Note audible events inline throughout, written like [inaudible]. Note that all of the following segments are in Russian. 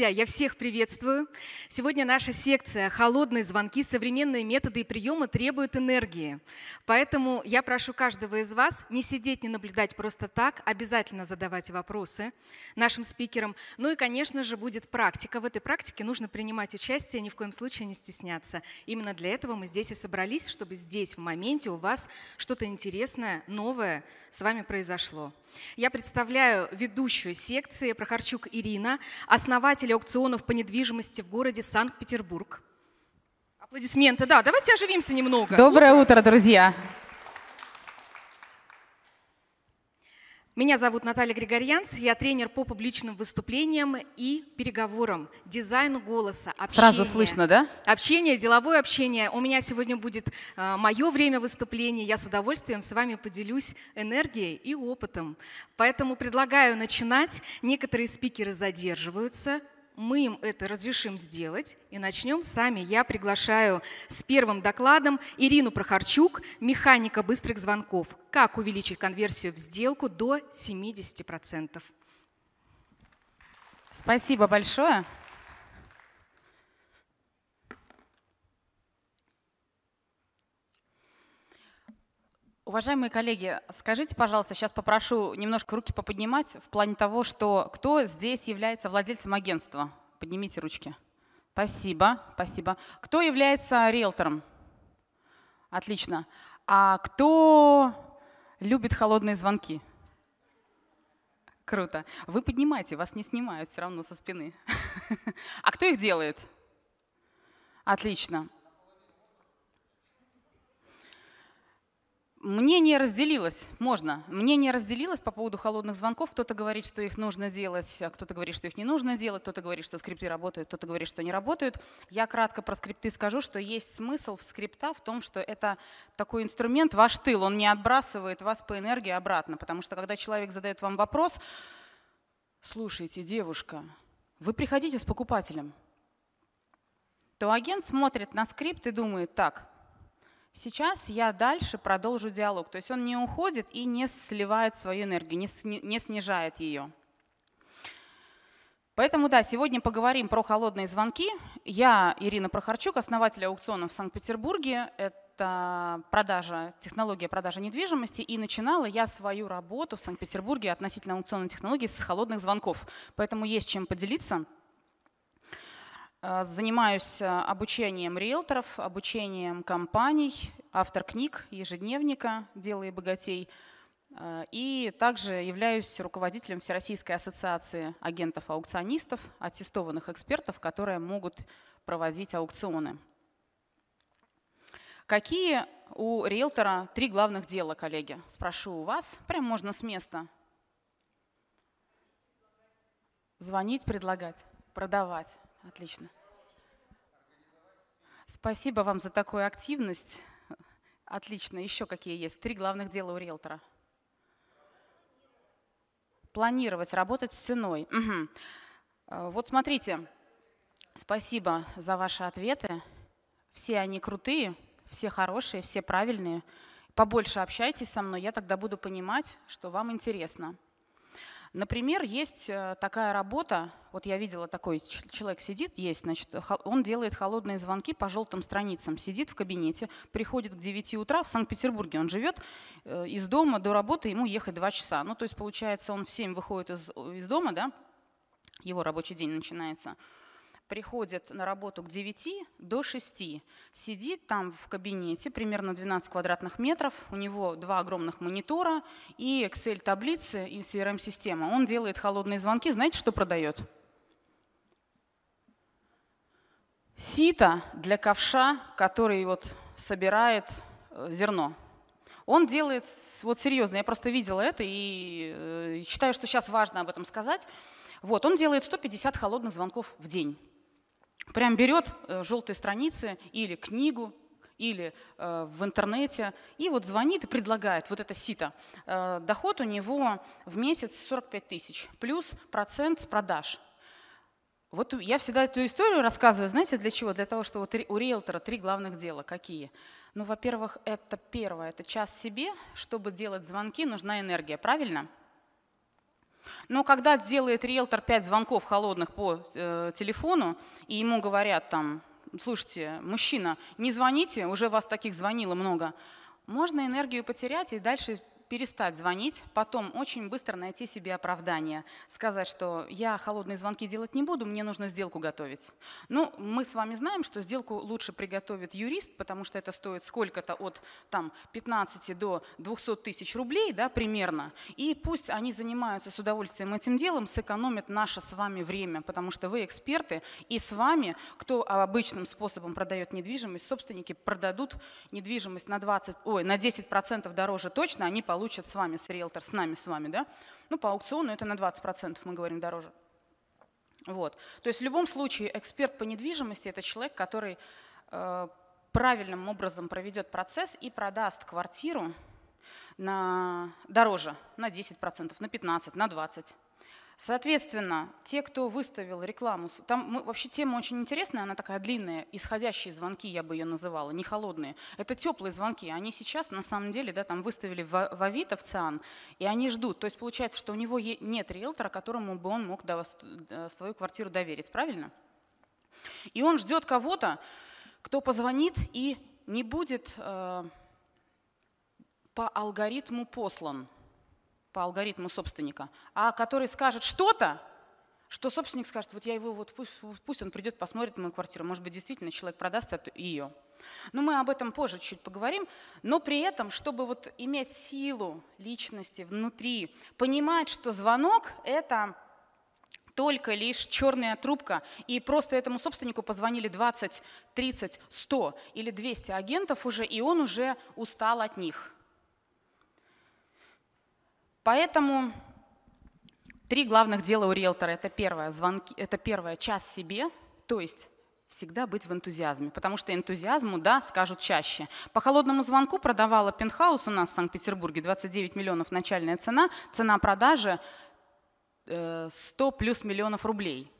Друзья, я всех приветствую. Сегодня наша секция «Холодные звонки. Современные методы и приемы требуют энергии». Поэтому я прошу каждого из вас не сидеть, не наблюдать просто так, обязательно задавать вопросы нашим спикерам. Ну и, конечно же, будет практика. В этой практике нужно принимать участие, ни в коем случае не стесняться. Именно для этого мы здесь и собрались, чтобы здесь, в моменте, у вас что-то интересное, новое с вами произошло. Я представляю ведущую секции Прохорчук Ирина, основатель аукционов по недвижимости в городе Санкт-Петербург. Аплодисменты, да, давайте оживимся немного. Доброе утро, утро друзья. Меня зовут Наталья Григорьянц, я тренер по публичным выступлениям и переговорам, дизайну голоса, общения. Сразу слышно, да? Общение, деловое общение. У меня сегодня будет э, а, мое время выступления, я с удовольствием с вами поделюсь энергией и опытом. Поэтому предлагаю начинать. Некоторые спикеры задерживаются, мы им это разрешим сделать и начнем сами. Я приглашаю с первым докладом Ирину Прохорчук, механика быстрых звонков. Как увеличить конверсию в сделку до 70%. Спасибо большое. Уважаемые коллеги, скажите, пожалуйста, сейчас попрошу немножко руки поподнимать в плане того, что кто здесь является владельцем агентства? Поднимите ручки. Спасибо, спасибо. Кто является риэлтором? Отлично. А кто любит холодные звонки? Круто. Вы поднимаете, вас не снимают все равно со спины. [laughs] А кто их делает? Отлично. Мнение разделилось, можно. Мнение разделилось по поводу холодных звонков. Кто-то говорит, что их нужно делать, а кто-то говорит, что их не нужно делать, кто-то говорит, что скрипты работают, кто-то говорит, что не работают. Я кратко про скрипты скажу, что есть смысл в скрипта в том, что это такой инструмент, ваш тыл, он не отбрасывает вас по энергии обратно, потому что когда человек задает вам вопрос, слушайте, девушка, вы приходите с покупателем, то агент смотрит на скрипт и думает, так, Сейчас я дальше продолжу диалог. То есть он не уходит и не сливает свою энергию, не снижает ее. Поэтому, да, сегодня поговорим про холодные звонки. Я Ирина Прохорчук, основатель аукциона в Санкт-Петербурге. Это продажа, технология продажи недвижимости. И начинала я свою работу в Санкт-Петербурге относительно аукционной технологии с холодных звонков. Поэтому есть чем поделиться. Э, занимаюсь э, обучением риэлторов, обучением компаний, автор книг, ежедневника «Делай богатей». Э, и также являюсь руководителем Всероссийской ассоциации агентов-аукционистов, аттестованных экспертов, которые могут проводить аукционы. Какие у риэлтора три главных дела, коллеги? Спрошу у вас. Прям можно с места. Звонить, предлагать, продавать. Отлично. Спасибо вам за такую активность. Отлично. Еще какие есть? Три главных дела у риэлтора. Планировать, работать с ценой. Угу. Вот смотрите, спасибо за ваши ответы. Все они крутые, все хорошие, все правильные. Побольше общайтесь со мной, я тогда буду понимать, что вам интересно. Например, есть э, такая работа, вот я видела такой человек сидит, есть, значит, он делает холодные звонки по желтым страницам, сидит в кабинете, приходит к 9 утра, в Санкт-Петербурге он живет, э, из дома до работы ему ехать 2 часа. Ну, то есть, получается, он в 7 выходит из, из дома, да, его рабочий день начинается – приходит на работу к 9 до 6, сидит там в кабинете примерно 12 квадратных метров, у него два огромных монитора и Excel-таблицы и CRM-система. Он делает холодные звонки, знаете, что продает? Сито для ковша, который вот собирает э, зерно. Он делает, вот серьезно, я просто видела это и э, считаю, что сейчас важно об этом сказать. Вот, он делает 150 холодных звонков в день. Прям берет э, желтые страницы или книгу, или э, в интернете, и вот звонит и предлагает вот это сито. Э, доход у него в месяц 45 тысяч, плюс процент с продаж. Вот я всегда эту историю рассказываю, знаете, для чего? Для того, что вот у риэлтора три главных дела. Какие? Ну, во-первых, это первое, это час себе. Чтобы делать звонки, нужна энергия, Правильно. Но когда делает риэлтор 5 звонков холодных по э, телефону, и ему говорят там, слушайте, мужчина, не звоните, уже вас таких звонило много, можно энергию потерять и дальше перестать звонить, потом очень быстро найти себе оправдание, сказать, что я холодные звонки делать не буду, мне нужно сделку готовить. Ну, мы с вами знаем, что сделку лучше приготовит юрист, потому что это стоит сколько-то от там, 15 до 200 тысяч рублей да, примерно. И пусть они занимаются с удовольствием этим делом, сэкономят наше с вами время, потому что вы эксперты, и с вами, кто обычным способом продает недвижимость, собственники продадут недвижимость на, 20, ой, на 10% дороже точно, они получат получат с вами, с риэлтор, с нами, с вами, да, ну, по аукциону это на 20% мы говорим дороже. Вот. То есть в любом случае эксперт по недвижимости – это человек, который э, правильным образом проведет процесс и продаст квартиру на дороже, на 10%, на 15%, на 20%. Соответственно, те, кто выставил рекламу, там мы, вообще тема очень интересная, она такая длинная, исходящие звонки, я бы ее называла, не холодные. Это теплые звонки, они сейчас на самом деле, да, там выставили в, в Авито, в ЦИАН, и они ждут. То есть получается, что у него нет риэлтора, которому бы он мог э, свою квартиру доверить, правильно? И он ждет кого-то, кто позвонит и не будет э, по алгоритму послан по алгоритму собственника, а который скажет что-то, что собственник скажет, вот я его, вот пусть, пусть он придет, посмотрит мою квартиру, может быть, действительно человек продаст эту, ее. Но мы об этом позже чуть поговорим. Но при этом, чтобы вот иметь силу личности внутри, понимать, что звонок – это только лишь черная трубка, и просто этому собственнику позвонили 20, 30, 100 или 200 агентов уже, и он уже устал от них – Поэтому три главных дела у риэлтора. Это первое, звонки, это первое час себе, то есть всегда быть в энтузиазме, потому что энтузиазму, да, скажут чаще. По холодному звонку продавала пентхаус у нас в Санкт-Петербурге, 29 миллионов начальная цена, цена продажи 100 э, плюс миллионов рублей.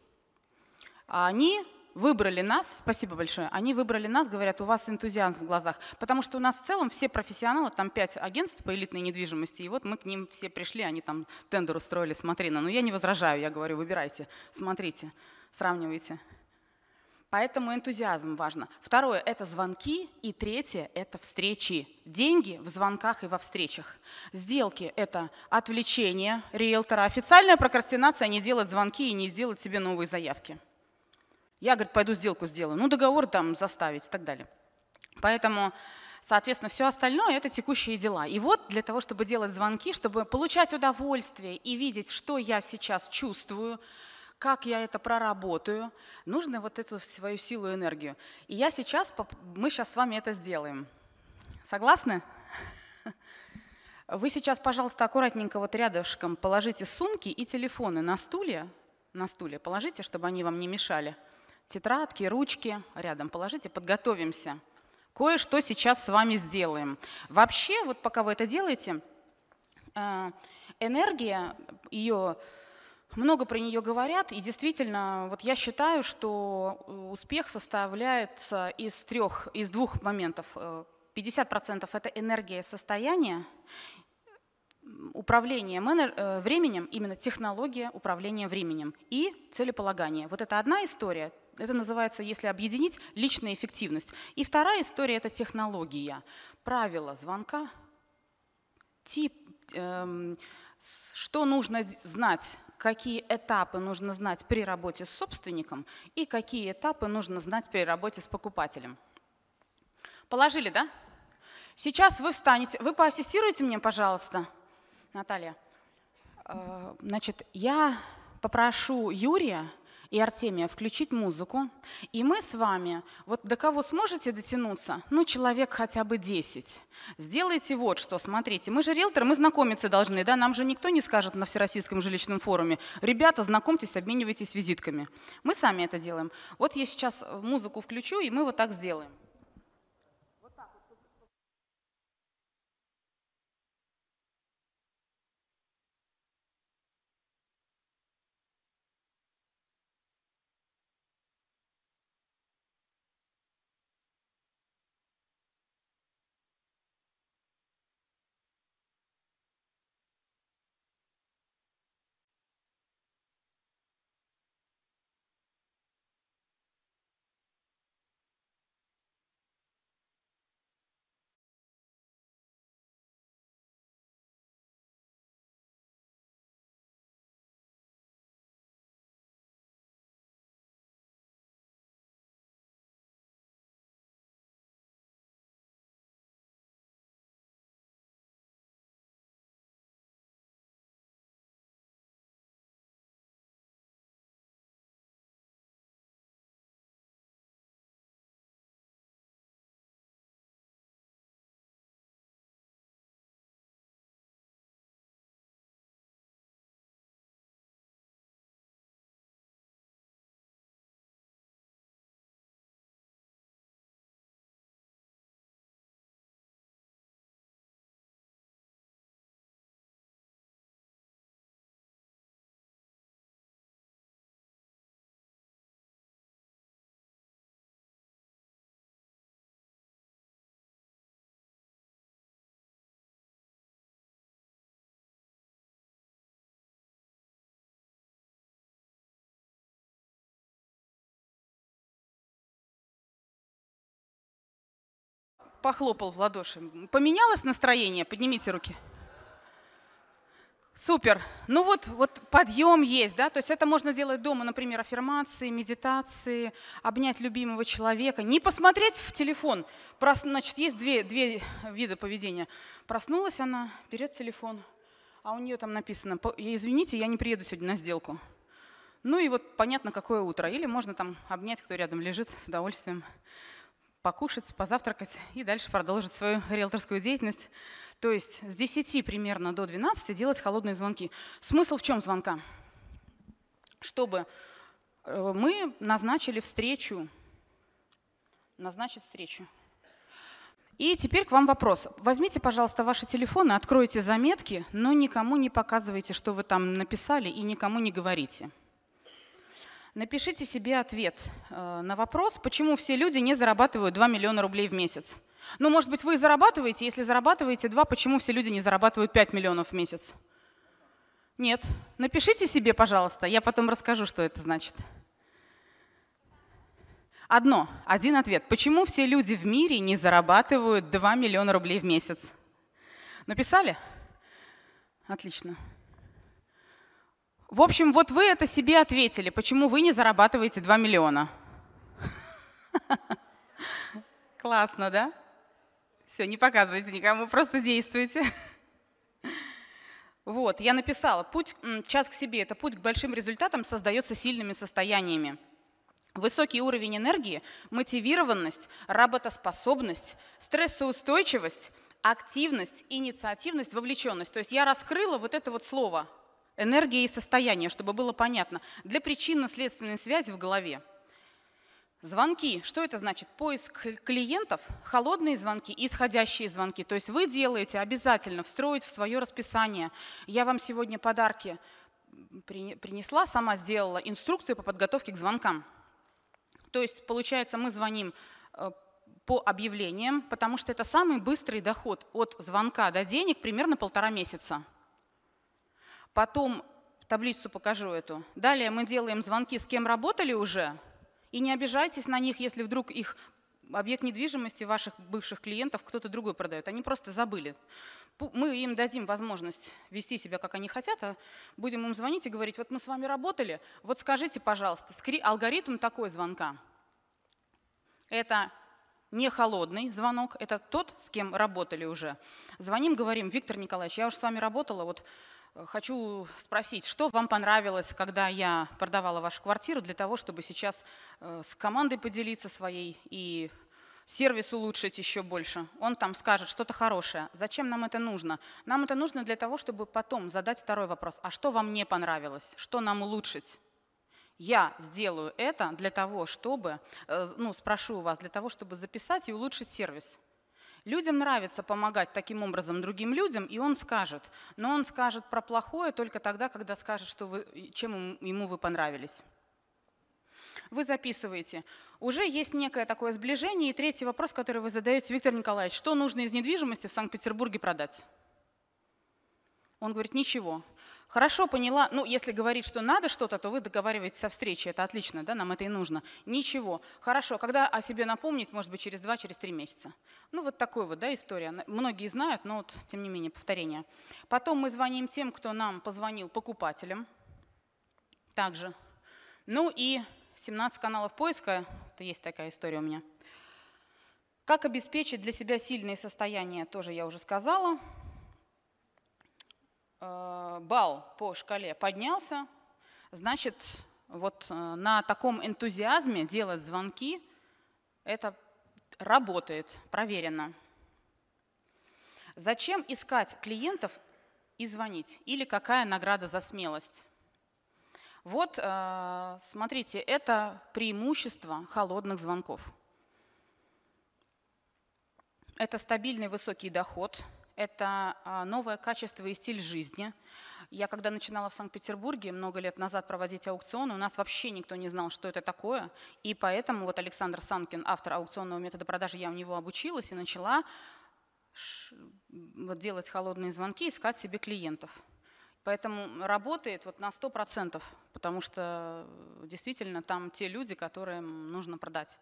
А они выбрали нас, спасибо большое, они выбрали нас, говорят, у вас энтузиазм в глазах, потому что у нас в целом все профессионалы, там пять агентств по элитной недвижимости, и вот мы к ним все пришли, они там тендер устроили с Матрина. Но ну, я не возражаю, я говорю, выбирайте, смотрите, сравнивайте. Поэтому энтузиазм важно. Второе – это звонки. И третье – это встречи. Деньги в звонках и во встречах. Сделки – это отвлечение риэлтора. Официальная прокрастинация – не делать звонки и не сделать себе новые заявки. Я, говорит, пойду сделку сделаю. Ну, договор там заставить и так далее. Поэтому, соответственно, все остальное – это текущие дела. И вот для того, чтобы делать звонки, чтобы получать удовольствие и видеть, что я сейчас чувствую, как я это проработаю, нужно вот эту свою силу и энергию. И я сейчас, мы сейчас с вами это сделаем. Согласны? Вы сейчас, пожалуйста, аккуратненько вот рядышком положите сумки и телефоны на стулья, на стулья, положите, чтобы они вам не мешали – тетрадки, ручки рядом положите, подготовимся. Кое-что сейчас с вами сделаем. Вообще, вот пока вы это делаете, э, энергия, ее много про нее говорят, и действительно, вот я считаю, что э, успех составляется из трех, из двух моментов. 50% э, это энергия состояния, управление временем, именно технология управления временем и целеполагание. Вот это одна история, это называется, если объединить, личная эффективность. И вторая история – это технология. Правила звонка, тип, э, что нужно знать, какие этапы нужно знать при работе с собственником и какие этапы нужно знать при работе с покупателем. Положили, да? Сейчас вы встанете. Вы поассистируете мне, пожалуйста, Наталья? Э, значит, я попрошу Юрия и Артемия включить музыку. И мы с вами, вот до кого сможете дотянуться, ну, человек хотя бы 10. Сделайте вот что, смотрите, мы же риэлторы, мы знакомиться должны, да, нам же никто не скажет на Всероссийском жилищном форуме, ребята, знакомьтесь, обменивайтесь визитками. Мы сами это делаем. Вот я сейчас музыку включу, и мы вот так сделаем. похлопал в ладоши. Поменялось настроение? Поднимите руки. Супер. Ну вот, вот подъем есть, да, то есть это можно делать дома, например, аффирмации, медитации, обнять любимого человека, не посмотреть в телефон. Прос, значит, есть две, две вида поведения. Проснулась она, берет телефон, а у нее там написано, извините, я не приеду сегодня на сделку. Ну и вот понятно, какое утро. Или можно там обнять, кто рядом лежит, с удовольствием покушать, позавтракать и дальше продолжить свою риэлторскую деятельность. То есть с 10 примерно до 12 делать холодные звонки. Смысл в чем звонка? Чтобы э, мы назначили встречу. Назначить встречу. И теперь к вам вопрос. Возьмите, пожалуйста, ваши телефоны, откройте заметки, но никому не показывайте, что вы там написали, и никому не говорите. Напишите себе ответ э, на вопрос, почему все люди не зарабатывают 2 миллиона рублей в месяц. Ну, может быть, вы зарабатываете, если зарабатываете 2, почему все люди не зарабатывают 5 миллионов в месяц? Нет. Напишите себе, пожалуйста, я потом расскажу, что это значит. Одно, один ответ. Почему все люди в мире не зарабатывают 2 миллиона рублей в месяц? Написали? Отлично. В общем, вот вы это себе ответили, почему вы не зарабатываете 2 миллиона. [laughs] Классно, да? Все, не показывайте никому, просто действуйте. [laughs] Вот, я написала, путь, час к себе – это путь к большим результатам создается сильными состояниями. Высокий уровень энергии, мотивированность, работоспособность, стрессоустойчивость, активность, инициативность, вовлеченность. То есть я раскрыла вот это вот слово – энергия и состояние, чтобы было понятно, для причинно-следственной связи в голове. Звонки. Что это значит? Поиск клиентов, холодные звонки исходящие звонки. То есть вы делаете обязательно, встроить в свое расписание. Я вам сегодня подарки принесла, сама сделала инструкцию по подготовке к звонкам. То есть, получается, мы звоним э, по объявлениям, потому что это самый быстрый доход от звонка до денег примерно полтора месяца. Потом таблицу покажу эту. Далее мы делаем звонки, с кем работали уже, и не обижайтесь на них, если вдруг их объект недвижимости ваших бывших клиентов кто-то другой продает. Они просто забыли. Мы им дадим возможность вести себя, как они хотят, а будем им звонить и говорить, вот мы с вами работали, вот скажите, пожалуйста, скри, алгоритм такой звонка. Это не холодный звонок, это тот, с кем работали уже. Звоним, говорим, Виктор Николаевич, я уже с вами работала, вот Э, хочу спросить, что вам понравилось, когда я продавала вашу квартиру для того, чтобы сейчас э, с командой поделиться своей и сервис улучшить еще больше. Он там скажет что-то хорошее. Зачем нам это нужно? Нам это нужно для того, чтобы потом задать второй вопрос. А что вам не понравилось? Что нам улучшить? Я сделаю это для того, чтобы, э, ну, спрошу у вас, для того, чтобы записать и улучшить сервис. Людям нравится помогать таким образом другим людям, и он скажет. Но он скажет про плохое только тогда, когда скажет, что вы, чем ему вы понравились. Вы записываете. Уже есть некое такое сближение. И третий вопрос, который вы задаете, Виктор Николаевич, что нужно из недвижимости в Санкт-Петербурге продать? Он говорит, ничего. Хорошо поняла, ну, если говорить, что надо что-то, то вы договариваетесь со встречей, это отлично, да, нам это и нужно. Ничего. Хорошо, когда о себе напомнить, может быть, через два, через три месяца. Ну, вот такой вот, да, история. Многие знают, но вот, тем не менее, повторение. Потом мы звоним тем, кто нам позвонил, покупателям. Также. Ну и 17 каналов поиска, это есть такая история у меня. Как обеспечить для себя сильные состояния, тоже я уже сказала. Э, балл по шкале поднялся, значит, вот э, на таком энтузиазме делать звонки, это работает, проверено. Зачем искать клиентов и звонить? Или какая награда за смелость? Вот, э, смотрите, это преимущество холодных звонков. Это стабильный высокий доход – это а, новое качество и стиль жизни. Я когда начинала в Санкт-Петербурге много лет назад проводить аукционы, у нас вообще никто не знал, что это такое. И поэтому вот Александр Санкин, автор аукционного метода продажи, я у него обучилась и начала вот делать холодные звонки, искать себе клиентов. Поэтому работает вот на 100%, потому что э, действительно там те люди, которым нужно продать.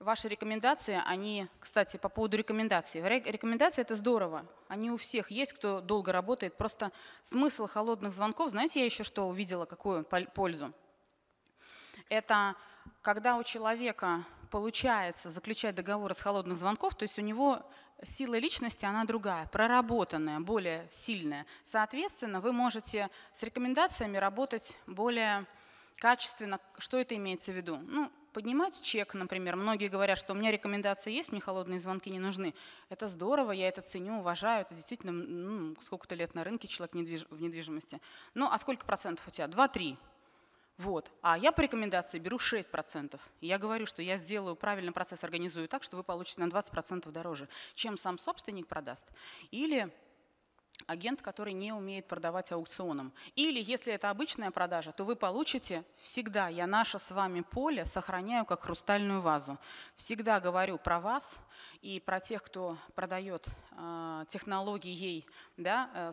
Ваши рекомендации, они, кстати, по поводу рекомендаций. Рекомендации – это здорово. Они у всех есть, кто долго работает. Просто смысл холодных звонков, знаете, я еще что увидела, какую пользу? Это когда у человека получается заключать договоры с холодных звонков, то есть у него сила личности, она другая, проработанная, более сильная. Соответственно, вы можете с рекомендациями работать более качественно. Что это имеется в виду? Ну, поднимать чек, например. Многие говорят, что у меня рекомендации есть, мне холодные звонки не нужны. Это здорово, я это ценю, уважаю. Это действительно ну, сколько-то лет на рынке человек недвиж в недвижимости. Ну, а сколько процентов у тебя? два-три, Вот. А я по рекомендации беру 6%. И я говорю, что я сделаю правильный процесс, организую так, что вы получите на 20% дороже, чем сам собственник продаст. Или агент, который не умеет продавать аукционом. Или, если это обычная продажа, то вы получите всегда «я наше с вами поле сохраняю как хрустальную вазу». Всегда говорю про вас и про тех, кто продает э, технологии ей да, э,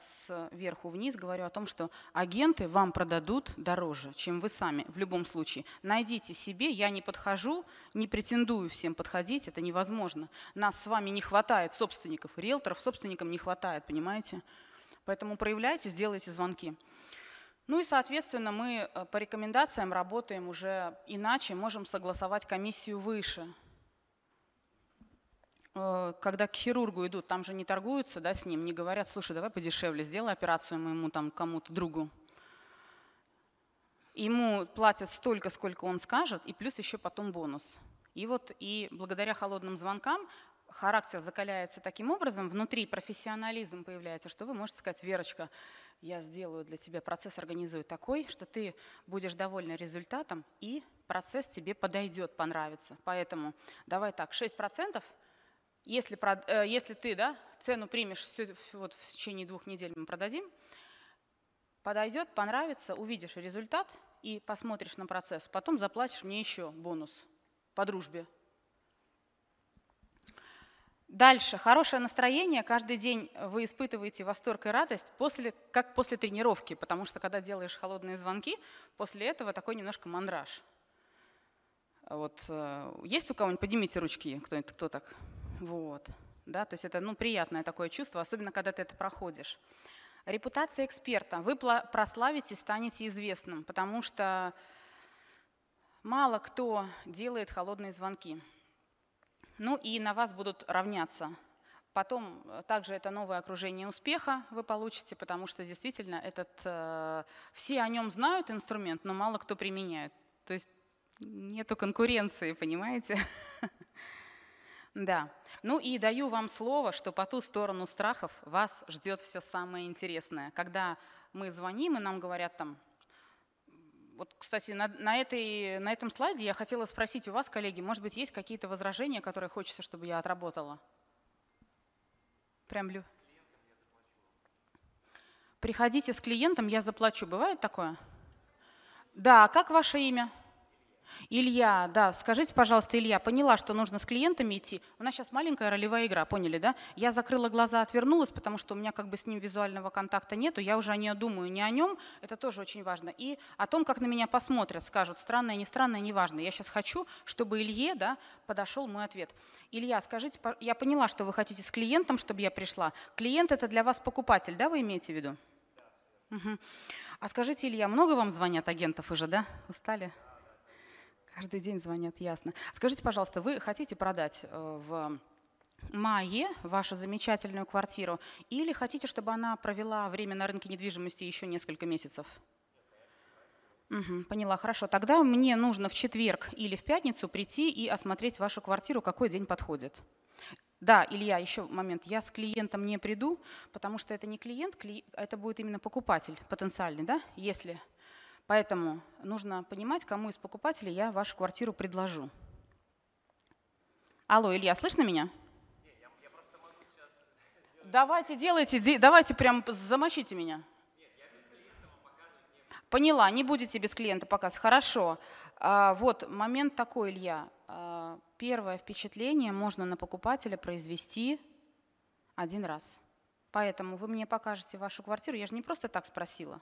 сверху вниз говорю о том, что агенты вам продадут дороже, чем вы сами в любом случае. Найдите себе, я не подхожу, не претендую всем подходить, это невозможно. Нас с вами не хватает собственников, риэлторов собственникам не хватает, понимаете? Поэтому проявляйте, сделайте звонки. Ну и, соответственно, мы э, по рекомендациям работаем уже иначе, можем согласовать комиссию выше – Э, когда к хирургу идут, там же не торгуются да, с ним, не говорят, слушай, давай подешевле, сделай операцию моему там кому-то другу. Ему платят столько, сколько он скажет, и плюс еще потом бонус. И вот и благодаря холодным звонкам характер закаляется таким образом, внутри профессионализм появляется, что вы можете сказать, Верочка, я сделаю для тебя процесс, организую такой, что ты будешь довольна результатом, и процесс тебе подойдет, понравится. Поэтому давай так, 6% если, э, если ты да, цену примешь все, вот в течение двух недель мы продадим, подойдет, понравится, увидишь результат и посмотришь на процесс. Потом заплатишь мне еще бонус по дружбе. Дальше. Хорошее настроение. Каждый день вы испытываете восторг и радость, после, как после тренировки, потому что когда делаешь холодные звонки, после этого такой немножко мандраж. Вот, э, есть у кого-нибудь? Поднимите ручки, кто, кто так вот. Да, то есть это ну, приятное такое чувство, особенно когда ты это проходишь. Репутация эксперта. Вы прославитесь, станете известным, потому что мало кто делает холодные звонки. Ну и на вас будут равняться. Потом э, также это новое окружение успеха вы получите, потому что действительно этот, э, все о нем знают инструмент, но мало кто применяет. То есть нету конкуренции, понимаете? [laughs] Да. Ну и даю вам слово, что по ту сторону страхов вас ждет все самое интересное. Когда мы звоним, и нам говорят там, вот, кстати, на, на, этой, на этом слайде я хотела спросить у вас, коллеги, может быть, есть какие-то возражения, которые хочется, чтобы я отработала? Прям лю... Приходите с клиентом, я заплачу. Бывает такое? Да, а как ваше имя? Илья, да, скажите, пожалуйста, Илья, поняла, что нужно с клиентами идти. У нас сейчас маленькая ролевая игра, поняли, да? Я закрыла глаза, отвернулась, потому что у меня как бы с ним визуального контакта нету, я уже о нем думаю, не о нем, это тоже очень важно. И о том, как на меня посмотрят, скажут, странное, не странное, не важно. Я сейчас хочу, чтобы Илье, да, подошел мой ответ. Илья, скажите, я поняла, что вы хотите с клиентом, чтобы я пришла. Клиент это для вас покупатель, да, вы имеете в виду? Да. Угу. А скажите, Илья, много вам звонят агентов уже, да? Устали? Каждый день звонят, ясно. Скажите, пожалуйста, вы хотите продать э, в мае вашу замечательную квартиру или хотите, чтобы она провела время на рынке недвижимости еще несколько месяцев? Угу, поняла, хорошо. Тогда мне нужно в четверг или в пятницу прийти и осмотреть вашу квартиру, какой день подходит. Да, Илья, еще момент. Я с клиентом не приду, потому что это не клиент, это будет именно покупатель потенциальный, да, если Поэтому нужно понимать, кому из покупателей я вашу квартиру предложу. Алло, Илья, слышно меня? Давайте делайте, давайте прям замочите меня. Поняла, не будете без клиента показ. Хорошо. А, вот момент такой, Илья. А, первое впечатление можно на покупателя произвести один раз. Поэтому вы мне покажете вашу квартиру. Я же не просто так спросила.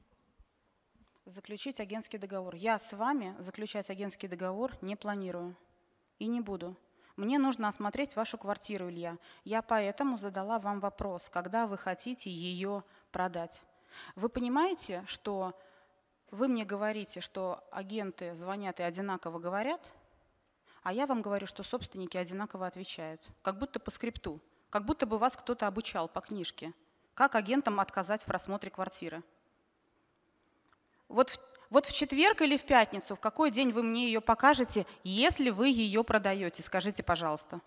заключить агентский договор. Я с вами заключать агентский договор не планирую и не буду. Мне нужно осмотреть вашу квартиру, Илья. Я поэтому задала вам вопрос, когда вы хотите ее продать. Вы понимаете, что вы мне говорите, что агенты звонят и одинаково говорят, а я вам говорю, что собственники одинаково отвечают. Как будто по скрипту. Как будто бы вас кто-то обучал по книжке. Как агентам отказать в просмотре квартиры вот, вот в четверг или в пятницу, в какой день вы мне ее покажете, если вы ее продаете? Скажите, пожалуйста.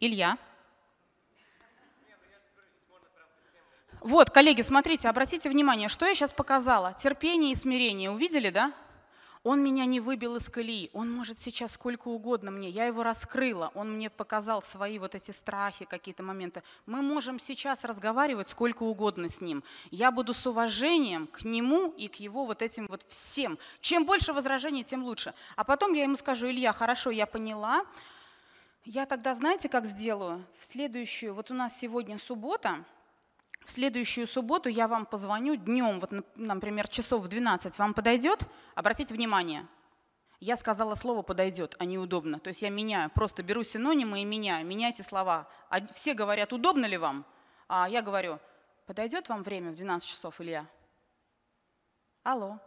Илья? Вот, коллеги, смотрите, обратите внимание, что я сейчас показала. Терпение и смирение. Увидели, да? Он меня не выбил из колеи, он может сейчас сколько угодно мне, я его раскрыла, он мне показал свои вот эти страхи, какие-то моменты. Мы можем сейчас разговаривать сколько угодно с ним. Я буду с уважением к нему и к его вот этим вот всем. Чем больше возражений, тем лучше. А потом я ему скажу, Илья, хорошо, я поняла, я тогда, знаете, как сделаю? В следующую, вот у нас сегодня суббота, в следующую субботу я вам позвоню днем, вот, например, часов в 12 вам подойдет, обратите внимание, я сказала слово «подойдет», а не удобно. То есть я меняю, просто беру синонимы и меняю, меняйте слова. Все говорят, удобно ли вам? А я говорю, подойдет вам время в 12 часов, Илья? Алло.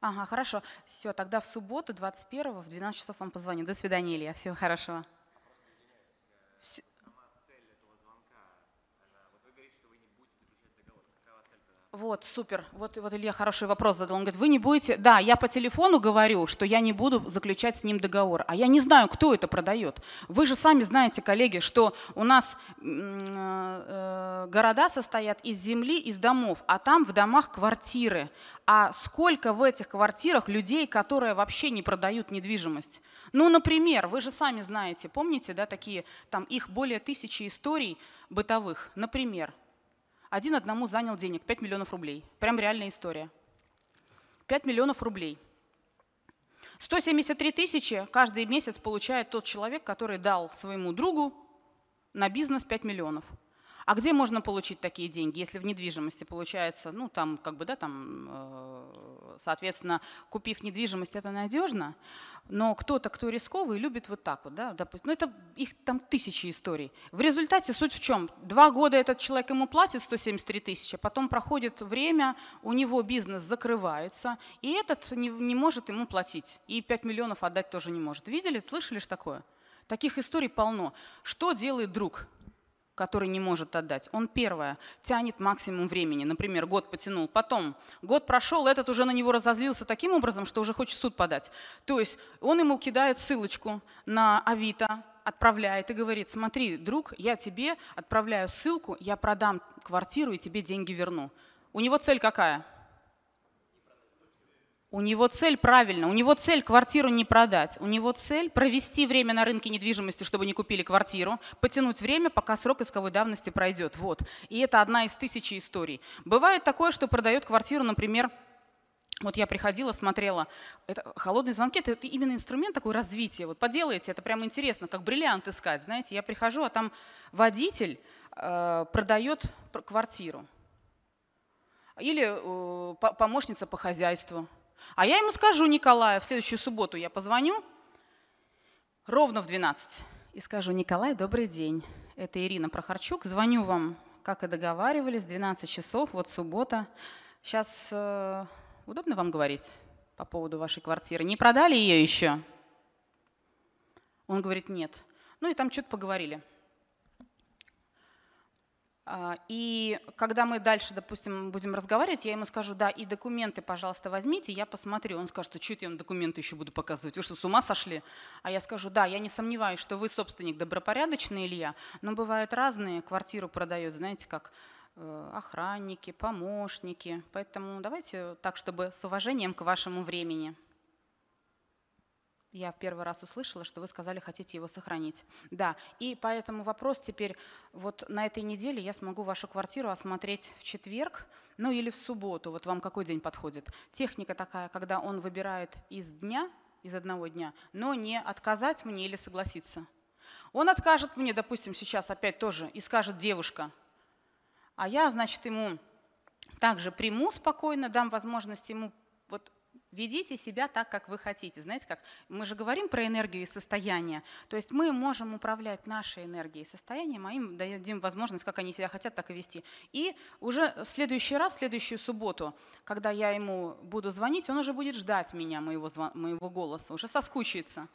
Ага, хорошо. Все, тогда в субботу 21 в 12 часов вам позвоню. До свидания, Илья. Всего хорошего. Вот, супер. Вот, вот Илья хороший вопрос задал. Он говорит, вы не будете... Да, я по телефону говорю, что я не буду заключать с ним договор. А я не знаю, кто это продает. Вы же сами знаете, коллеги, что у нас э, города состоят из земли, из домов, а там в домах квартиры. А сколько в этих квартирах людей, которые вообще не продают недвижимость? Ну, например, вы же сами знаете, помните, да, такие, там их более тысячи историй бытовых. Например, один одному занял денег, 5 миллионов рублей. Прям реальная история. 5 миллионов рублей. 173 тысячи каждый месяц получает тот человек, который дал своему другу на бизнес 5 миллионов. А где можно получить такие деньги, если в недвижимости получается, ну там как бы, да, там, э, соответственно, купив недвижимость, это надежно, но кто-то, кто рисковый, любит вот так вот, да, допустим, ну это их там тысячи историй. В результате суть в чем? Два года этот человек ему платит 173 тысячи, потом проходит время, у него бизнес закрывается, и этот не, не может ему платить, и 5 миллионов отдать тоже не может. Видели, слышали же такое? Таких историй полно. Что делает друг? который не может отдать. Он первое, тянет максимум времени, например, год потянул, потом год прошел, этот уже на него разозлился таким образом, что уже хочет суд подать. То есть он ему кидает ссылочку на Авито, отправляет и говорит, смотри, друг, я тебе отправляю ссылку, я продам квартиру и тебе деньги верну. У него цель какая? У него цель правильно, у него цель квартиру не продать, у него цель провести время на рынке недвижимости, чтобы не купили квартиру, потянуть время, пока срок исковой давности пройдет. Вот. И это одна из тысячи историй. Бывает такое, что продает квартиру, например, вот я приходила, смотрела, это холодные звонки, это, именно инструмент такой развития. Вот поделайте, это прямо интересно, как бриллиант искать, знаете. Я прихожу, а там водитель э, продает квартиру. Или э, помощница по хозяйству. А я ему скажу, Николаю, в следующую субботу я позвоню, ровно в 12, и скажу, Николай, добрый день, это Ирина Прохорчук, звоню вам, как и договаривались, 12 часов, вот суббота. Сейчас э, удобно вам говорить по поводу вашей квартиры? Не продали ее еще? Он говорит, нет. Ну и там что-то поговорили. А, и когда мы дальше, допустим, будем разговаривать, я ему скажу, да, и документы, пожалуйста, возьмите, я посмотрю. Он скажет, что я им документы еще буду показывать, вы что, с ума сошли? А я скажу, да, я не сомневаюсь, что вы собственник добропорядочный, Илья, но бывают разные, квартиру продают, знаете, как э, охранники, помощники. Поэтому давайте так, чтобы с уважением к вашему времени я в первый раз услышала, что вы сказали, хотите его сохранить. Да, и поэтому вопрос теперь, вот на этой неделе я смогу вашу квартиру осмотреть в четверг, ну или в субботу, вот вам какой день подходит. Техника такая, когда он выбирает из дня, из одного дня, но не отказать мне или согласиться. Он откажет мне, допустим, сейчас опять тоже, и скажет девушка. А я, значит, ему также приму спокойно, дам возможность ему Ведите себя так, как вы хотите. Знаете, как мы же говорим про энергию и состояние. То есть мы можем управлять нашей энергией и состоянием, а им дадим возможность, как они себя хотят, так и вести. И уже в следующий раз, в следующую субботу, когда я ему буду звонить, он уже будет ждать меня, моего, моего голоса, уже соскучится.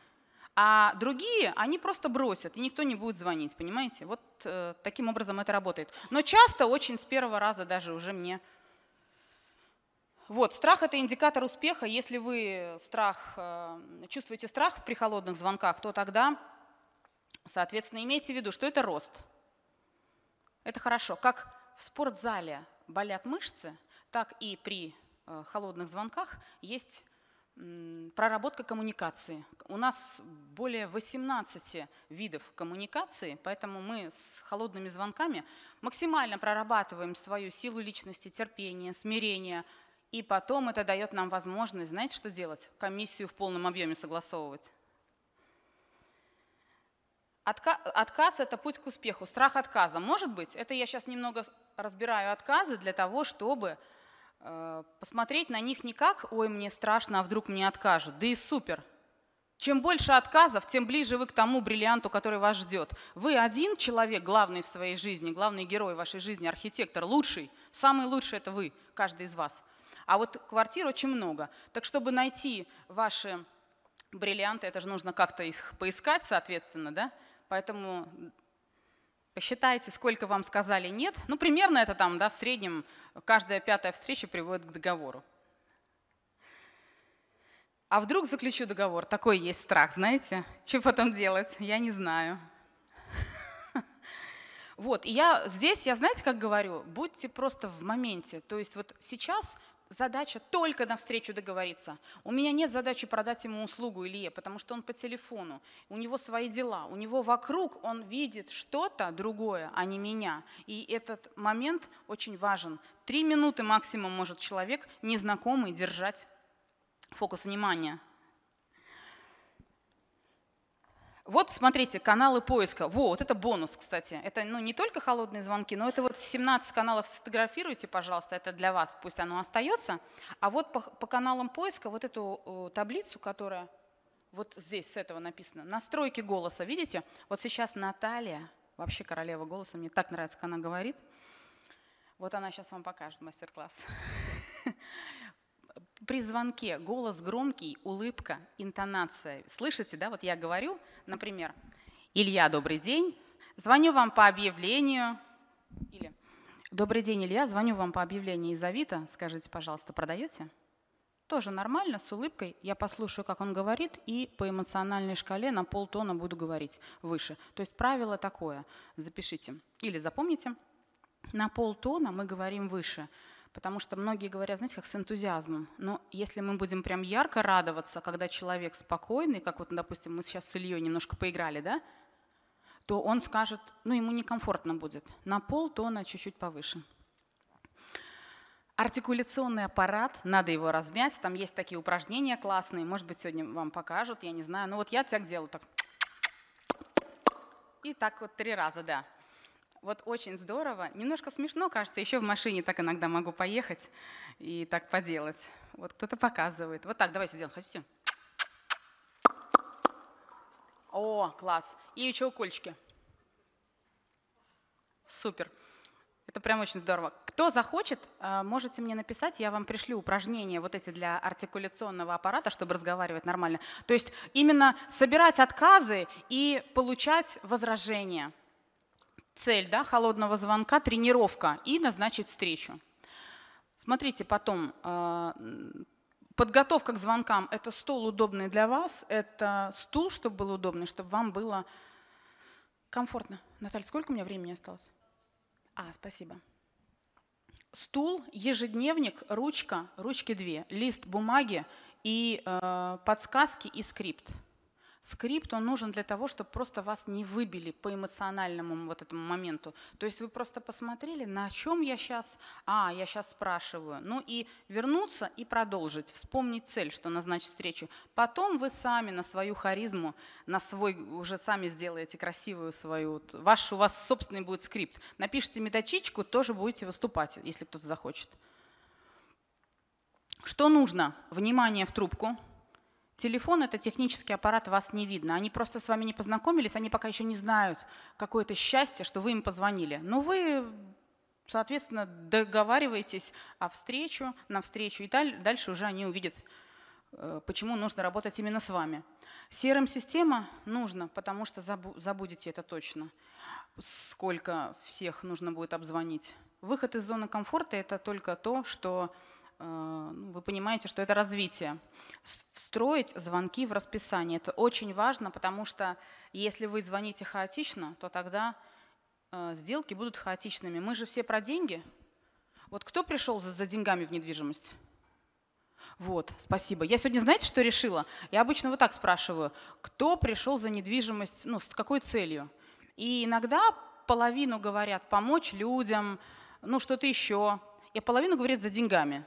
А другие, они просто бросят, и никто не будет звонить, понимаете? Вот э, таким образом это работает. Но часто, очень с первого раза даже уже мне вот, страх – это индикатор успеха. Если вы э, страх, э, чувствуете страх при холодных звонках, то тогда, соответственно, имейте в виду, что это рост. Это хорошо. Как в спортзале болят мышцы, так и при э, холодных звонках есть проработка коммуникации. У нас более 18 видов коммуникации, поэтому мы с холодными звонками максимально прорабатываем свою силу личности, терпение, смирение, и потом это дает нам возможность, знаете, что делать? Комиссию в полном объеме согласовывать. Отка отказ – это путь к успеху. Страх отказа. Может быть, это я сейчас немного разбираю отказы для того, чтобы э, посмотреть на них не как «Ой, мне страшно, а вдруг мне откажут». Да и супер. Чем больше отказов, тем ближе вы к тому бриллианту, который вас ждет. Вы один человек, главный в своей жизни, главный герой вашей жизни, архитектор, лучший, самый лучший – это вы, каждый из вас – а вот квартир очень много. Так чтобы найти ваши бриллианты, это же нужно как-то их поискать, соответственно, да? Поэтому посчитайте, сколько вам сказали нет. Ну, примерно это там, да, в среднем каждая пятая встреча приводит к договору. А вдруг заключу договор? Такой есть страх, знаете? Что потом делать? Я не знаю. [laughs] Вот, и я здесь, я знаете, как говорю, будьте просто в моменте. То есть вот сейчас задача только на встречу договориться. У меня нет задачи продать ему услугу Илье, потому что он по телефону, у него свои дела, у него вокруг он видит что-то другое, а не меня. И этот момент очень важен. Три минуты максимум может человек незнакомый держать фокус внимания Вот, смотрите, каналы поиска. вот это бонус, кстати. Это ну, не только холодные звонки, но это вот 17 каналов сфотографируйте, пожалуйста, это для вас, пусть оно остается. А вот по, по каналам поиска вот эту э, таблицу, которая вот здесь с этого написана. настройки голоса, видите? Вот сейчас Наталья, вообще королева голоса, мне так нравится, как она говорит. Вот она сейчас вам покажет мастер-класс. [laughs] при звонке голос громкий, улыбка, интонация. Слышите, да, вот я говорю, например, Илья, добрый день, звоню вам по объявлению. Или добрый день, Илья, звоню вам по объявлению из Авито, скажите, пожалуйста, продаете? Тоже нормально, с улыбкой. Я послушаю, как он говорит, и по эмоциональной шкале на полтона буду говорить выше. То есть правило такое, запишите или запомните. На полтона мы говорим выше. Потому что многие говорят, знаете, как с энтузиазмом. Но если мы будем прям ярко радоваться, когда человек спокойный, как вот, допустим, мы сейчас с Ильей немножко поиграли, да, то он скажет, ну, ему некомфортно будет. На пол тона чуть-чуть повыше. Артикуляционный аппарат, надо его размять. Там есть такие упражнения классные, может быть, сегодня вам покажут, я не знаю. Но ну, вот я так делаю так. И так вот три раза, да. Вот очень здорово. Немножко смешно, кажется, еще в машине так иногда могу поехать и так поделать. Вот кто-то показывает. Вот так, давайте сделаем. Хотите? О, класс. И еще укольчики. Супер. Это прям очень здорово. Кто захочет, э, можете мне написать, я вам пришлю упражнения вот эти для артикуляционного аппарата, чтобы разговаривать нормально. То есть именно собирать отказы и получать возражения цель да, холодного звонка – тренировка и назначить встречу. Смотрите потом, э, подготовка к звонкам – это стол удобный для вас, это стул, чтобы был удобный, чтобы вам было комфортно. Наталья, сколько у меня времени осталось? А, спасибо. Стул, ежедневник, ручка, ручки две, лист бумаги и э, подсказки и скрипт скрипт, он нужен для того, чтобы просто вас не выбили по эмоциональному вот этому моменту. То есть вы просто посмотрели, на чем я сейчас, а, я сейчас спрашиваю. Ну и вернуться и продолжить, вспомнить цель, что назначить встречу. Потом вы сами на свою харизму, на свой, уже сами сделаете красивую свою, ваш, у вас собственный будет скрипт. Напишите метачичку, тоже будете выступать, если кто-то захочет. Что нужно? Внимание в трубку – Телефон – это технический аппарат, вас не видно. Они просто с вами не познакомились, они пока еще не знают, какое то счастье, что вы им позвонили. Но ну, вы, соответственно, договариваетесь о встречу, на встречу, и дальше уже они увидят, э, почему нужно работать именно с вами. Серым система нужно, потому что забудете это точно, сколько всех нужно будет обзвонить. Выход из зоны комфорта – это только то, что Э, ну, вы понимаете, что это развитие. Встроить звонки в расписание. Это очень важно, потому что если вы звоните хаотично, то тогда э, сделки будут хаотичными. Мы же все про деньги. Вот кто пришел за, деньгами в недвижимость? Вот, спасибо. Я сегодня, знаете, что решила? Я обычно вот так спрашиваю, кто пришел за недвижимость, ну, с какой целью? И иногда половину говорят помочь людям, ну, что-то еще. И половину говорят за деньгами.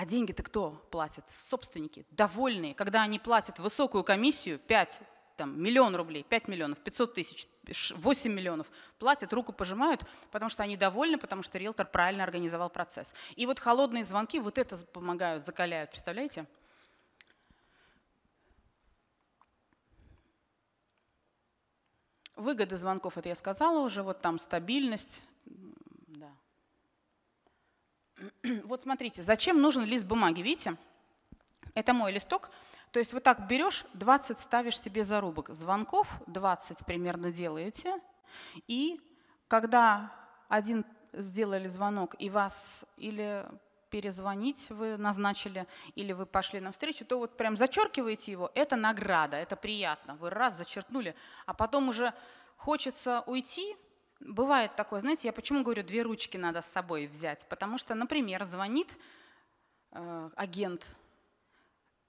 А деньги-то кто платит? Собственники, довольные, когда они платят высокую комиссию, 5, там, миллион рублей, 5 миллионов, 500 тысяч, 8 миллионов, платят, руку пожимают, потому что они довольны, потому что риэлтор правильно организовал процесс. И вот холодные звонки, вот это помогают, закаляют, представляете? Выгоды звонков, это я сказала уже, вот там стабильность, [clears throat] Вот смотрите, зачем нужен лист бумаги? Видите, это мой листок. То есть вот так берешь, 20 ставишь себе зарубок. Звонков 20 примерно делаете. И когда один сделали звонок и вас или перезвонить вы назначили, или вы пошли на встречу, то вот прям зачеркиваете его, это награда, это приятно. Вы раз зачеркнули, а потом уже хочется уйти, Бывает такое, знаете, я почему говорю, две ручки надо с собой взять? Потому что, например, звонит э, агент,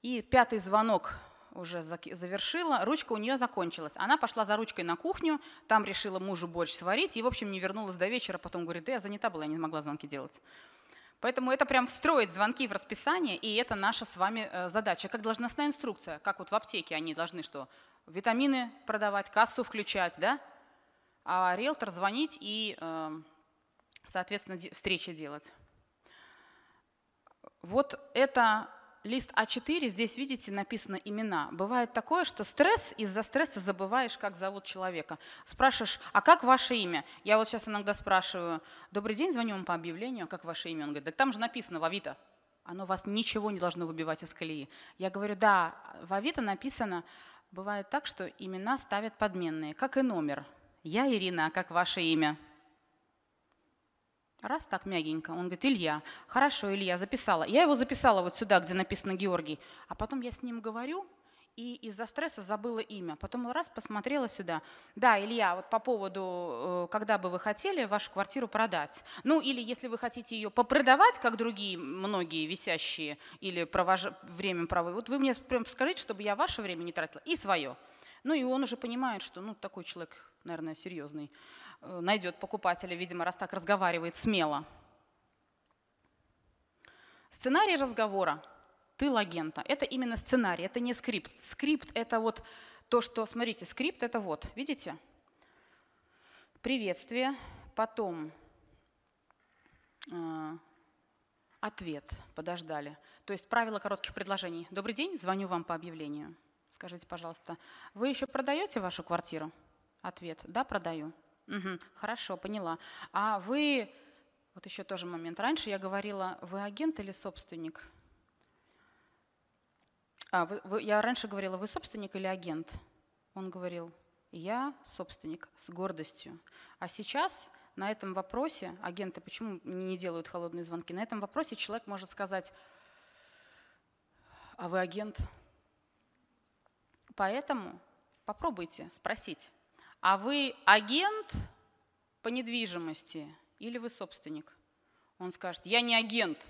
и пятый звонок уже завершила, ручка у нее закончилась. Она пошла за ручкой на кухню, там решила мужу борщ сварить и, в общем, не вернулась до вечера. Потом говорит, да я занята была, я не могла звонки делать. Поэтому это прям встроить звонки в расписание, и это наша с вами э, задача. Как должностная инструкция, как вот в аптеке они должны что? Витамины продавать, кассу включать, да? а риэлтор звонить и, эм, соответственно, встречи делать. Вот это лист А4, здесь, видите, написано имена. Бывает такое, что стресс, из-за стресса забываешь, как зовут человека. Спрашиваешь, а как ваше имя? Я вот сейчас иногда спрашиваю, добрый день, звоню вам по объявлению, а как ваше имя? Он говорит, да там же написано Вавита. Оно вас ничего не должно выбивать из колеи. Я говорю, да, в Авито написано, бывает так, что имена ставят подменные, как и номер. Я Ирина, а как ваше имя? Раз так мягенько. Он говорит, Илья. Хорошо, Илья, записала. Я его записала вот сюда, где написано Георгий. А потом я с ним говорю, и из-за стресса забыла имя. Потом раз посмотрела сюда. Да, Илья, вот по поводу, э, когда бы вы хотели вашу квартиру продать. Ну или если вы хотите ее попродавать, как другие многие висящие, или провож... время проводить. Вот вы мне прям скажите, чтобы я ваше время не тратила и свое. Ну и он уже понимает, что ну, такой человек, наверное, серьезный, э, найдет покупателя, видимо, раз так разговаривает смело. Сценарий разговора. ты лагента, Это именно сценарий, это не скрипт. Скрипт – это вот то, что, смотрите, скрипт – это вот, видите? Приветствие, потом э, ответ, подождали. То есть правила коротких предложений. Добрый день, звоню вам по объявлению. Скажите, пожалуйста, вы еще продаете вашу квартиру? Ответ, да, продаю. Угу, хорошо, поняла. А вы, вот еще тоже момент, раньше я говорила, вы агент или собственник? А, вы, вы, я раньше говорила, вы собственник или агент? Он говорил, я собственник с гордостью. А сейчас на этом вопросе, агенты почему не делают холодные звонки, на этом вопросе человек может сказать, а вы агент? Поэтому попробуйте спросить, а вы агент по недвижимости или вы собственник? Он скажет, я не агент.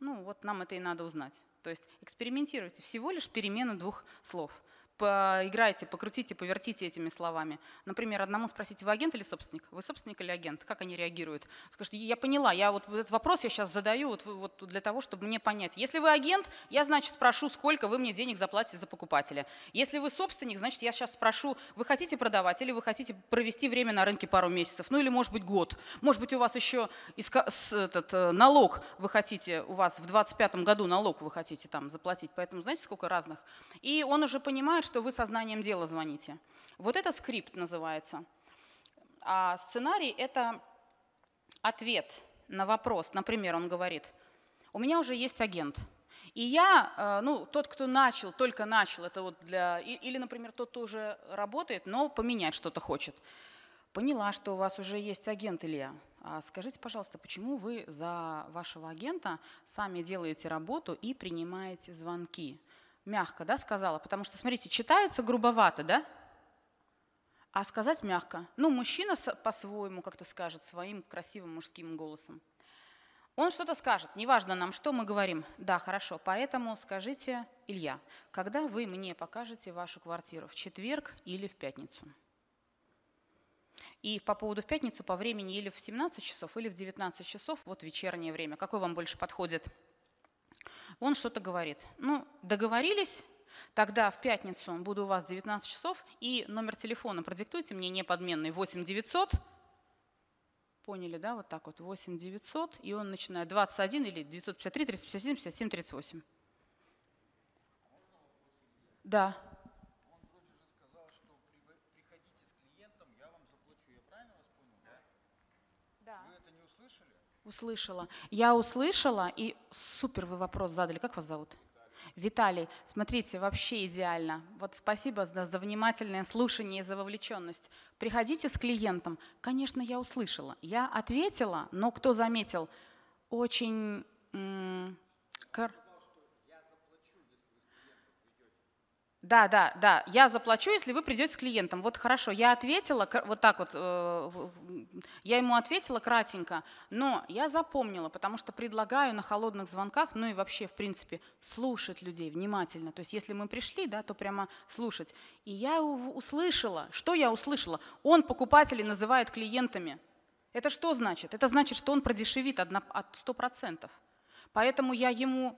Ну вот нам это и надо узнать. То есть экспериментируйте. Всего лишь перемена двух слов – поиграйте, покрутите, повертите этими словами. Например, одному спросите, вы агент или собственник? Вы собственник или агент? Как они реагируют? Скажите, я поняла, я вот этот вопрос я сейчас задаю вот, вот для того, чтобы мне понять. Если вы агент, я, значит, спрошу, сколько вы мне денег заплатите за покупателя. Если вы собственник, значит, я сейчас спрошу, вы хотите продавать или вы хотите провести время на рынке пару месяцев, ну или, может быть, год. Может быть, у вас еще этот, э, налог вы хотите, у вас в 2025 году налог вы хотите там заплатить, поэтому знаете, сколько разных. И он уже понимает, что вы сознанием дела звоните. Вот это скрипт называется. А сценарий — это ответ на вопрос. Например, он говорит, у меня уже есть агент. И я, э, ну, тот, кто начал, только начал, это вот для... Или, например, тот, кто уже работает, но поменять что-то хочет. Поняла, что у вас уже есть агент, Илья. А скажите, пожалуйста, почему вы за вашего агента сами делаете работу и принимаете звонки? мягко да, сказала, потому что, смотрите, читается грубовато, да? А сказать мягко. Ну, мужчина по-своему как-то скажет своим красивым мужским голосом. Он что-то скажет, неважно нам, что мы говорим. Да, хорошо, поэтому скажите, Илья, когда вы мне покажете вашу квартиру, в четверг или в пятницу? И по поводу в пятницу по времени или в 17 часов, или в 19 часов, вот вечернее время. Какое вам больше подходит? он что-то говорит. Ну, договорились, Тогда в пятницу буду у вас 19 часов, и номер телефона продиктуйте мне неподменный 8 900. Поняли, да, вот так вот, 8 900, и он начинает 21 или 953, 357, 57, 38. Да, Услышала. Я услышала, и супер вы вопрос задали. Как вас зовут? Виталий, смотрите, вообще идеально. Вот спасибо за, за внимательное слушание и за вовлеченность. Приходите с клиентом. Конечно, я услышала. Я ответила, но кто заметил, очень... М- Да, да, да. Я заплачу, если вы придете с клиентом. Вот хорошо, я ответила, вот так вот, э, я ему ответила кратенько, но я запомнила, потому что предлагаю на холодных звонках, ну и вообще, в принципе, слушать людей внимательно. То есть если мы пришли, да, то прямо слушать. И я услышала, что я услышала? Он покупателей называет клиентами. Это что значит? Это значит, что он продешевит от 100%. Поэтому я ему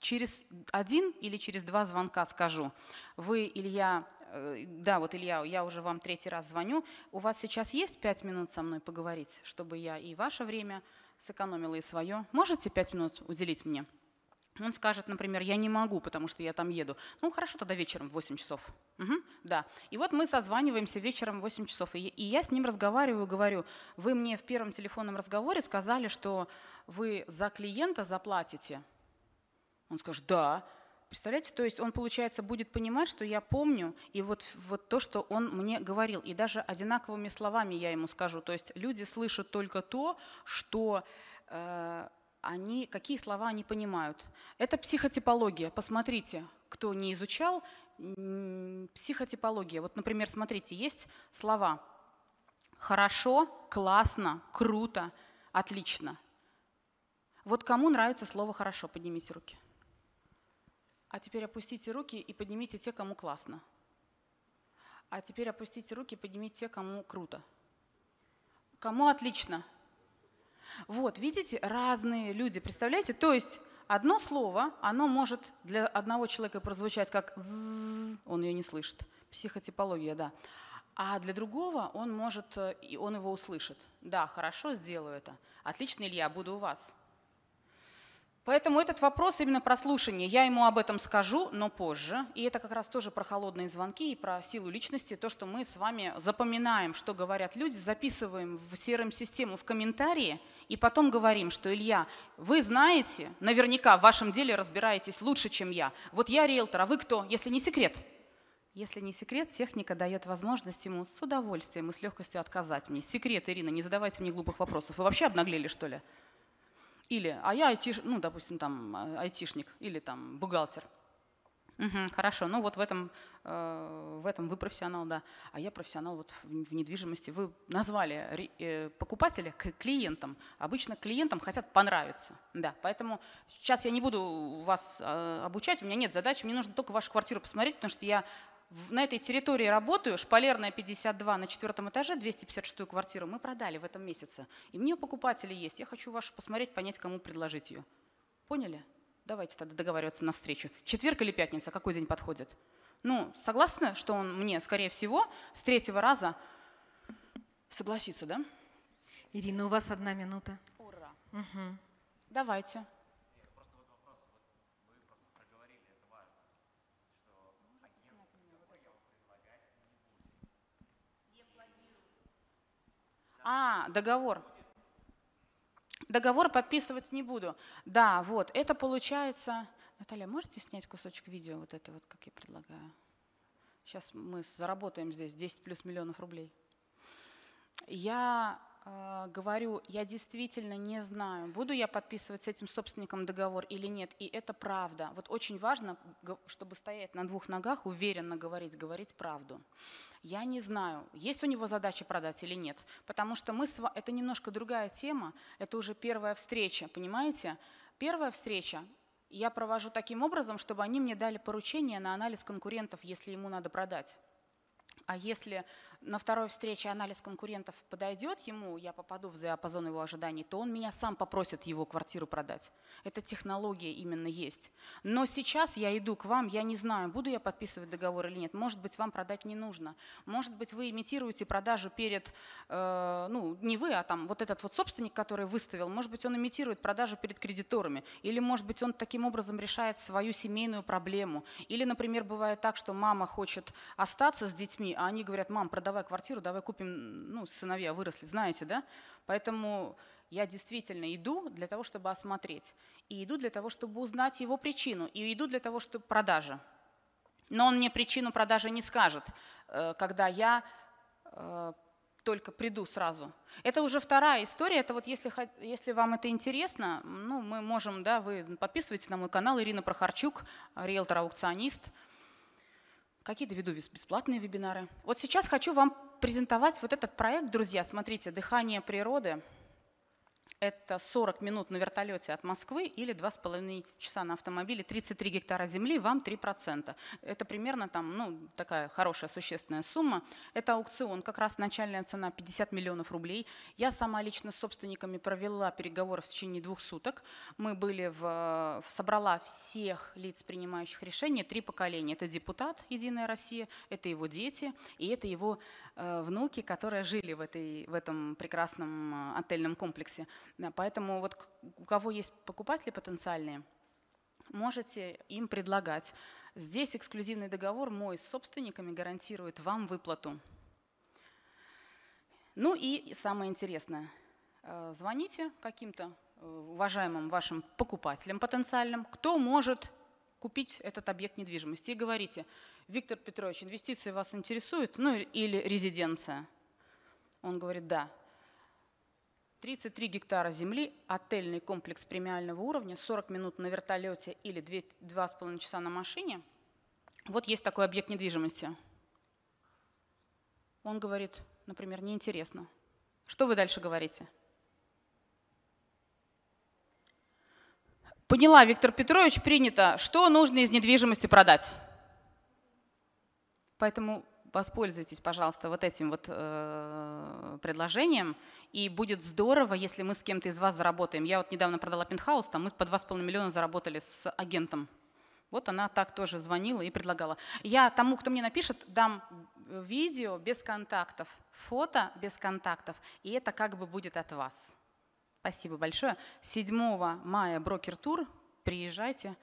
через один или через два звонка скажу. Вы, Илья, э, да, вот Илья, я уже вам третий раз звоню. У вас сейчас есть пять минут со мной поговорить, чтобы я и ваше время сэкономила, и свое? Можете пять минут уделить мне? Он скажет, например, я не могу, потому что я там еду. Ну хорошо, тогда вечером в 8 часов. Угу, да. И вот мы созваниваемся вечером в 8 часов. И, и я с ним разговариваю, говорю, вы мне в первом телефонном разговоре сказали, что вы за клиента заплатите он скажет, да. Представляете, то есть он, получается, будет понимать, что я помню, и вот, вот то, что он мне говорил. И даже одинаковыми словами я ему скажу. То есть люди слышат только то, что э, они, какие слова они понимают. Это психотипология. Посмотрите, кто не изучал, психотипология. Вот, например, смотрите, есть слова «хорошо», «классно», «круто», «отлично». Вот кому нравится слово «хорошо», поднимите руки. А теперь опустите руки и поднимите те, кому классно. А теперь опустите руки и поднимите те, кому круто. Кому отлично. Вот, видите, разные люди, представляете? То есть одно слово, оно может для одного человека прозвучать как «з», он ее не слышит. Психотипология, да. А для другого он может, э, и он его услышит. Да, хорошо, сделаю это. Отлично, Илья, буду у вас. Поэтому этот вопрос именно про слушание. Я ему об этом скажу, но позже. И это как раз тоже про холодные звонки и про силу личности. То, что мы с вами запоминаем, что говорят люди, записываем в серым систему в комментарии и потом говорим, что Илья, вы знаете, наверняка в вашем деле разбираетесь лучше, чем я. Вот я риэлтор, а вы кто, если не секрет? Если не секрет, техника дает возможность ему с удовольствием и с легкостью отказать мне. Секрет, Ирина, не задавайте мне глупых вопросов. Вы вообще обнаглели, что ли? Или, а я айтиш, ну, допустим, там э, айтишник или там бухгалтер. Угу, хорошо, ну вот в этом, э, в этом вы профессионал, да, а я профессионал вот в, в недвижимости. Вы назвали э, покупателя клиентом. Обычно клиентам хотят понравиться, да. Поэтому сейчас я не буду вас э, обучать, у меня нет задачи, мне нужно только вашу квартиру посмотреть, потому что я на этой территории работаю, шпалерная 52 на четвертом этаже, 256 ю квартиру мы продали в этом месяце. И мне покупатели есть. Я хочу вашу посмотреть, понять, кому предложить ее. Поняли? Давайте тогда договариваться на встречу. Четверг или пятница, какой день подходит? Ну, согласны, что он мне, скорее всего, с третьего раза согласится, да? Ирина, у вас одна минута. Ура. Угу. Давайте. А, договор. Договор подписывать не буду. Да, вот, это получается... Наталья, можете снять кусочек видео вот это вот, как я предлагаю? Сейчас мы заработаем здесь 10 плюс миллионов рублей. Я а, говорю, я действительно не знаю, буду я подписывать с этим собственником договор или нет, и это правда. Вот очень важно, чтобы стоять на двух ногах, уверенно говорить, говорить правду. Я не знаю, есть у него задача продать или нет, потому что мы с вами, это немножко другая тема, это уже первая встреча, понимаете? Первая встреча, я провожу таким образом, чтобы они мне дали поручение на анализ конкурентов, если ему надо продать. А если на второй встрече анализ конкурентов подойдет ему, я попаду в диапазон его ожиданий, то он меня сам попросит его квартиру продать. Эта технология именно есть. Но сейчас я иду к вам, я не знаю, буду я подписывать договор или нет. Может быть, вам продать не нужно. Может быть, вы имитируете продажу перед, э, ну, не вы, а там вот этот вот собственник, который выставил, может быть, он имитирует продажу перед кредиторами. Или, может быть, он таким образом решает свою семейную проблему. Или, например, бывает так, что мама хочет остаться с детьми, а они говорят, мам, продай давай квартиру, давай купим, ну, сыновья выросли, знаете, да? Поэтому я действительно иду для того, чтобы осмотреть. И иду для того, чтобы узнать его причину. И иду для того, чтобы продажа. Но он мне причину продажи не скажет, э, когда я э, только приду сразу. Это уже вторая история. Это вот если, если вам это интересно, ну, мы можем, да, вы подписывайтесь на мой канал Ирина Прохорчук, риэлтор-аукционист какие-то веду бесплатные вебинары. Вот сейчас хочу вам презентовать вот этот проект, друзья. Смотрите, «Дыхание природы». Это 40 минут на вертолете от Москвы или 2,5 часа на автомобиле, 33 гектара земли, вам 3%. Это примерно там, ну, такая хорошая существенная сумма. Это аукцион, как раз начальная цена 50 миллионов рублей. Я сама лично с собственниками провела переговоры в течение двух суток. Мы были в, собрала всех лиц, принимающих решения, три поколения. Это депутат «Единая Россия», это его дети и это его э, внуки, которые жили в, этой, в этом прекрасном э, отельном комплексе. Да, поэтому вот у кого есть покупатели потенциальные, можете им предлагать. Здесь эксклюзивный договор мой с собственниками гарантирует вам выплату. Ну и самое интересное, э, звоните каким-то э, уважаемым вашим покупателям потенциальным, кто может купить этот объект недвижимости и говорите, Виктор Петрович, инвестиции вас интересуют, ну или резиденция. Он говорит, да. 33 гектара земли, отельный комплекс премиального уровня, 40 минут на вертолете или 2,5 часа на машине. Вот есть такой объект недвижимости. Он говорит, например, неинтересно. Что вы дальше говорите? Поняла, Виктор Петрович, принято, что нужно из недвижимости продать. Поэтому воспользуйтесь, пожалуйста, вот этим вот э, предложением, и будет здорово, если мы с кем-то из вас заработаем. Я вот недавно продала пентхаус, там мы по 2,5 миллиона заработали с агентом. Вот она так тоже звонила и предлагала. Я тому, кто мне напишет, дам видео без контактов, фото без контактов, и это как бы будет от вас. Спасибо большое. 7 мая брокер-тур. Приезжайте.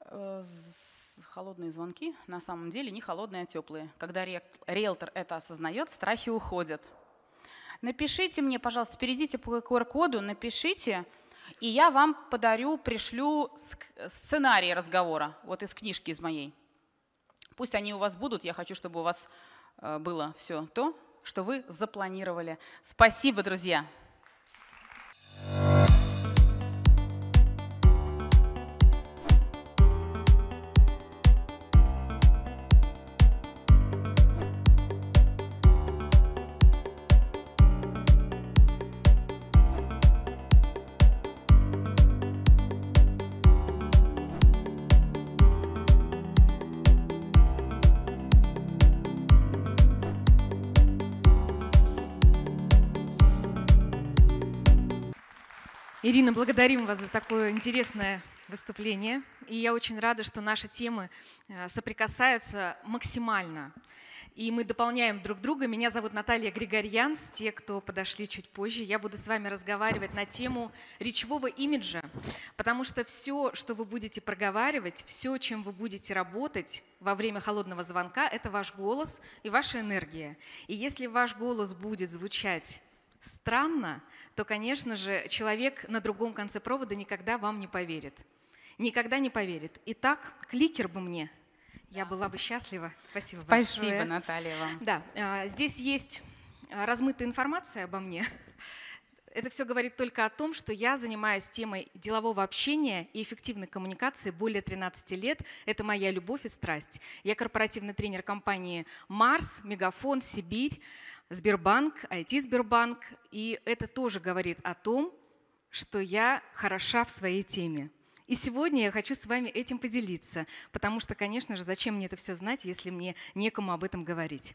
Э, с холодные звонки на самом деле не холодные, а теплые. Когда риэлтор это осознает, страхи уходят. Напишите мне, пожалуйста, перейдите по QR-коду, напишите, и я вам подарю, пришлю сценарий разговора, вот из книжки из моей. Пусть они у вас будут, я хочу, чтобы у вас э, было все то, что вы запланировали. Спасибо, друзья! Ирина, благодарим вас за такое интересное выступление. И я очень рада, что наши темы э, соприкасаются максимально. И мы дополняем друг друга. Меня зовут Наталья Григорьянс. Те, кто подошли чуть позже, я буду с вами разговаривать на тему речевого имиджа, потому что все, что вы будете проговаривать, все, чем вы будете работать во время холодного звонка, это ваш голос и ваша энергия. И если ваш голос будет звучать странно, то, конечно же, человек на другом конце провода никогда вам не поверит. Никогда не поверит. Итак, кликер бы мне. Я была бы счастлива. Спасибо, Спасибо большое. Спасибо, Наталья, вам. Да, э, здесь есть э, размытая информация обо мне. [laughs] Это все говорит только о том, что я занимаюсь темой делового общения и эффективной коммуникации более 13 лет. Это моя любовь и страсть. Я корпоративный тренер компании «Марс», «Мегафон», «Сибирь». Сбербанк, IT-Сбербанк, и это тоже говорит о том, что я хороша в своей теме. И сегодня я хочу с вами этим поделиться, потому что, конечно же, зачем мне это все знать, если мне некому об этом говорить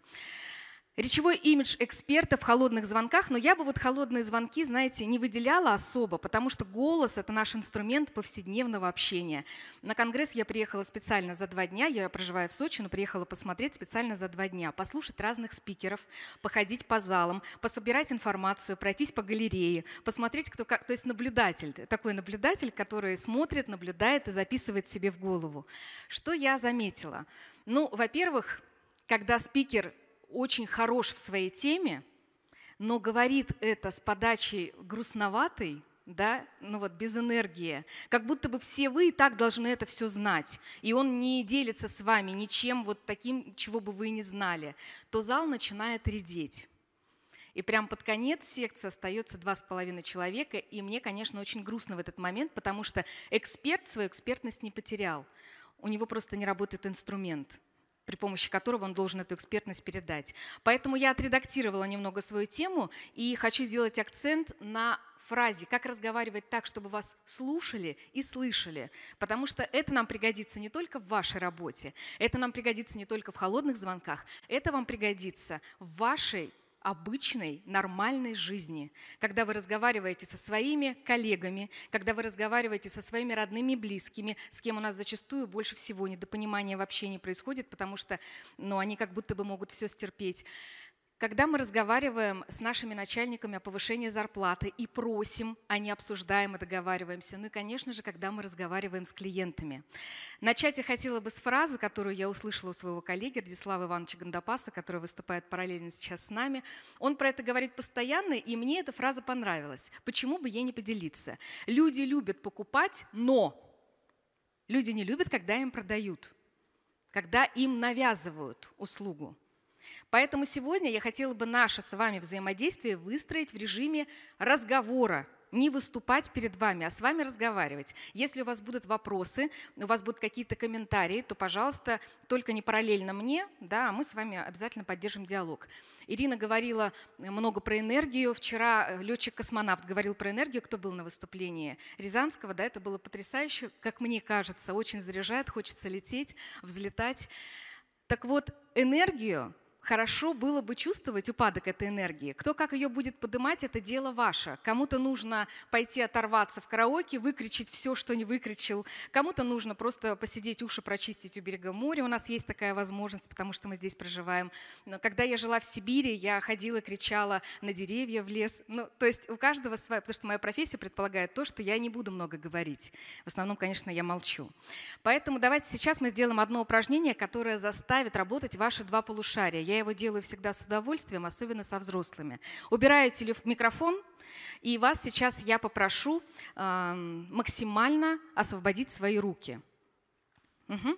речевой имидж эксперта в холодных звонках, но я бы вот холодные звонки, знаете, не выделяла особо, потому что голос — это наш инструмент повседневного общения. На конгресс я приехала специально за два дня, я проживаю в Сочи, но приехала посмотреть специально за два дня, послушать разных спикеров, походить по залам, пособирать информацию, пройтись по галерее, посмотреть, кто как... То есть наблюдатель, такой наблюдатель, который смотрит, наблюдает и записывает себе в голову. Что я заметила? Ну, во-первых, когда спикер очень хорош в своей теме, но говорит это с подачей грустноватой, да, ну вот без энергии, как будто бы все вы и так должны это все знать, и он не делится с вами ничем вот таким, чего бы вы не знали, то зал начинает редеть. И прям под конец секции остается два с половиной человека, и мне, конечно, очень грустно в этот момент, потому что эксперт свою экспертность не потерял. У него просто не работает инструмент при помощи которого он должен эту экспертность передать. Поэтому я отредактировала немного свою тему и хочу сделать акцент на фразе «как разговаривать так, чтобы вас слушали и слышали», потому что это нам пригодится не только в вашей работе, это нам пригодится не только в холодных звонках, это вам пригодится в вашей обычной, нормальной жизни, когда вы разговариваете со своими коллегами, когда вы разговариваете со своими родными и близкими, с кем у нас зачастую больше всего недопонимания вообще не происходит, потому что ну, они как будто бы могут все стерпеть. Когда мы разговариваем с нашими начальниками о повышении зарплаты и просим, а не обсуждаем и договариваемся, ну и, конечно же, когда мы разговариваем с клиентами. Начать я хотела бы с фразы, которую я услышала у своего коллеги Радислава Ивановича Гандапаса, который выступает параллельно сейчас с нами. Он про это говорит постоянно, и мне эта фраза понравилась. Почему бы ей не поделиться? Люди любят покупать, но люди не любят, когда им продают, когда им навязывают услугу. Поэтому сегодня я хотела бы наше с вами взаимодействие выстроить в режиме разговора, не выступать перед вами, а с вами разговаривать. Если у вас будут вопросы, у вас будут какие-то комментарии, то, пожалуйста, только не параллельно мне, да, а мы с вами обязательно поддержим диалог. Ирина говорила много про энергию. Вчера э, летчик-космонавт говорил про энергию, кто был на выступлении Рязанского, да, это было потрясающе, как мне кажется, очень заряжает, хочется лететь, взлетать. Так вот, энергию хорошо было бы чувствовать упадок этой энергии. Кто как ее будет поднимать, это дело ваше. Кому-то нужно пойти оторваться в караоке, выкричить все, что не выкричил. Кому-то нужно просто посидеть уши, прочистить у берега моря. У нас есть такая возможность, потому что мы здесь проживаем. Но когда я жила в Сибири, я ходила, кричала на деревья, в лес. Ну, то есть у каждого своя, потому что моя профессия предполагает то, что я не буду много говорить. В основном, конечно, я молчу. Поэтому давайте сейчас мы сделаем одно упражнение, которое заставит работать ваши два полушария. Я его делаю всегда с удовольствием, особенно со взрослыми. Убираю телеф- микрофон, и вас сейчас я попрошу э, максимально освободить свои руки. Угу.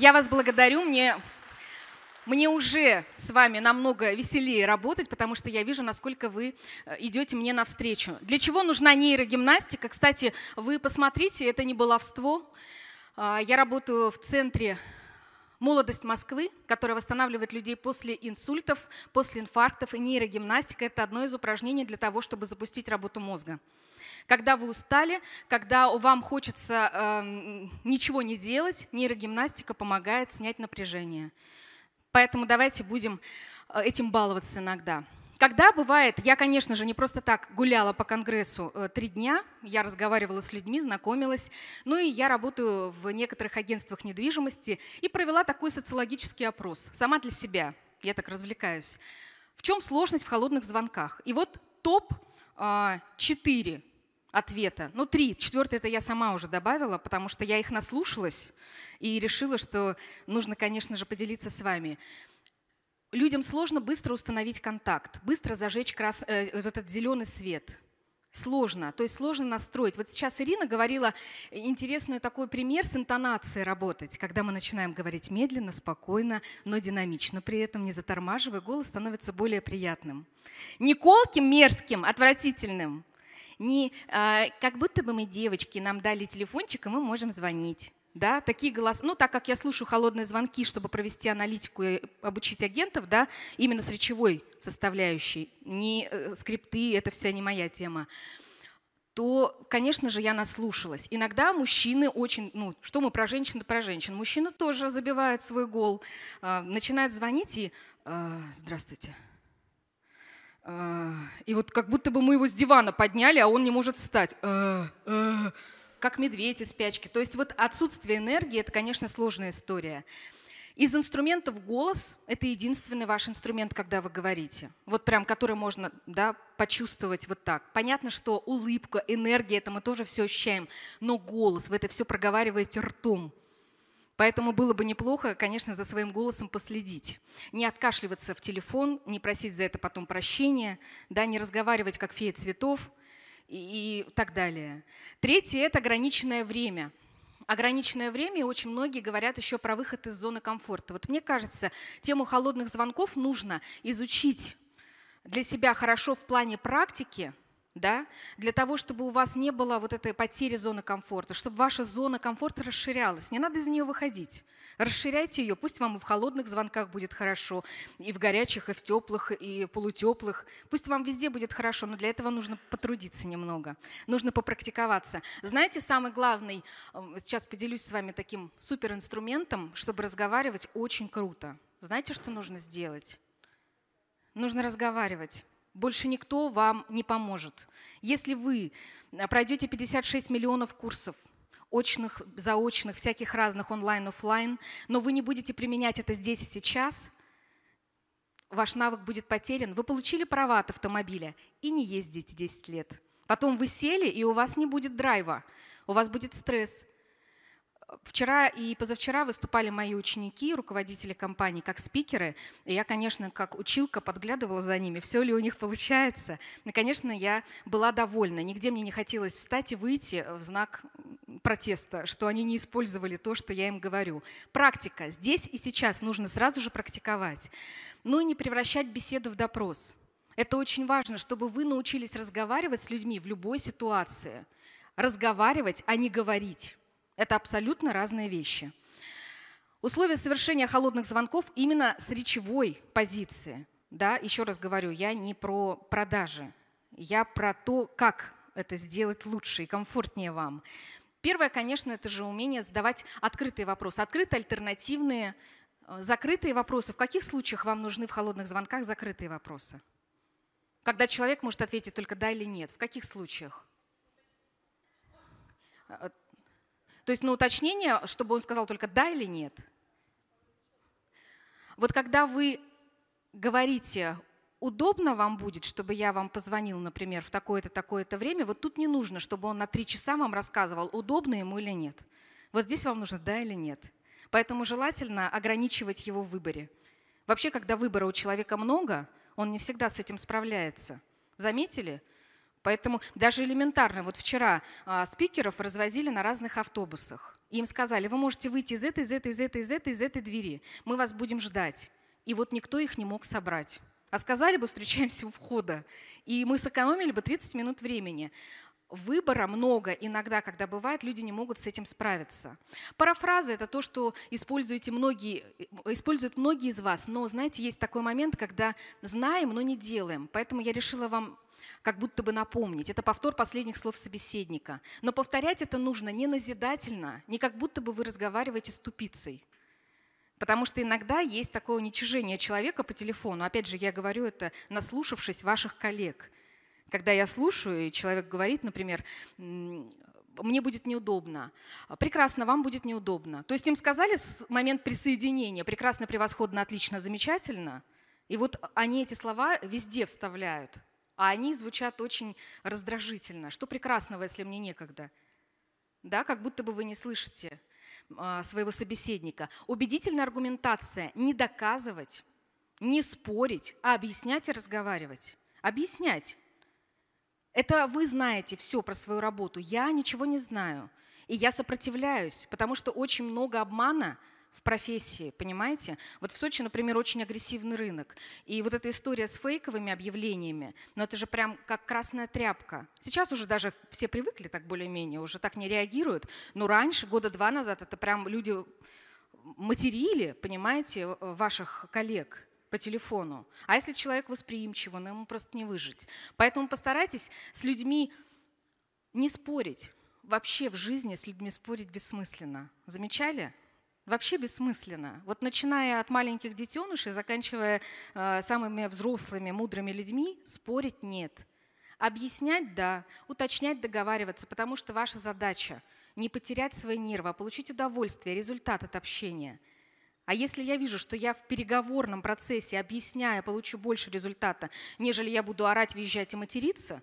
Я вас благодарю. Мне, мне уже с вами намного веселее работать, потому что я вижу, насколько вы э, идете мне навстречу. Для чего нужна нейрогимнастика? Кстати, вы посмотрите, это не баловство. А, я работаю в центре «Молодость Москвы», которая восстанавливает людей после инсультов, после инфарктов. И нейрогимнастика – это одно из упражнений для того, чтобы запустить работу мозга. Когда вы устали, когда вам хочется э, ничего не делать, нейрогимнастика помогает снять напряжение. Поэтому давайте будем э, этим баловаться иногда. Когда бывает, я, конечно же, не просто так гуляла по Конгрессу э, три дня, я разговаривала с людьми, знакомилась, ну и я работаю в некоторых агентствах недвижимости и провела такой социологический опрос, сама для себя, я так развлекаюсь. В чем сложность в холодных звонках? И вот топ-4 а, ответа. Ну, три. Четвертый это я сама уже добавила, потому что я их наслушалась и решила, что нужно, конечно же, поделиться с вами. Людям сложно быстро установить контакт, быстро зажечь крас... э, этот зеленый свет. Сложно, то есть сложно настроить. Вот сейчас Ирина говорила интересный такой пример с интонацией работать, когда мы начинаем говорить медленно, спокойно, но динамично, при этом не затормаживая, голос становится более приятным. Не колким, мерзким, отвратительным, не а, как будто бы мы девочки, нам дали телефончик, и мы можем звонить. Да, такие голоса, ну так как я слушаю холодные звонки, чтобы провести аналитику и обучить агентов, да, именно с речевой составляющей, не э, скрипты, это вся не моя тема то, конечно же, я наслушалась. Иногда мужчины очень, ну, что мы про женщин, да про женщин. Мужчины тоже забивают свой гол, э, начинают звонить и э, «Здравствуйте, а, и вот как будто бы мы его с дивана подняли, а он не может встать. А, а, как медведь из спячки. То есть вот отсутствие энергии – это, конечно, сложная история. Из инструментов голос – это единственный ваш инструмент, когда вы говорите. Вот прям, который можно да, почувствовать вот так. Понятно, что улыбка, энергия – это мы тоже все ощущаем. Но голос, вы это все проговариваете ртом. Поэтому было бы неплохо, конечно, за своим голосом последить. Не откашливаться в телефон, не просить за это потом прощения, да, не разговаривать как фея цветов и, и так далее. Третье – это ограниченное время – ограниченное время, и очень многие говорят еще про выход из зоны комфорта. Вот мне кажется, тему холодных звонков нужно изучить для себя хорошо в плане практики, да, для того, чтобы у вас не было вот этой потери зоны комфорта, чтобы ваша зона комфорта расширялась. Не надо из нее выходить. Расширяйте ее, пусть вам и в холодных звонках будет хорошо, и в горячих, и в теплых, и полутеплых. Пусть вам везде будет хорошо, но для этого нужно потрудиться немного, нужно попрактиковаться. Знаете, самый главный, эм, сейчас поделюсь с вами таким суперинструментом, чтобы разговаривать очень круто. Знаете, что нужно сделать? Нужно разговаривать. Больше никто вам не поможет. Если вы э, пройдете 56 миллионов курсов, очных, заочных, всяких разных онлайн, офлайн, но вы не будете применять это здесь и сейчас, ваш навык будет потерян. Вы получили права от автомобиля и не ездите 10 лет. Потом вы сели, и у вас не будет драйва, у вас будет стресс, Вчера и позавчера выступали мои ученики, руководители компании, как спикеры. И я, конечно, как училка подглядывала за ними, все ли у них получается. Но, конечно, я была довольна. Нигде мне не хотелось встать и выйти в знак протеста, что они не использовали то, что я им говорю. Практика. Здесь и сейчас нужно сразу же практиковать. Ну и не превращать беседу в допрос. Это очень важно, чтобы вы научились разговаривать с людьми в любой ситуации. Разговаривать, а не говорить. Это абсолютно разные вещи. Условия совершения холодных звонков именно с речевой позиции. Да, еще раз говорю, я не про продажи, я про то, как это сделать лучше и комфортнее вам. Первое, конечно, это же умение задавать открытые вопросы, открытые альтернативные, э, закрытые вопросы. В каких случаях вам нужны в холодных звонках закрытые вопросы? Когда человек может ответить только да или нет. В каких случаях? Э, то есть на уточнение, чтобы он сказал только да или нет. Вот когда вы говорите, удобно вам будет, чтобы я вам позвонил, например, в такое-то, такое-то время, вот тут не нужно, чтобы он на три часа вам рассказывал, удобно ему или нет. Вот здесь вам нужно да или нет. Поэтому желательно ограничивать его в выборе. Вообще, когда выбора у человека много, он не всегда с этим справляется. Заметили? Поэтому даже элементарно, вот вчера а, спикеров развозили на разных автобусах. И им сказали, вы можете выйти из этой, из этой, из этой, из этой, из этой двери. Мы вас будем ждать. И вот никто их не мог собрать. А сказали бы, встречаемся у входа. И мы сэкономили бы 30 минут времени. Выбора много иногда, когда бывает, люди не могут с этим справиться. Парафраза – это то, что используете многие, э, используют многие из вас, но, знаете, есть такой момент, когда знаем, но не делаем. Поэтому я решила вам как будто бы напомнить. Это повтор последних слов собеседника. Но повторять это нужно не назидательно, не как будто бы вы разговариваете с тупицей. Потому что иногда есть такое уничижение человека по телефону. Опять же, я говорю это, наслушавшись ваших коллег. Когда я слушаю, и человек говорит, например, мне будет неудобно. Прекрасно, вам будет неудобно. То есть им сказали с момент присоединения, прекрасно, превосходно, отлично, замечательно. И вот они эти слова везде вставляют а они звучат очень раздражительно. Что прекрасного, если мне некогда? Да, как будто бы вы не слышите а, своего собеседника. Убедительная аргументация – не доказывать, не спорить, а объяснять и разговаривать. Объяснять. Это вы знаете все про свою работу. Я ничего не знаю. И я сопротивляюсь, потому что очень много обмана – в профессии, понимаете? Вот в Сочи, например, очень агрессивный рынок. И вот эта история с фейковыми объявлениями, ну это же прям как красная тряпка. Сейчас уже даже все привыкли так более-менее, уже так не реагируют. Но раньше, года два назад, это прям люди материли, понимаете, ваших коллег по телефону. А если человек восприимчивый, ну ему просто не выжить. Поэтому постарайтесь с людьми не спорить. Вообще в жизни с людьми спорить бессмысленно. Замечали? вообще бессмысленно. Вот начиная от маленьких детенышей, заканчивая э, самыми взрослыми, мудрыми людьми, спорить нет. Объяснять – да, уточнять, договариваться, потому что ваша задача – не потерять свои нервы, а получить удовольствие, результат от общения. А если я вижу, что я в переговорном процессе, объясняя, получу больше результата, нежели я буду орать, визжать и материться,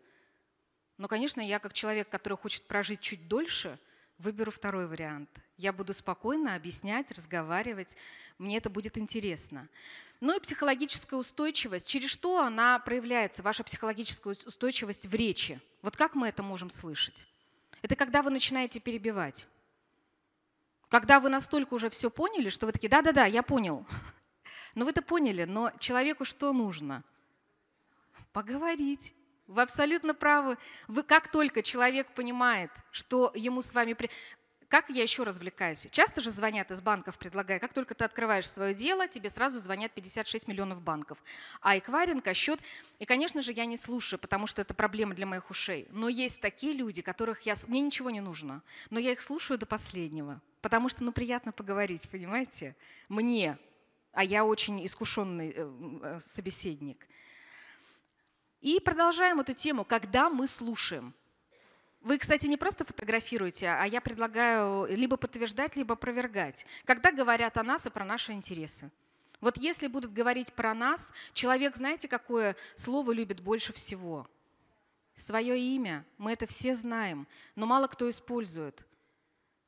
ну, конечно, я как человек, который хочет прожить чуть дольше, выберу второй вариант – я буду спокойно объяснять, разговаривать. Мне это будет интересно. Ну и психологическая устойчивость. Через что она проявляется, ваша психологическая устойчивость в речи? Вот как мы это можем слышать? Это когда вы начинаете перебивать. Когда вы настолько уже все поняли, что вы такие, да-да-да, я понял. [laughs] Но ну вы это поняли, но человеку что нужно? Поговорить. Вы абсолютно правы. Вы как только человек понимает, что ему с вами... Как я еще развлекаюсь? Часто же звонят из банков, предлагая, как только ты открываешь свое дело, тебе сразу звонят 56 миллионов банков. А эквайринг, а счет. И, конечно же, я не слушаю, потому что это проблема для моих ушей. Но есть такие люди, которых я... Мне ничего не нужно, но я их слушаю до последнего. Потому что, ну, приятно поговорить, понимаете? Мне, а я очень искушенный э, э, собеседник. И продолжаем эту тему, когда мы слушаем. Вы, кстати, не просто фотографируете, а я предлагаю либо подтверждать, либо опровергать. Когда говорят о нас и про наши интересы? Вот если будут говорить про нас, человек, знаете, какое слово любит больше всего? Свое имя, мы это все знаем, но мало кто использует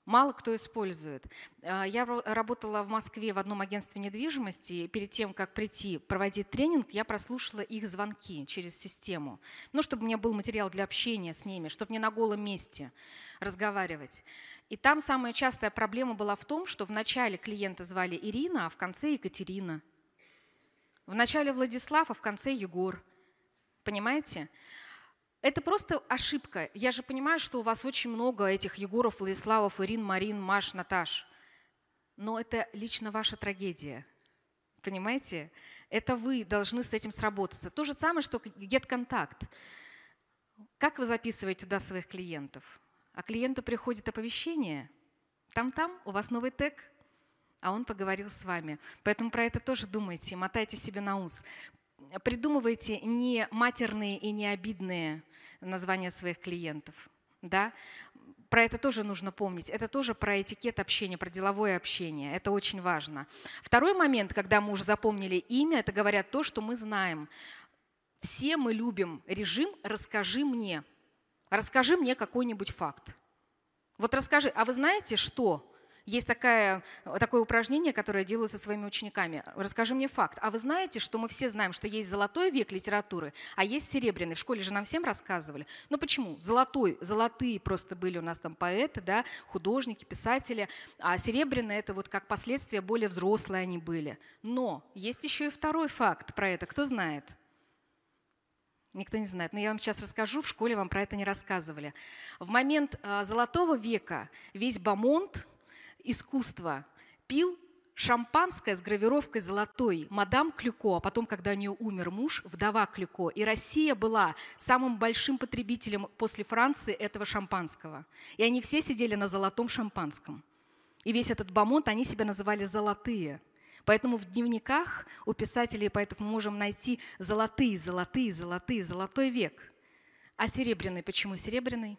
мало кто использует. А, я работала в Москве в одном агентстве недвижимости, перед тем, как прийти проводить тренинг, я прослушала их звонки через систему, ну, чтобы у меня был материал для общения с ними, чтобы не на голом месте разговаривать. И там самая частая проблема была в том, что в начале клиента звали Ирина, а в конце Екатерина. В начале Владислав, а в конце Егор. Понимаете? это просто ошибка. Я же понимаю, что у вас очень много этих Егоров, Владиславов, Ирин, Марин, Маш, Наташ. Но это лично ваша трагедия. Понимаете? Это вы должны с этим сработаться. То же самое, что get-контакт. Как вы записываете туда своих клиентов? А клиенту приходит оповещение. Там-там, у вас новый тег, а он поговорил с вами. Поэтому про это тоже думайте, мотайте себе на ус. Придумывайте не матерные и не обидные названия своих клиентов. Да? Про это тоже нужно помнить. Это тоже про этикет общения, про деловое общение. Это очень важно. Второй момент, когда мы уже запомнили имя, это говорят то, что мы знаем. Все мы любим режим «расскажи мне». Расскажи мне какой-нибудь факт. Вот расскажи, а вы знаете что? Есть такая, э, такое упражнение, которое я делаю со своими учениками. Расскажи мне факт. А вы знаете, что мы все знаем, что есть золотой век литературы, а есть серебряный. В школе же нам всем рассказывали. Но ну почему? Золотой, золотые просто были у нас там поэты, да, художники, писатели, а серебряные это вот как последствия более взрослые они были. Но есть еще и второй факт про это. Кто знает? Никто не знает. Но я вам сейчас расскажу, в школе вам про это не рассказывали. В момент э, Золотого века весь Бамонт, Искусство пил шампанское с гравировкой золотой мадам Клюко, а потом, когда у нее умер муж, вдова Клюко. И Россия была самым большим потребителем после Франции этого шампанского. И они все сидели на золотом шампанском. И весь этот бамонт они себя называли «золотые». Поэтому в дневниках у писателей и поэтов мы можем найти золотые, золотые, золотые, золотой век. А серебряный почему серебряный?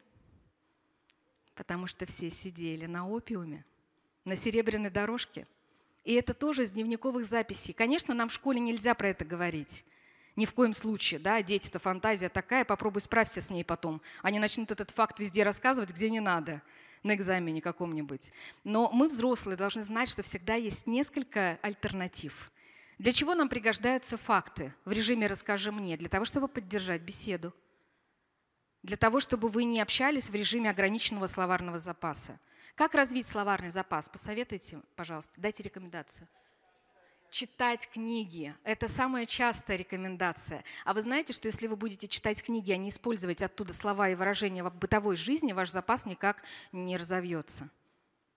Потому что все сидели на опиуме на серебряной дорожке. И это тоже из дневниковых записей. Конечно, нам в школе нельзя про это говорить. Ни в коем случае, да, дети-то фантазия такая, попробуй справься с ней потом. Они начнут этот факт везде рассказывать, где не надо, на экзамене каком-нибудь. Но мы, взрослые, должны знать, что всегда есть несколько альтернатив. Для чего нам пригождаются факты в режиме «расскажи мне»? Для того, чтобы поддержать беседу. Для того, чтобы вы не общались в режиме ограниченного словарного запаса. Как развить словарный запас? Посоветуйте, пожалуйста, дайте рекомендацию. Читать книги. Это самая частая рекомендация. А вы знаете, что если вы будете читать книги, а не использовать оттуда слова и выражения в бытовой жизни, ваш запас никак не разовьется.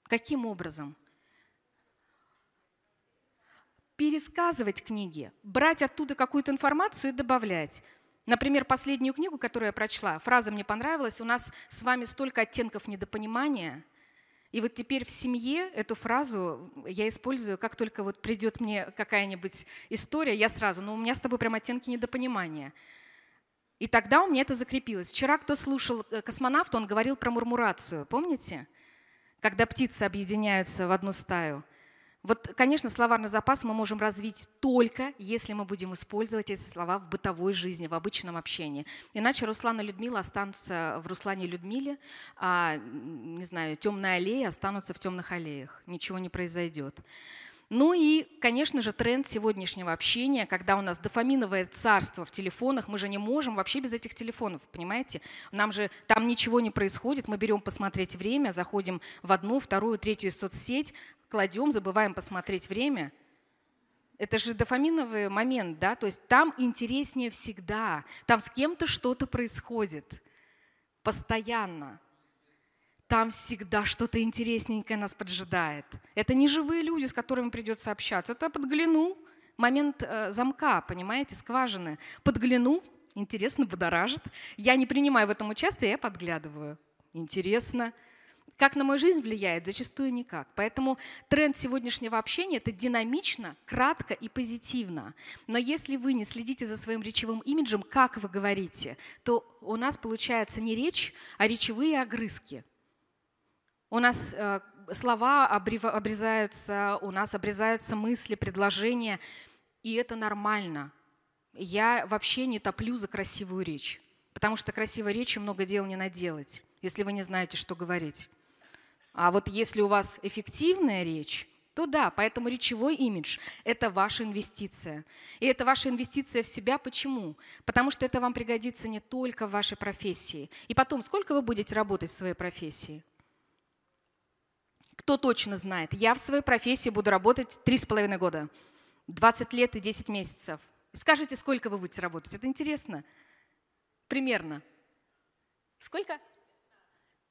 Каким образом? Пересказывать книги, брать оттуда какую-то информацию и добавлять. Например, последнюю книгу, которую я прочла, фраза мне понравилась, у нас с вами столько оттенков недопонимания – и вот теперь в семье эту фразу я использую, как только вот придет мне какая-нибудь история, я сразу, ну у меня с тобой прям оттенки недопонимания. И тогда у меня это закрепилось. Вчера кто слушал э, космонавта, он говорил про мурмурацию, помните? Когда птицы объединяются в одну стаю. Вот, конечно, словарный запас мы можем развить только, если мы будем использовать эти слова в бытовой жизни, в обычном общении. Иначе Руслан и Людмила останутся в Руслане и Людмиле, а, не знаю, темные аллеи останутся в темных аллеях. Ничего не произойдет. Ну и, конечно же, тренд сегодняшнего общения, когда у нас дофаминовое царство в телефонах, мы же не можем вообще без этих телефонов, понимаете? Нам же там ничего не происходит, мы берем посмотреть время, заходим в одну, вторую, третью соцсеть, кладем, забываем посмотреть время. Это же дофаминовый момент, да? То есть там интереснее всегда. Там с кем-то что-то происходит. Постоянно. Там всегда что-то интересненькое нас поджидает. Это не живые люди, с которыми придется общаться. Это подглянул, момент э, замка, понимаете, скважины. Подглянул, интересно, будоражит. Я не принимаю в этом участие, я подглядываю. Интересно. Как на мою жизнь влияет? Зачастую никак. Поэтому тренд сегодняшнего общения – это динамично, кратко и позитивно. Но если вы не следите за своим речевым имиджем, как вы говорите, то у нас получается не речь, а речевые огрызки. У нас э, слова обрезаются, у нас обрезаются мысли, предложения, и это нормально. Я вообще не топлю за красивую речь, потому что красивой речи много дел не наделать, если вы не знаете, что говорить. А вот если у вас эффективная речь, то да, поэтому речевой имидж – это ваша инвестиция. И это ваша инвестиция в себя. Почему? Потому что это вам пригодится не только в вашей профессии. И потом, сколько вы будете работать в своей профессии? Кто точно знает? Я в своей профессии буду работать 3,5 года, 20 лет и 10 месяцев. Скажите, сколько вы будете работать? Это интересно. Примерно. Сколько?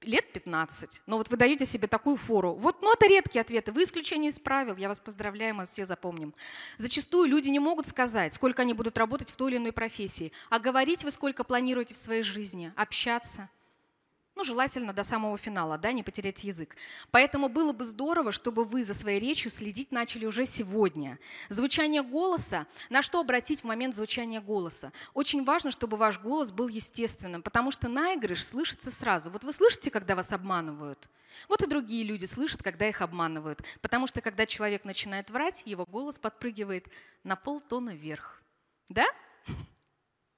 лет 15. Но вот вы даете себе такую фору. Вот, ну это редкие ответы. Вы исключение из правил. Я вас поздравляю, мы все запомним. Зачастую люди не могут сказать, сколько они будут работать в той или иной профессии. А говорить вы сколько планируете в своей жизни, общаться – ну, желательно до самого финала, да, не потерять язык. Поэтому было бы здорово, чтобы вы за своей речью следить начали уже сегодня. Звучание голоса, на что обратить в момент звучания голоса. Очень важно, чтобы ваш голос был естественным, потому что наигрыш слышится сразу. Вот вы слышите, когда вас обманывают? Вот и другие люди слышат, когда их обманывают. Потому что когда человек начинает врать, его голос подпрыгивает на полтона вверх. Да?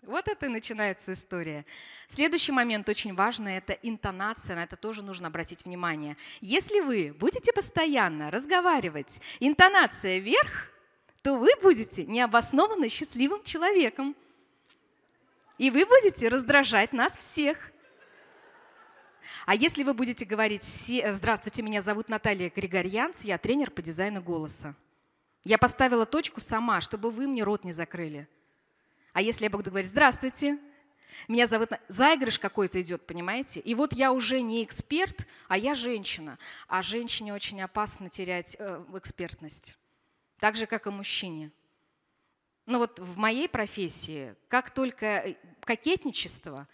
Вот это и начинается история. Следующий момент очень важный – это интонация, на это тоже нужно обратить внимание. Если вы будете постоянно разговаривать интонация вверх, то вы будете необоснованно счастливым человеком. И вы будете раздражать нас всех. А если вы будете говорить «Здравствуйте, меня зовут Наталья Григорьянц, я тренер по дизайну голоса». Я поставила точку сама, чтобы вы мне рот не закрыли – а если я буду говорить «Здравствуйте», меня зовут заигрыш какой-то идет, понимаете? И вот я уже не эксперт, а я женщина. А женщине очень опасно терять э, экспертность. Так же, как и мужчине. Но ну вот в моей профессии, как только э, кокетничество,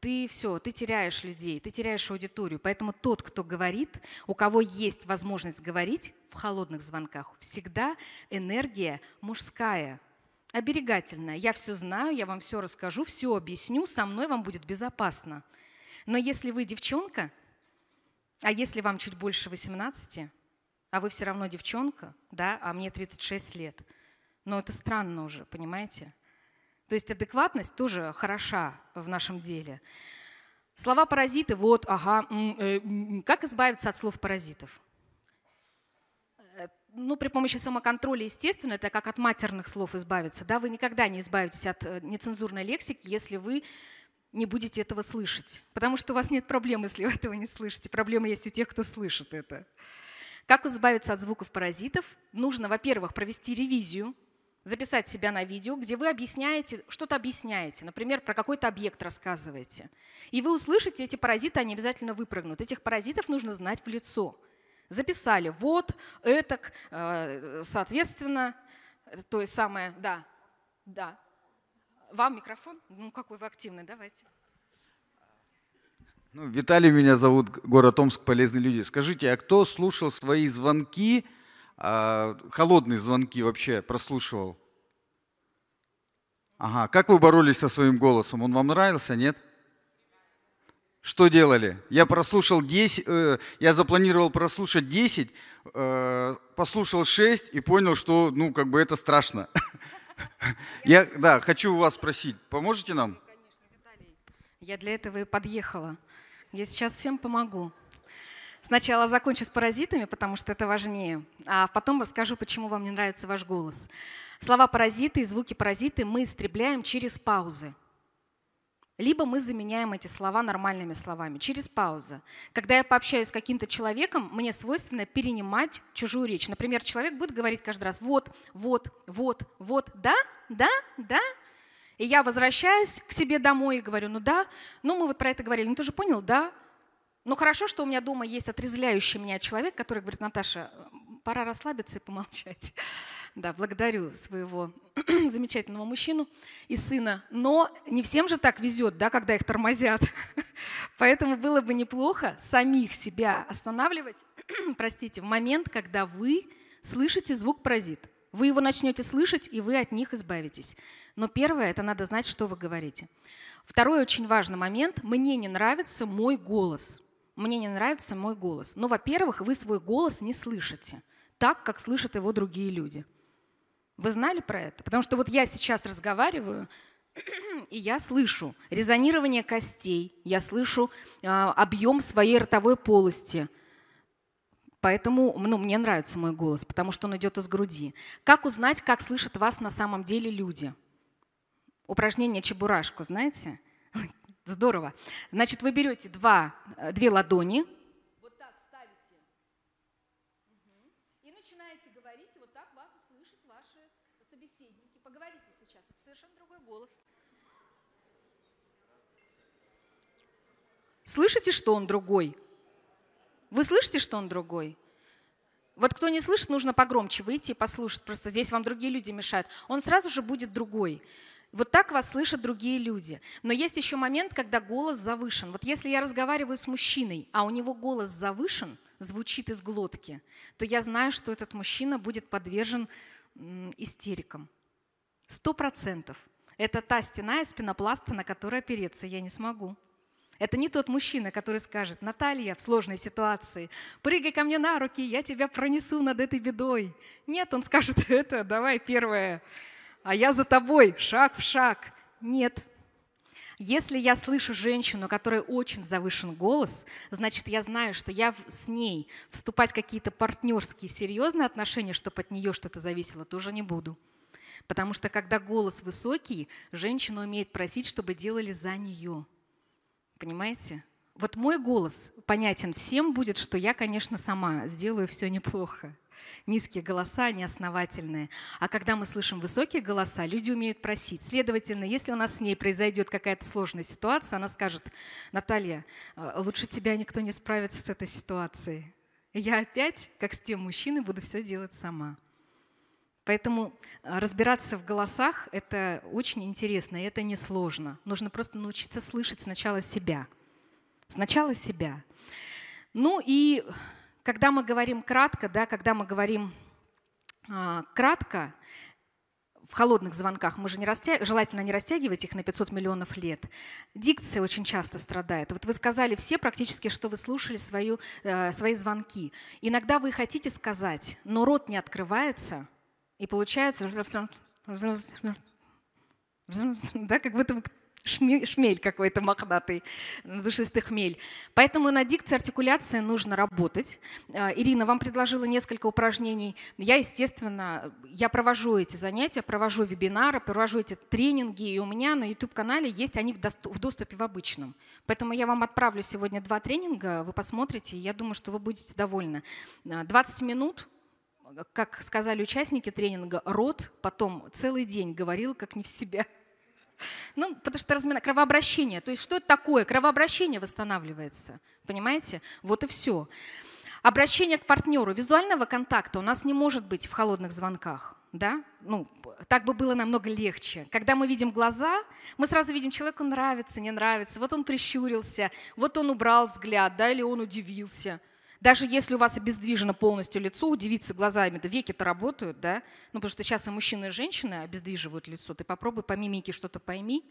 ты все, ты теряешь людей, ты теряешь аудиторию. Поэтому тот, кто говорит, у кого есть возможность говорить в холодных звонках, всегда энергия мужская – оберегательное. Я все знаю, я вам все расскажу, все объясню, со мной вам будет безопасно. Но если вы девчонка, а если вам чуть больше 18, а вы все равно девчонка, да, а мне 36 лет, но ну, это странно уже, понимаете? То есть адекватность тоже хороша в нашем деле. Слова паразиты, вот, ага, э, как избавиться от слов паразитов? ну, при помощи самоконтроля, естественно, это как от матерных слов избавиться. Да? Вы никогда не избавитесь от э, нецензурной лексики, если вы не будете этого слышать. Потому что у вас нет проблем, если вы этого не слышите. Проблема есть у тех, кто слышит это. Как избавиться от звуков паразитов? Нужно, во-первых, провести ревизию, записать себя на видео, где вы объясняете, что-то объясняете, например, про какой-то объект рассказываете. И вы услышите, эти паразиты, они обязательно выпрыгнут. Этих паразитов нужно знать в лицо – Записали вот, этак, э, соответственно, то есть самое, да, да. Вам микрофон? Ну, какой вы активный, давайте. Ну, Виталий меня зовут, город Омск, полезные люди. Скажите, а кто слушал свои звонки, а, холодные звонки вообще прослушивал? Ага, как вы боролись со своим голосом? Он вам нравился, нет? что делали? Я прослушал 10, э, я запланировал прослушать 10, э, послушал 6 и понял, что, ну, как бы это страшно. [laughs] Я, да, хочу у вас спросить, поможете нам? Я для этого и подъехала. Я сейчас всем помогу. Сначала закончу с паразитами, потому что это важнее, а потом расскажу, почему вам не нравится ваш голос. Слова паразиты и звуки паразиты мы истребляем через паузы. Либо мы заменяем эти слова нормальными словами через паузу. Когда я пообщаюсь с каким-то человеком, мне свойственно перенимать чужую речь. Например, человек будет говорить каждый раз «вот, вот, вот, вот, да, да, да». И я возвращаюсь к себе домой и говорю «ну да, ну мы вот про это говорили, ну ты же понял, да». Но ну хорошо, что у меня дома есть отрезляющий меня человек, который говорит «Наташа, пора расслабиться и помолчать». Да, благодарю своего [clears throat] замечательного мужчину и сына. Но не всем же так везет, да, когда их тормозят. [laughs] Поэтому было бы неплохо самих себя останавливать, [clears throat] простите, в момент, когда вы слышите звук паразит. Вы его начнете слышать, и вы от них избавитесь. Но первое, это надо знать, что вы говорите. Второй очень важный момент. Мне не нравится мой голос. Мне не нравится мой голос. Но ну, во-первых, вы свой голос не слышите так, как слышат его другие люди – вы знали про это? Потому что вот я сейчас разговариваю, [clears throat] и я слышу резонирование костей, я слышу э, объем своей ротовой полости. Поэтому ну, мне нравится мой голос, потому что он идет из груди. Как узнать, как слышат вас на самом деле люди? Упражнение «Чебурашку», знаете? [laughs] Здорово. Значит, вы берете два, э, две ладони – Слышите, что он другой? Вы слышите, что он другой? Вот кто не слышит, нужно погромче выйти и послушать. Просто здесь вам другие люди мешают. Он сразу же будет другой. Вот так вас слышат другие люди. Но есть еще момент, когда голос завышен. Вот если я разговариваю с мужчиной, а у него голос завышен, звучит из глотки, то я знаю, что этот мужчина будет подвержен истерикам. Сто процентов. Это та стена из пенопласта, на которую опереться я не смогу. Это не тот мужчина, который скажет, Наталья, в сложной ситуации, прыгай ко мне на руки, я тебя пронесу над этой бедой. Нет, он скажет, [laughs] это давай первое, а я за тобой, шаг в шаг. Нет. Если я слышу женщину, у которой очень завышен голос, значит, я знаю, что я с ней вступать в какие-то партнерские серьезные отношения, чтобы от нее что-то зависело, тоже не буду. Потому что когда голос высокий, женщина умеет просить, чтобы делали за нее – Понимаете? Вот мой голос понятен всем будет, что я, конечно, сама сделаю все неплохо. Низкие голоса, неосновательные. А когда мы слышим высокие голоса, люди умеют просить. Следовательно, если у нас с ней произойдет какая-то сложная ситуация, она скажет, Наталья, э, лучше тебя никто не справится с этой ситуацией. Я опять, как с тем мужчиной, буду все делать сама. Поэтому э, разбираться в голосах — это очень интересно, и это несложно. Нужно просто научиться слышать сначала себя. Сначала себя. Ну и когда мы говорим кратко, да, когда мы говорим э, кратко, в холодных звонках, мы же не растя... желательно не растягивать их на 500 миллионов лет. Дикция очень часто страдает. Вот вы сказали все практически, что вы слушали свою, э, свои звонки. Иногда вы хотите сказать, но рот не открывается – и получается, да, как будто шмель какой-то мохнатый, душистый хмель. Поэтому на дикции артикуляции нужно работать. Э, Ирина вам предложила несколько упражнений. Я, естественно, я провожу эти занятия, провожу вебинары, провожу эти тренинги, и у меня на YouTube-канале есть они в доступе в обычном. Поэтому я вам отправлю сегодня два тренинга, вы посмотрите, и я думаю, что вы будете довольны. 20 э, минут как сказали участники тренинга, рот потом целый день говорил, как не в себя. Ну, потому что размина... кровообращение. То есть что это такое? Кровообращение восстанавливается. Понимаете? Вот и все. Обращение к партнеру. Визуального контакта у нас не может быть в холодных звонках. Да? Ну, так бы было намного легче. Когда мы видим глаза, мы сразу видим, человеку нравится, не нравится. Вот он прищурился, вот он убрал взгляд, да, или он удивился. Даже если у вас обездвижено полностью лицо, у девицы глазами, да веки-то работают, да? Ну, потому что сейчас и мужчины, и женщины обездвиживают лицо. Ты попробуй по мимике что-то пойми.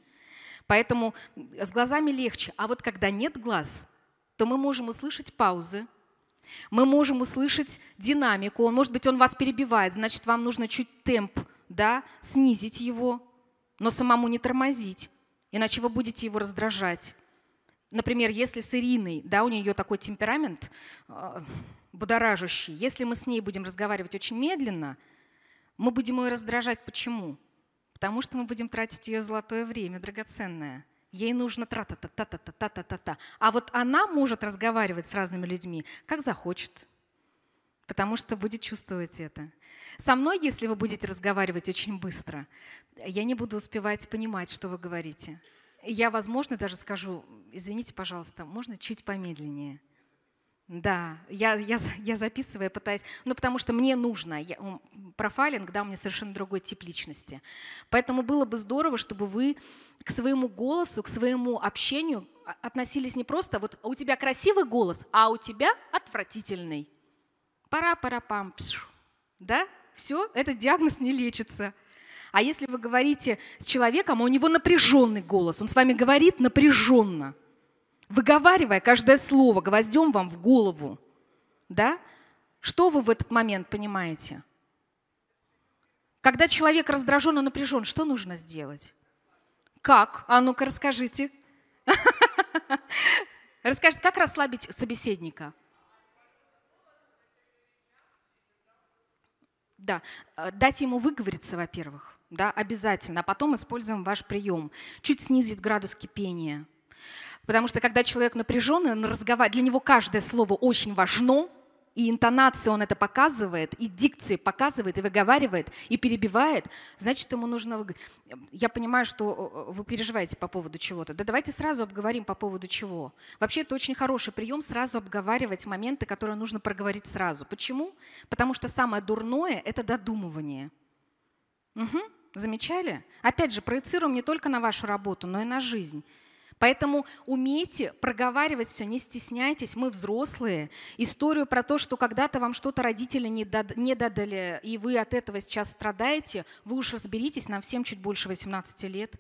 Поэтому с глазами легче. А вот когда нет глаз, то мы можем услышать паузы, мы можем услышать динамику. Он, может быть, он вас перебивает, значит, вам нужно чуть темп да, снизить его, но самому не тормозить, иначе вы будете его раздражать например, если с Ириной, да, у нее такой темперамент э, будоражащий, если мы с ней будем разговаривать очень медленно, мы будем ее раздражать. Почему? Потому что мы будем тратить ее золотое время, драгоценное. Ей нужно тра-та-та-та-та-та-та-та-та. А вот она может разговаривать с разными людьми, как захочет, потому что будет чувствовать это. Со мной, если вы будете разговаривать очень быстро, я не буду успевать понимать, что вы говорите. Я, возможно, даже скажу, извините, пожалуйста, можно чуть помедленнее? Да, я, я, я записываю, пытаюсь, ну потому что мне нужно, я, профайлинг, да, у меня совершенно другой тип личности. Поэтому было бы здорово, чтобы вы к своему голосу, к своему общению а, относились не просто вот у тебя красивый голос, а у тебя отвратительный. Пара-пара-пам. Да? Все, этот диагноз не лечится. А если вы говорите с человеком, а у него напряженный голос, он с вами говорит напряженно, выговаривая каждое слово, гвоздем вам в голову, да? Что вы в этот момент понимаете? Когда человек раздражен и напряжен, что нужно сделать? Как? А ну-ка расскажите. [laughs] Расскажите, как расслабить собеседника? Да, э, дать ему выговориться, во-первых да, обязательно, а потом используем ваш прием. Чуть снизить градус кипения. Потому что когда человек напряженный, он разговаривает, для него каждое слово очень важно, и интонация он это показывает, и дикция показывает, и выговаривает, и перебивает, значит, ему нужно... Я понимаю, что э, э, вы переживаете по поводу чего-то. Да давайте сразу обговорим по поводу чего. Вообще, это очень хороший прием сразу обговаривать моменты, которые нужно проговорить сразу. Почему? Потому что самое дурное — это додумывание. Угу. Замечали? Опять же, проецируем не только на вашу работу, но и на жизнь. Поэтому умейте проговаривать все, не стесняйтесь, мы взрослые. Историю про то, что когда-то вам что-то родители не, додали, и вы от этого сейчас страдаете, вы уж разберитесь, нам всем чуть больше 18 лет.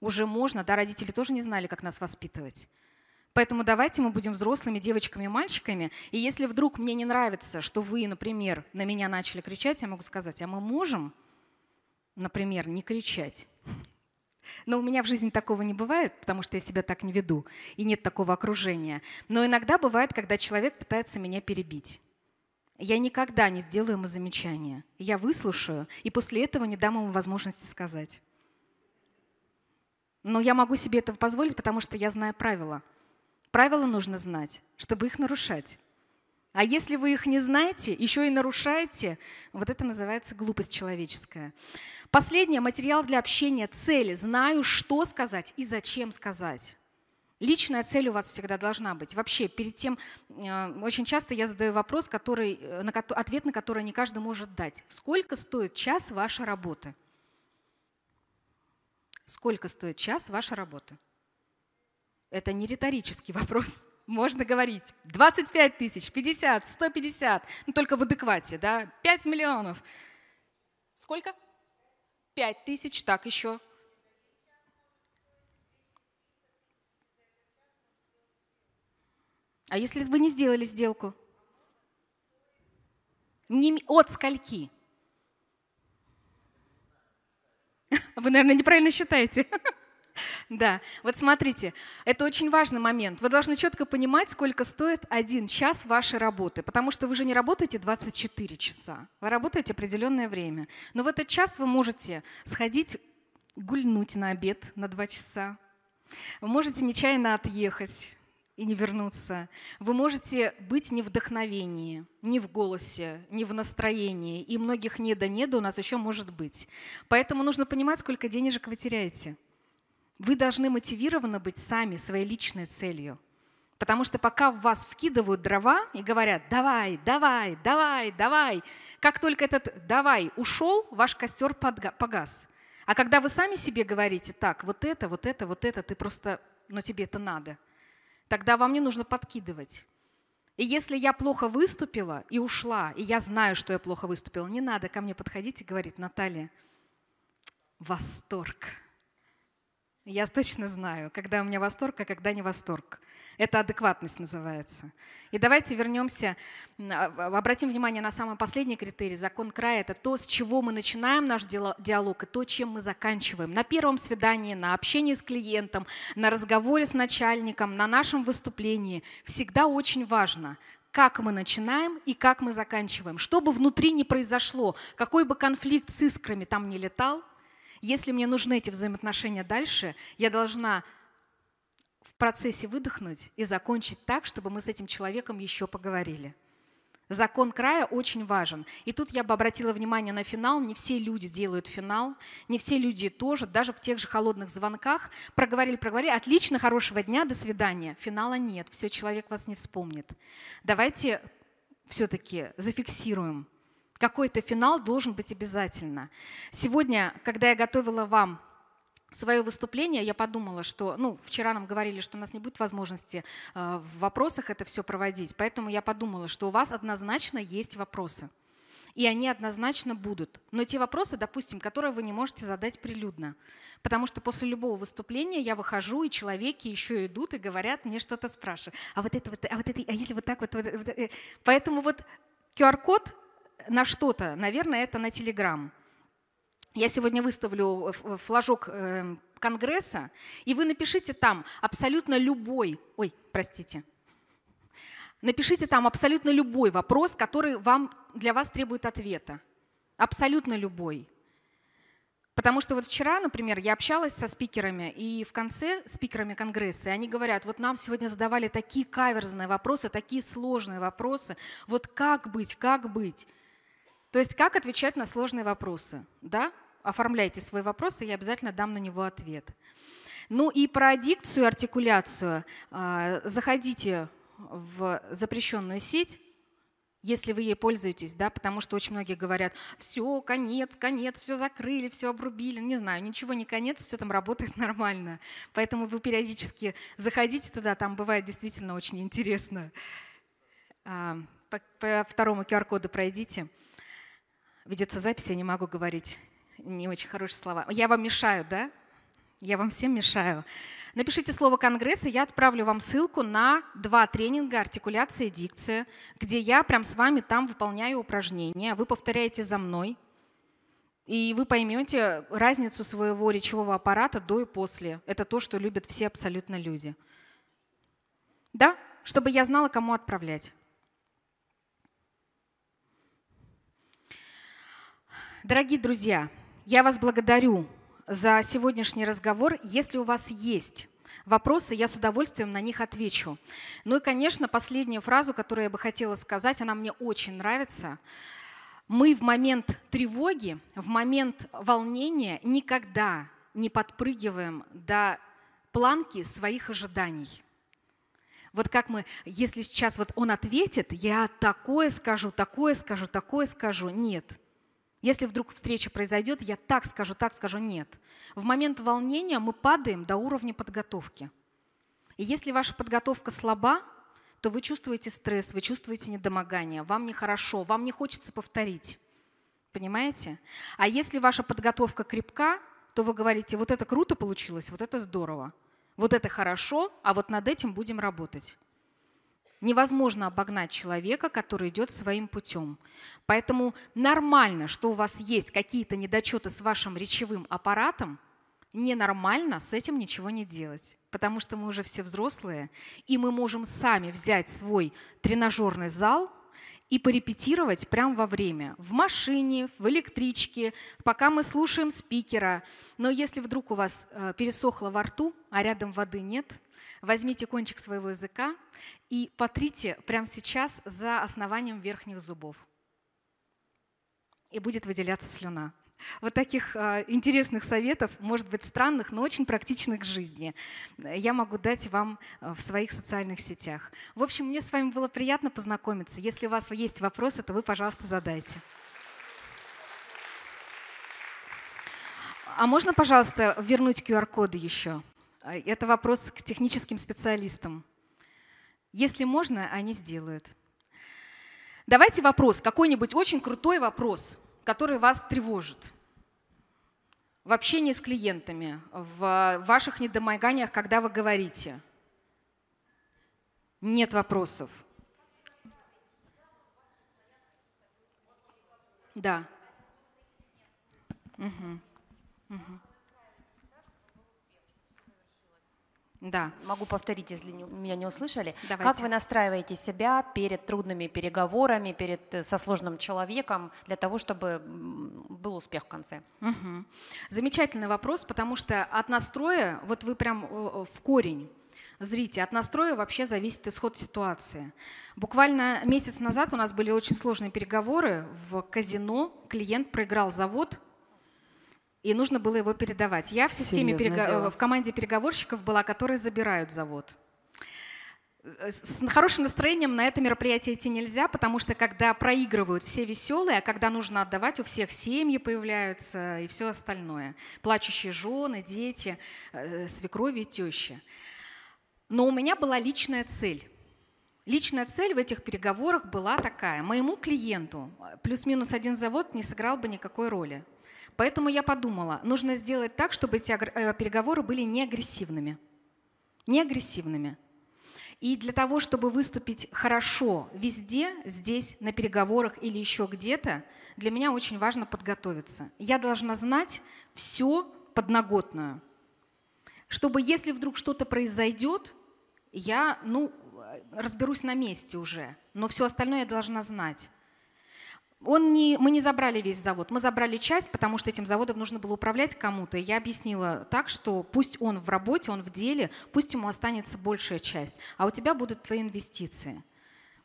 Уже можно, да, родители тоже не знали, как нас воспитывать. Поэтому давайте мы будем взрослыми девочками и мальчиками. И если вдруг мне не нравится, что вы, например, на меня начали кричать, я могу сказать, а мы можем например, не кричать. Но у меня в жизни такого не бывает, потому что я себя так не веду, и нет такого окружения. Но иногда бывает, когда человек пытается меня перебить. Я никогда не сделаю ему замечания. Я выслушаю, и после этого не дам ему возможности сказать. Но я могу себе этого позволить, потому что я знаю правила. Правила нужно знать, чтобы их нарушать. А если вы их не знаете, еще и нарушаете, вот это называется глупость человеческая. Последнее, материал для общения, цели. Знаю, что сказать и зачем сказать. Личная цель у вас всегда должна быть. Вообще, перед тем, э, очень часто я задаю вопрос, который, э, на, ответ на который не каждый может дать. Сколько стоит час ваша работы? Сколько стоит час ваша работа? Это не риторический [laughs] вопрос можно говорить. 25 тысяч, 50, 150, ну только в адеквате, да, 5 миллионов. Сколько? 5 тысяч, так еще. А если бы не сделали сделку? Не, от скольки? [laughs] Вы, наверное, неправильно считаете. [laughs] Да, вот смотрите, это очень важный момент. Вы должны четко понимать, сколько стоит один час вашей работы, потому что вы же не работаете 24 часа, вы работаете определенное время. Но в этот час вы можете сходить гульнуть на обед на два часа, вы можете нечаянно отъехать, и не вернуться. Вы можете быть не в вдохновении, не в голосе, не в настроении, и многих не до не до у нас еще может быть. Поэтому нужно понимать, сколько денежек вы теряете – вы должны мотивированы быть сами своей личной целью. Потому что пока в вас вкидывают дрова и говорят «давай, давай, давай, давай», как только этот «давай» ушел, ваш костер погас. А когда вы сами себе говорите «так, вот это, вот это, вот это, ты просто, ну тебе это надо», тогда вам не нужно подкидывать. И если я плохо выступила и ушла, и я знаю, что я плохо выступила, не надо ко мне подходить и говорить, Наталья, восторг. Я точно знаю, когда у меня восторг, а когда не восторг. Это адекватность называется. И давайте вернемся, а, обратим внимание на самый последний критерий. Закон края – это то, с чего мы начинаем наш диалог и то, чем мы заканчиваем. На первом свидании, на общении с клиентом, на разговоре с начальником, на нашем выступлении. Всегда очень важно, как мы начинаем и как мы заканчиваем. Что бы внутри не произошло, какой бы конфликт с искрами там не летал – если мне нужны эти взаимоотношения дальше, я должна в процессе выдохнуть и закончить так, чтобы мы с этим человеком еще поговорили. Закон края очень важен. И тут я бы обратила внимание на финал. Не все люди делают финал, не все люди тоже, даже в тех же холодных звонках. Проговорили, проговорили, отлично, хорошего дня, до свидания. Финала нет, все, человек вас не вспомнит. Давайте все-таки зафиксируем какой-то финал должен быть обязательно. Сегодня, когда я готовила вам свое выступление, я подумала, что, ну, вчера нам говорили, что у нас не будет возможности э, в вопросах это все проводить, поэтому я подумала, что у вас однозначно есть вопросы. И они однозначно будут. Но те вопросы, допустим, которые вы не можете задать прилюдно. Потому что после любого выступления я выхожу, и человеки еще идут и говорят, мне что-то спрашивают. А вот это вот, а вот это, а если вот так вот. вот, вот. Э, поэтому вот QR-код на что-то, наверное, это на Телеграм. Я сегодня выставлю флажок эм, Конгресса, и вы напишите там абсолютно любой, ой, простите, напишите там абсолютно любой вопрос, который вам, для вас требует ответа. Абсолютно любой. Потому что вот вчера, например, я общалась со спикерами, и в конце спикерами Конгресса, и они говорят, вот нам сегодня задавали такие каверзные вопросы, такие сложные вопросы, вот как быть, как быть. То есть как отвечать на сложные вопросы? Да? Оформляйте свои вопросы, я обязательно дам на него ответ. Ну и про дикцию, артикуляцию. А, заходите в запрещенную сеть, если вы ей пользуетесь, да, потому что очень многие говорят, все, конец, конец, все закрыли, все обрубили, не знаю, ничего не конец, все там работает [laughs] нормально. Поэтому вы периодически заходите туда, там бывает действительно очень интересно. А, по, по второму QR-коду пройдите ведется запись, я не могу говорить не очень хорошие слова. Я вам мешаю, да? Я вам всем мешаю. Напишите слово «конгресс», и я отправлю вам ссылку на два тренинга «Артикуляция и дикция», где я прям с вами там выполняю упражнения, вы повторяете за мной, и вы поймете разницу своего речевого аппарата до и после. Это то, что любят все абсолютно люди. Да? Чтобы я знала, кому отправлять. Дорогие друзья, я вас благодарю за сегодняшний разговор. Если у вас есть вопросы, я с удовольствием на них отвечу. Ну и, конечно, последнюю фразу, которую я бы хотела сказать, она мне очень нравится. Мы в момент тревоги, в момент волнения никогда не подпрыгиваем до планки своих ожиданий. Вот как мы, если сейчас вот он ответит, я такое скажу, такое скажу, такое скажу. Нет, если вдруг встреча произойдет, я так скажу, так скажу, нет. В момент волнения мы падаем до уровня подготовки. И если ваша подготовка слаба, то вы чувствуете стресс, вы чувствуете недомогание, вам нехорошо, вам не хочется повторить. Понимаете? А если ваша подготовка крепка, то вы говорите, вот это круто получилось, вот это здорово, вот это хорошо, а вот над этим будем работать. Невозможно обогнать человека, который идет своим путем. Поэтому нормально, что у вас есть какие-то недочеты с вашим речевым аппаратом, ненормально с этим ничего не делать, потому что мы уже все взрослые, и мы можем сами взять свой тренажерный зал и порепетировать прямо во время, в машине, в электричке, пока мы слушаем спикера. Но если вдруг у вас э, пересохло во рту, а рядом воды нет, возьмите кончик своего языка и потрите прямо сейчас за основанием верхних зубов. И будет выделяться слюна. Вот таких э, интересных советов, может быть, странных, но очень практичных к жизни, я могу дать вам э, в своих социальных сетях. В общем, мне с вами было приятно познакомиться. Если у вас есть вопросы, то вы, пожалуйста, задайте. А можно, пожалуйста, вернуть QR-коды еще? Э, это вопрос к техническим специалистам. Если можно, они сделают. Давайте вопрос, какой-нибудь очень крутой вопрос, который вас тревожит в общении с клиентами, в ваших недомоганиях, когда вы говорите. Нет вопросов. Да. Угу. Угу. Да. Могу повторить, если меня не услышали. Давайте. Как вы настраиваете себя перед трудными переговорами, перед э, со сложным человеком для того, чтобы был успех в конце? Угу. Замечательный вопрос, потому что от настроя, вот вы прям э, э, в корень зрите. От настроя вообще зависит исход ситуации. Буквально месяц назад у нас были очень сложные переговоры в казино. Клиент проиграл завод и нужно было его передавать. Я в системе перего... в команде переговорщиков была, которые забирают завод. Э, с хорошим настроением на это мероприятие идти нельзя, потому что когда проигрывают все веселые, а когда нужно отдавать, у всех семьи появляются и все остальное. Плачущие жены, дети, э, свекрови тещи. Но у меня была личная цель. Личная цель в этих переговорах была такая. Моему клиенту э, плюс-минус один завод не сыграл бы никакой роли. Поэтому я подумала, нужно сделать так, чтобы эти э, переговоры были неагрессивными, неагрессивными. И для того, чтобы выступить хорошо везде, здесь, на переговорах или еще где-то, для меня очень важно подготовиться. Я должна знать все подноготную, чтобы если вдруг что-то произойдет, я ну, разберусь на месте уже, но все остальное я должна знать. Он не, мы не забрали весь завод, мы забрали часть, потому что этим заводом нужно было управлять кому-то. Я объяснила так, что пусть он в работе, он в деле, пусть ему останется большая часть, а у тебя будут твои инвестиции.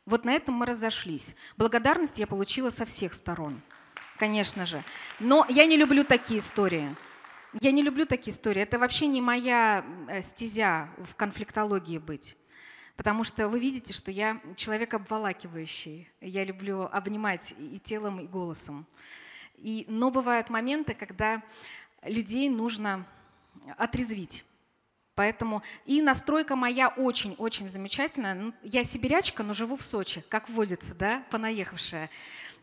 Вот на этом мы разошлись. Благодарность я получила со всех сторон, конечно же. Но я не люблю такие истории. Я не люблю такие истории. Это вообще не моя э, стезя в конфликтологии быть. Потому что вы видите, что я человек обволакивающий. Я люблю обнимать и телом, и голосом. И, но бывают моменты, когда людей нужно отрезвить. Поэтому и настройка моя очень-очень замечательная. Ну, я сибирячка, но живу в Сочи, как водится, да, понаехавшая.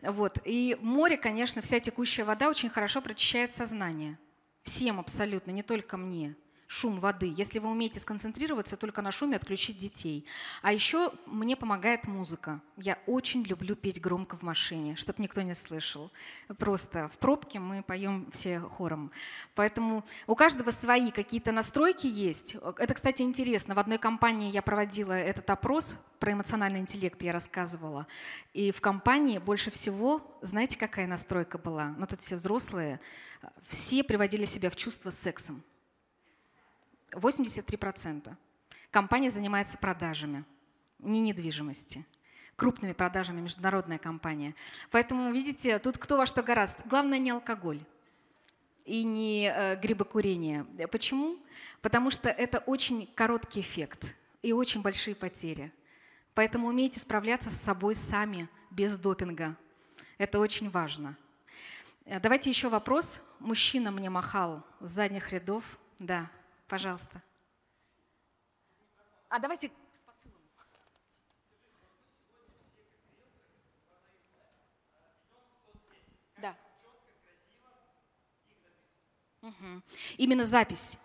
Вот. И море, конечно, вся текущая вода очень хорошо прочищает сознание. Всем абсолютно, не только мне шум воды. Если вы умеете сконцентрироваться только на шуме, отключить детей. А еще мне помогает музыка. Я очень люблю петь громко в машине, чтобы никто не слышал. Просто в пробке мы поем все хором. Поэтому у каждого свои какие-то настройки есть. Это, кстати, интересно. В одной компании я проводила этот опрос про эмоциональный интеллект, я рассказывала. И в компании больше всего, знаете, какая настройка была? Ну, тут все взрослые, все приводили себя в чувство сексом. 83%. Компания занимается продажами, не недвижимости крупными продажами международная компания. Поэтому, видите, тут кто во что гораст. Главное не алкоголь и не э, грибокурение. Почему? Потому что это очень короткий эффект и очень большие потери. Поэтому умейте справляться с собой сами, без допинга. Это очень важно. Э, давайте еще вопрос. Мужчина мне махал с задних рядов. Да. Пожалуйста. А давайте с посылом. Да. Угу. Именно запись.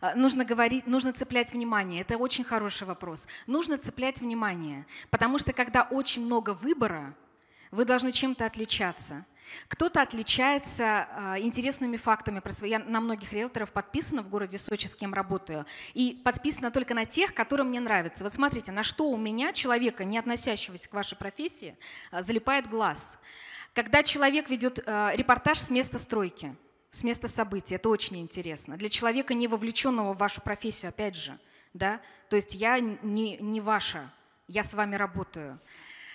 А, нужно говорить, нужно цеплять внимание. Это очень хороший вопрос. Нужно цеплять внимание, потому что когда очень много выбора, вы должны чем-то отличаться. Кто-то отличается э, интересными фактами про свои. Я на многих риэлторов подписана в городе Сочи, с кем работаю. И подписана только на тех, которые мне нравятся. Вот смотрите, на что у меня, человека, не относящегося к вашей профессии, э, залипает глаз. Когда человек ведет э, репортаж с места стройки, с места событий, это очень интересно. Для человека, не вовлеченного в вашу профессию, опять же, да, то есть я не, не ваша, я с вами работаю.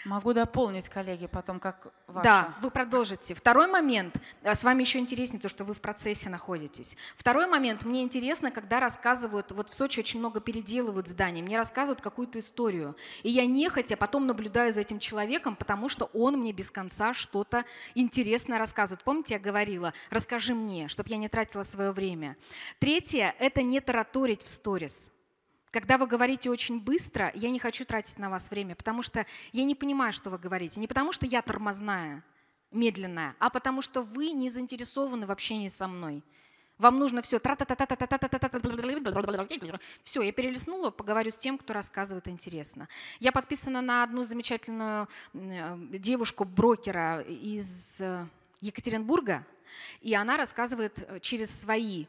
Могу дополнить, коллеги, потом как ваша. Да, вы продолжите. Второй момент, а с вами еще интереснее, то, что вы в процессе находитесь. Второй момент, мне интересно, когда рассказывают, вот в Сочи очень много переделывают здания, мне рассказывают какую-то историю, и я нехотя потом наблюдаю за этим человеком, потому что он мне без конца что-то интересное рассказывает. Помните, я говорила, расскажи мне, чтобы я не тратила свое время. Третье, это не тараторить в сторис когда вы говорите очень быстро, я не хочу тратить на вас время, потому что я не понимаю, что вы говорите. Не потому что я тормозная, медленная, а потому что вы не заинтересованы в общении со мной. Вам нужно все. Все, я перелистнула, поговорю с тем, кто рассказывает интересно. Я подписана на одну замечательную девушку-брокера из Екатеринбурга, и она рассказывает через свои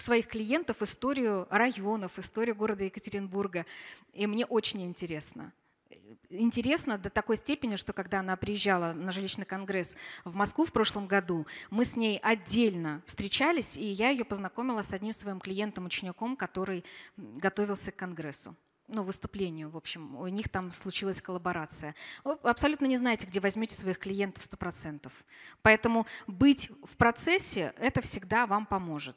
своих клиентов историю районов, историю города Екатеринбурга. И мне очень интересно интересно до такой степени, что когда она приезжала на жилищный конгресс в Москву в прошлом году, мы с ней отдельно встречались, и я ее познакомила с одним своим клиентом, учеником, который готовился к конгрессу ну, выступлению, в общем, у них там случилась коллаборация. Вы абсолютно не знаете, где возьмете своих клиентов 100%. Поэтому быть в процессе – это всегда вам поможет.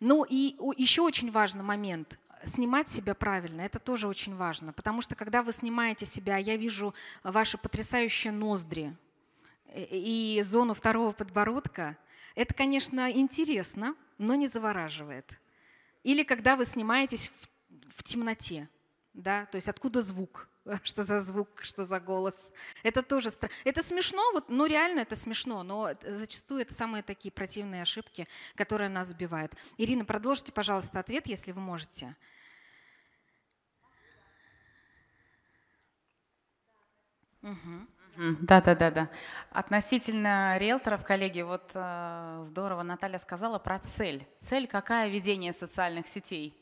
Ну и еще очень важный момент снимать себя правильно, это тоже очень важно, потому что когда вы снимаете себя, я вижу ваши потрясающие ноздри и зону второго подбородка, это, конечно, интересно, но не завораживает. Или когда вы снимаетесь в, в темноте, да, то есть откуда звук, [laughs] что за звук, что за голос. Это тоже стра... это смешно, вот, ну реально это смешно, но зачастую это самые такие противные ошибки, которые нас сбивают. Ирина, продолжите, пожалуйста, ответ, если вы можете. Угу. Да, да, да, да. Относительно риэлторов, коллеги, вот э, здорово Наталья сказала про цель. Цель какая ведение социальных сетей?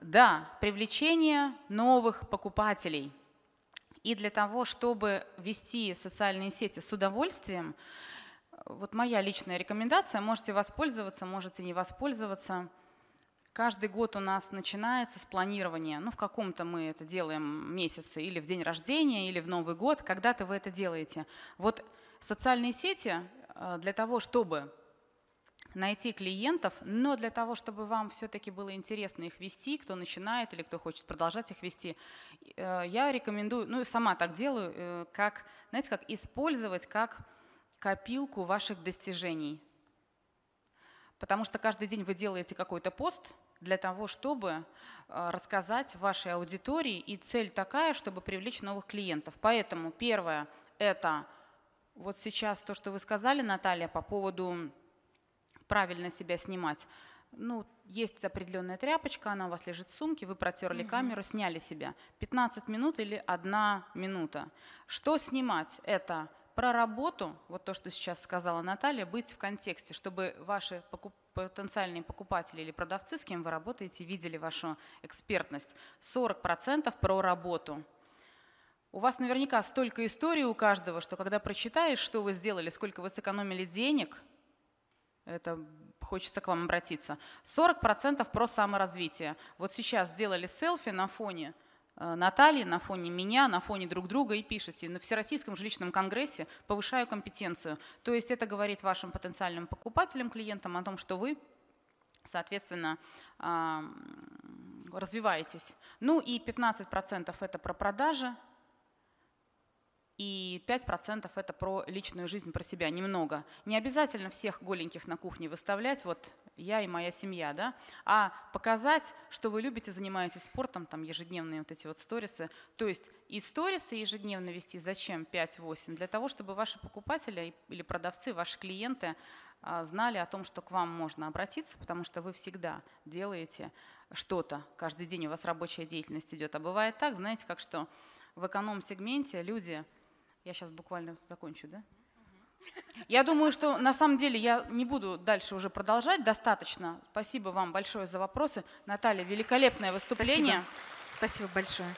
Да, привлечение новых покупателей. И для того, чтобы вести социальные сети с удовольствием, вот моя личная рекомендация, можете воспользоваться, можете не воспользоваться. Каждый год у нас начинается с планирования, ну в каком-то мы это делаем месяце, или в день рождения, или в Новый год, когда-то вы это делаете. Вот социальные сети э, для того, чтобы найти клиентов, но для того, чтобы вам все-таки было интересно их вести, кто начинает или кто хочет продолжать их вести, э, я рекомендую, ну и сама так делаю, э, как, знаете, как использовать как копилку ваших достижений. Потому что каждый день вы делаете какой-то пост для того, чтобы э, рассказать вашей аудитории, и цель такая, чтобы привлечь новых клиентов. Поэтому первое – это вот сейчас то, что вы сказали, Наталья, по поводу правильно себя снимать. Ну, есть определенная тряпочка, она у вас лежит в сумке, вы протерли угу. камеру, сняли себя. 15 минут или 1 минута. Что снимать? Это про работу, вот то, что сейчас сказала Наталья, быть в контексте, чтобы ваши покуп потенциальные покупатели или продавцы, с кем вы работаете, видели вашу экспертность. 40% про работу. У вас наверняка столько историй у каждого, что когда прочитаешь, что вы сделали, сколько вы сэкономили денег – это хочется к вам обратиться. 40% про саморазвитие. Вот сейчас сделали селфи на фоне э, Натальи, на фоне меня, на фоне друг друга и пишете на Всероссийском жилищном конгрессе «Повышаю компетенцию». То есть это говорит вашим потенциальным покупателям, клиентам о том, что вы соответственно, развиваетесь. Ну и 15% это про продажи, и 5% это про личную жизнь, про себя, немного. Не обязательно всех голеньких на кухне выставлять, вот я и моя семья, да, а показать, что вы любите, занимаетесь спортом, там ежедневные вот эти вот сторисы. То есть и сторисы ежедневно вести зачем 5-8? Для того, чтобы ваши покупатели или продавцы, ваши клиенты а, знали о том, что к вам можно обратиться, потому что вы всегда делаете что-то. Каждый день у вас рабочая деятельность идет. А бывает так, знаете, как что в эконом-сегменте люди – я сейчас буквально закончу, да? Я думаю, что на самом деле я не буду дальше уже продолжать. Достаточно. Спасибо вам большое за вопросы. Наталья, великолепное выступление. Спасибо, Спасибо большое.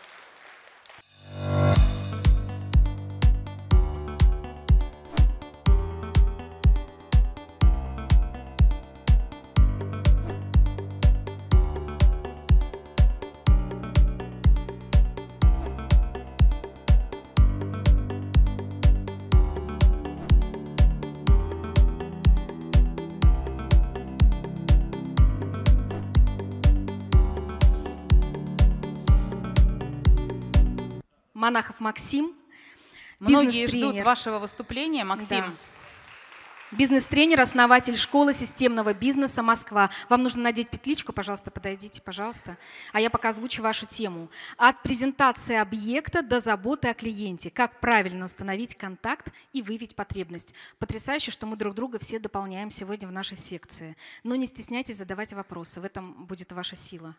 Монахов Максим. Многие ждут вашего выступления, Максим. Да. Бизнес-тренер, основатель школы системного бизнеса Москва. Вам нужно надеть петличку, пожалуйста, подойдите, пожалуйста. А я пока озвучу вашу тему. От презентации объекта до заботы о клиенте. Как правильно установить контакт и выявить потребность. Потрясающе, что мы друг друга все дополняем сегодня в нашей секции. Но не стесняйтесь задавать вопросы, в этом будет ваша сила.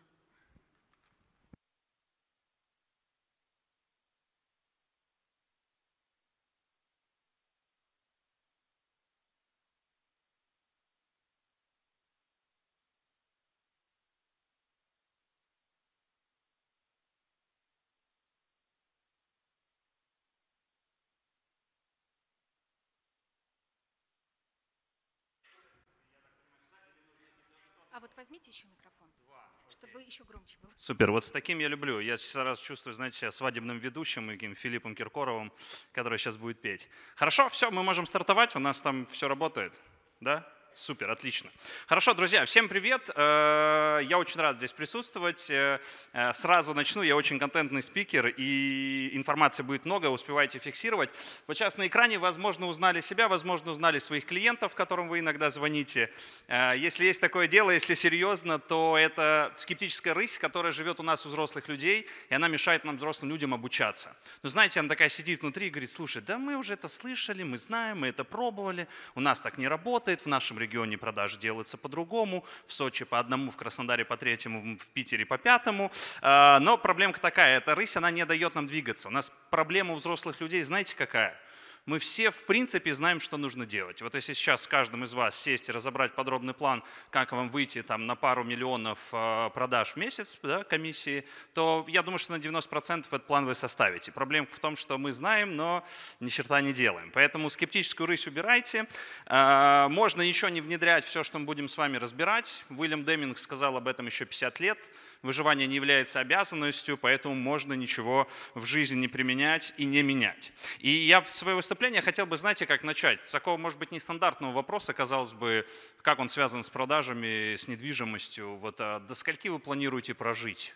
вот возьмите еще микрофон, Два. чтобы еще громче было. Супер, вот с таким я люблю. Я сейчас чувствую, знаете, себя свадебным ведущим, каким Филиппом Киркоровым, который сейчас будет петь. Хорошо, все, мы можем стартовать, у нас там все работает, да? Супер, отлично. Хорошо, друзья, всем привет. Э, я очень рад здесь присутствовать. Э, э, сразу начну. Я очень контентный спикер, и информации будет много, успевайте фиксировать. Вот сейчас на экране, возможно, узнали себя, возможно, узнали своих клиентов, которым вы иногда звоните. Если есть такое дело, если серьезно, то это скептическая рысь, которая живет у нас у взрослых людей, и она мешает нам, взрослым людям, обучаться. Но знаете, она такая сидит внутри и говорит, слушай, да мы уже это слышали, мы знаем, мы это пробовали, у нас так не работает, в нашем регионе продаж делаются по-другому, в Сочи по одному, в Краснодаре по третьему, в Питере по пятому. А, но проблемка такая, эта рысь, она не дает нам двигаться. У нас проблема у взрослых людей, знаете какая – мы все, в принципе, знаем, что нужно делать. Вот если сейчас с каждым из вас сесть и разобрать подробный план, как вам выйти там, на пару миллионов э, продаж в месяц да, комиссии, то я думаю, что на 90% этот план вы составите. Проблема в том, что мы знаем, но ни черта не делаем. Поэтому скептическую рысь убирайте. Э, можно еще не внедрять все, что мы будем с вами разбирать. Уильям Деминг сказал об этом еще 50 лет. Выживание не является обязанностью, поэтому можно ничего в жизни не применять и не менять. И я в своей выступление хотел бы, знаете, как начать? С такого, может быть, нестандартного вопроса, казалось бы, как он связан с продажами, с недвижимостью. Вот а до скольки вы планируете прожить?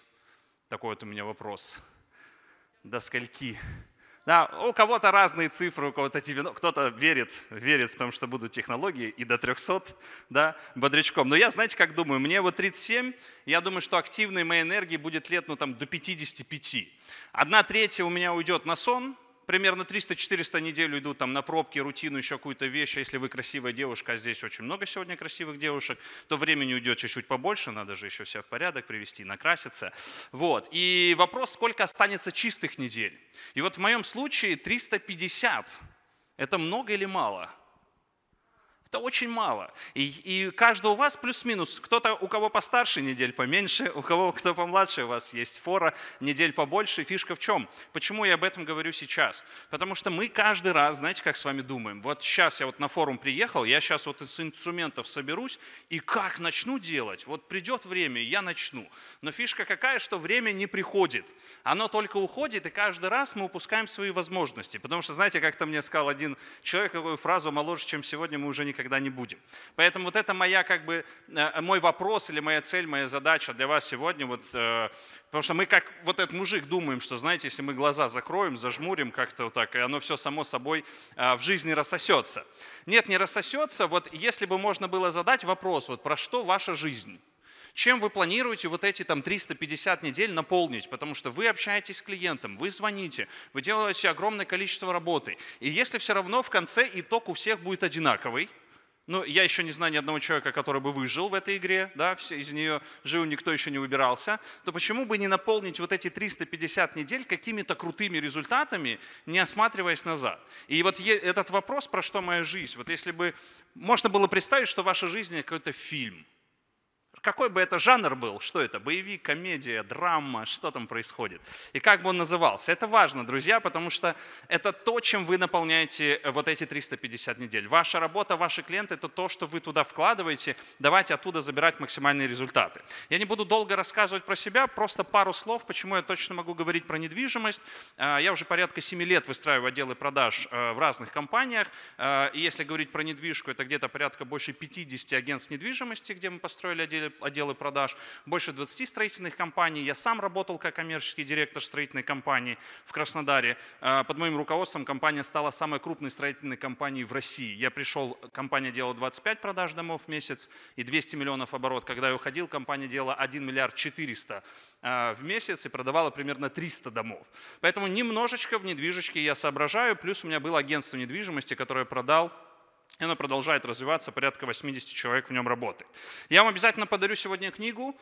Такой вот у меня вопрос. До скольки? Да, у кого-то разные цифры, у кого-то 90, кто-то верит, верит в том, что будут технологии и до 300, да, бодрячком. Но я, знаете, как думаю, мне вот 37, я думаю, что активной моей энергии будет лет, ну, там, до 55. Одна третья у меня уйдет на сон, примерно 300-400 неделю идут там на пробки, рутину, еще какую-то вещь. А если вы красивая девушка, а здесь очень много сегодня красивых девушек, то времени уйдет чуть-чуть побольше, надо же еще себя в порядок привести, накраситься. Вот. И вопрос, сколько останется чистых недель. И вот в моем случае 350. Это много или мало? Это очень мало. И, и каждый у вас плюс-минус, кто-то, у кого постарше недель поменьше, у кого кто помладше, у вас есть фора, недель побольше. Фишка в чем? Почему я об этом говорю сейчас? Потому что мы каждый раз, знаете, как с вами думаем, вот сейчас я вот на форум приехал, я сейчас вот из инструментов соберусь, и как начну делать? Вот придет время, я начну. Но фишка какая, что время не приходит. Оно только уходит, и каждый раз мы упускаем свои возможности. Потому что, знаете, как-то мне сказал один человек какую фразу, моложе, чем сегодня, мы уже не никогда не будем. Поэтому вот это моя, как бы, э, мой вопрос или моя цель, моя задача для вас сегодня. Вот, э, потому что мы как вот этот мужик думаем, что, знаете, если мы глаза закроем, зажмурим как-то вот так, и оно все само собой э, в жизни рассосется. Нет, не рассосется. Вот если бы можно было задать вопрос, вот про что ваша жизнь? чем вы планируете вот эти там 350 недель наполнить, потому что вы общаетесь с клиентом, вы звоните, вы делаете огромное количество работы. И если все равно в конце итог у всех будет одинаковый – ну, я еще не знаю ни одного человека, который бы выжил в этой игре, да, все, из нее жил никто еще не выбирался, то почему бы не наполнить вот эти 350 недель какими-то крутыми результатами, не осматриваясь назад? И вот этот вопрос, про что моя жизнь, вот если бы можно было представить, что ваша жизнь какой-то фильм – какой бы это жанр был, что это, боевик, комедия, драма, что там происходит, и как бы он назывался. Это важно, друзья, потому что это то, чем вы наполняете э, вот эти 350 недель. Ваша работа, ваши клиенты – это то, что вы туда вкладываете, давайте оттуда забирать максимальные результаты. Я не буду долго рассказывать про себя, просто пару слов, почему я точно могу говорить про недвижимость. Э, я уже порядка 7 лет выстраиваю отделы продаж э, в разных компаниях, и если говорить про недвижку, это где-то порядка больше 50 агентств недвижимости, где мы построили отделы отделы продаж, больше 20 строительных компаний. Я сам работал как коммерческий директор строительной компании в Краснодаре. А, под моим руководством компания стала самой крупной строительной компанией в России. Я пришел, компания делала 25 продаж домов в месяц и 200 миллионов оборот. Когда я уходил, компания делала 1 миллиард 400 а, в месяц и продавала примерно 300 домов. Поэтому немножечко в недвижечке я соображаю, плюс у меня было агентство недвижимости, которое продал и оно продолжает развиваться, порядка 80 человек в нем работает. Я вам обязательно подарю сегодня книгу,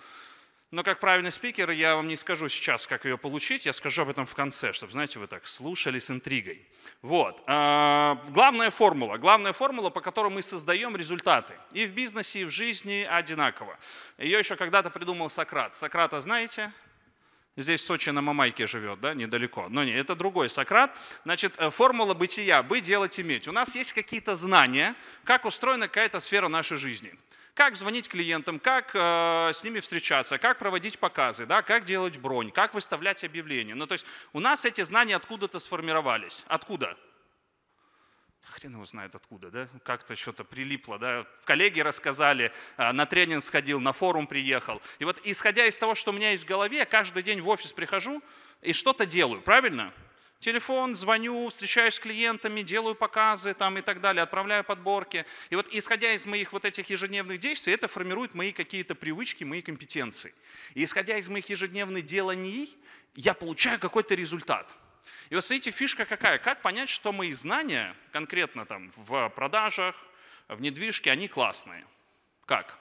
но как правильный спикер я вам не скажу сейчас, как ее получить, я скажу об этом в конце, чтобы, знаете, вы так слушали с интригой. Вот. А, главная формула, главная формула, по которой мы создаем результаты и в бизнесе, и в жизни одинаково. Ее еще когда-то придумал Сократ. Сократа знаете? Здесь в Сочи на Мамайке живет, да, недалеко. Но не, это другой Сократ. Значит, э, формула бытия – быть, делать, иметь. У нас есть какие-то знания, как устроена какая-то сфера нашей жизни. Как звонить клиентам, как э, с ними встречаться, как проводить показы, да, как делать бронь, как выставлять объявления. Ну, то есть у нас эти знания откуда-то сформировались. Откуда? хрен его знает откуда, да, как-то что-то прилипло, да, коллеги рассказали, а, на тренинг сходил, на форум приехал. И вот исходя из того, что у меня есть в голове, я каждый день в офис прихожу и что-то делаю, правильно? Телефон, звоню, встречаюсь с клиентами, делаю показы там и так далее, отправляю подборки. И вот исходя из моих вот этих ежедневных действий, это формирует мои какие-то привычки, мои компетенции. И исходя из моих ежедневных деланий, я получаю какой-то результат – и вот смотрите, фишка какая? Как понять, что мои знания, конкретно там в продажах, в недвижке, они классные? Как?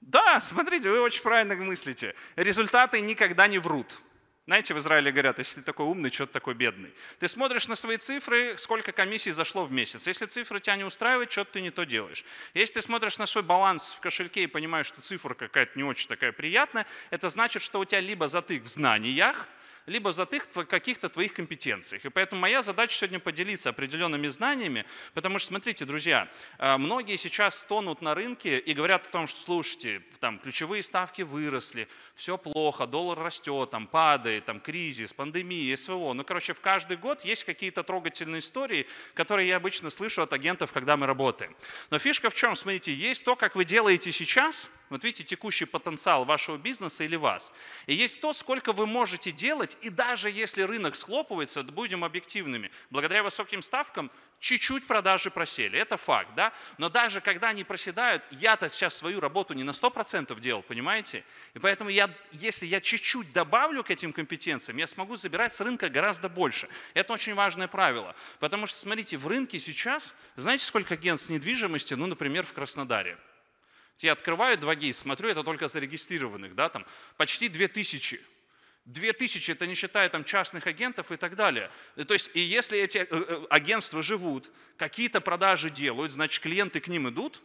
Да, смотрите, вы очень правильно мыслите. Результаты никогда не врут. Знаете, в Израиле говорят, если ты такой умный, что ты такой бедный. Ты смотришь на свои цифры, сколько комиссий зашло в месяц. Если цифры тебя не устраивают, что ты не то делаешь. Если ты смотришь на свой баланс в кошельке и понимаешь, что цифра какая-то не очень такая приятная, это значит, что у тебя либо затык в знаниях, либо за каких-то твоих компетенциях. И поэтому моя задача сегодня поделиться определенными знаниями, потому что, смотрите, друзья, э, многие сейчас стонут на рынке и говорят о том, что, слушайте, там ключевые ставки выросли, все плохо, доллар растет, там падает, там кризис, пандемия, СВО. Ну, короче, в каждый год есть какие-то трогательные истории, которые я обычно слышу от агентов, когда мы работаем. Но фишка в чем? Смотрите, есть то, как вы делаете сейчас – вот видите, текущий потенциал вашего бизнеса или вас. И есть то, сколько вы можете делать, и даже если рынок схлопывается, будем объективными, благодаря высоким ставкам чуть-чуть продажи просели, это факт, да? Но даже когда они проседают, я-то сейчас свою работу не на 100% делал, понимаете? И поэтому я, если я чуть-чуть добавлю к этим компетенциям, я смогу забирать с рынка гораздо больше. Это очень важное правило, потому что, смотрите, в рынке сейчас, знаете, сколько агентств недвижимости, ну, например, в Краснодаре? Я открываю 2G и смотрю, это только зарегистрированных, да, там почти 2000. 2000 это не считая там частных агентов и так далее. То есть и если эти э, э, агентства живут, какие-то продажи делают, значит клиенты к ним идут,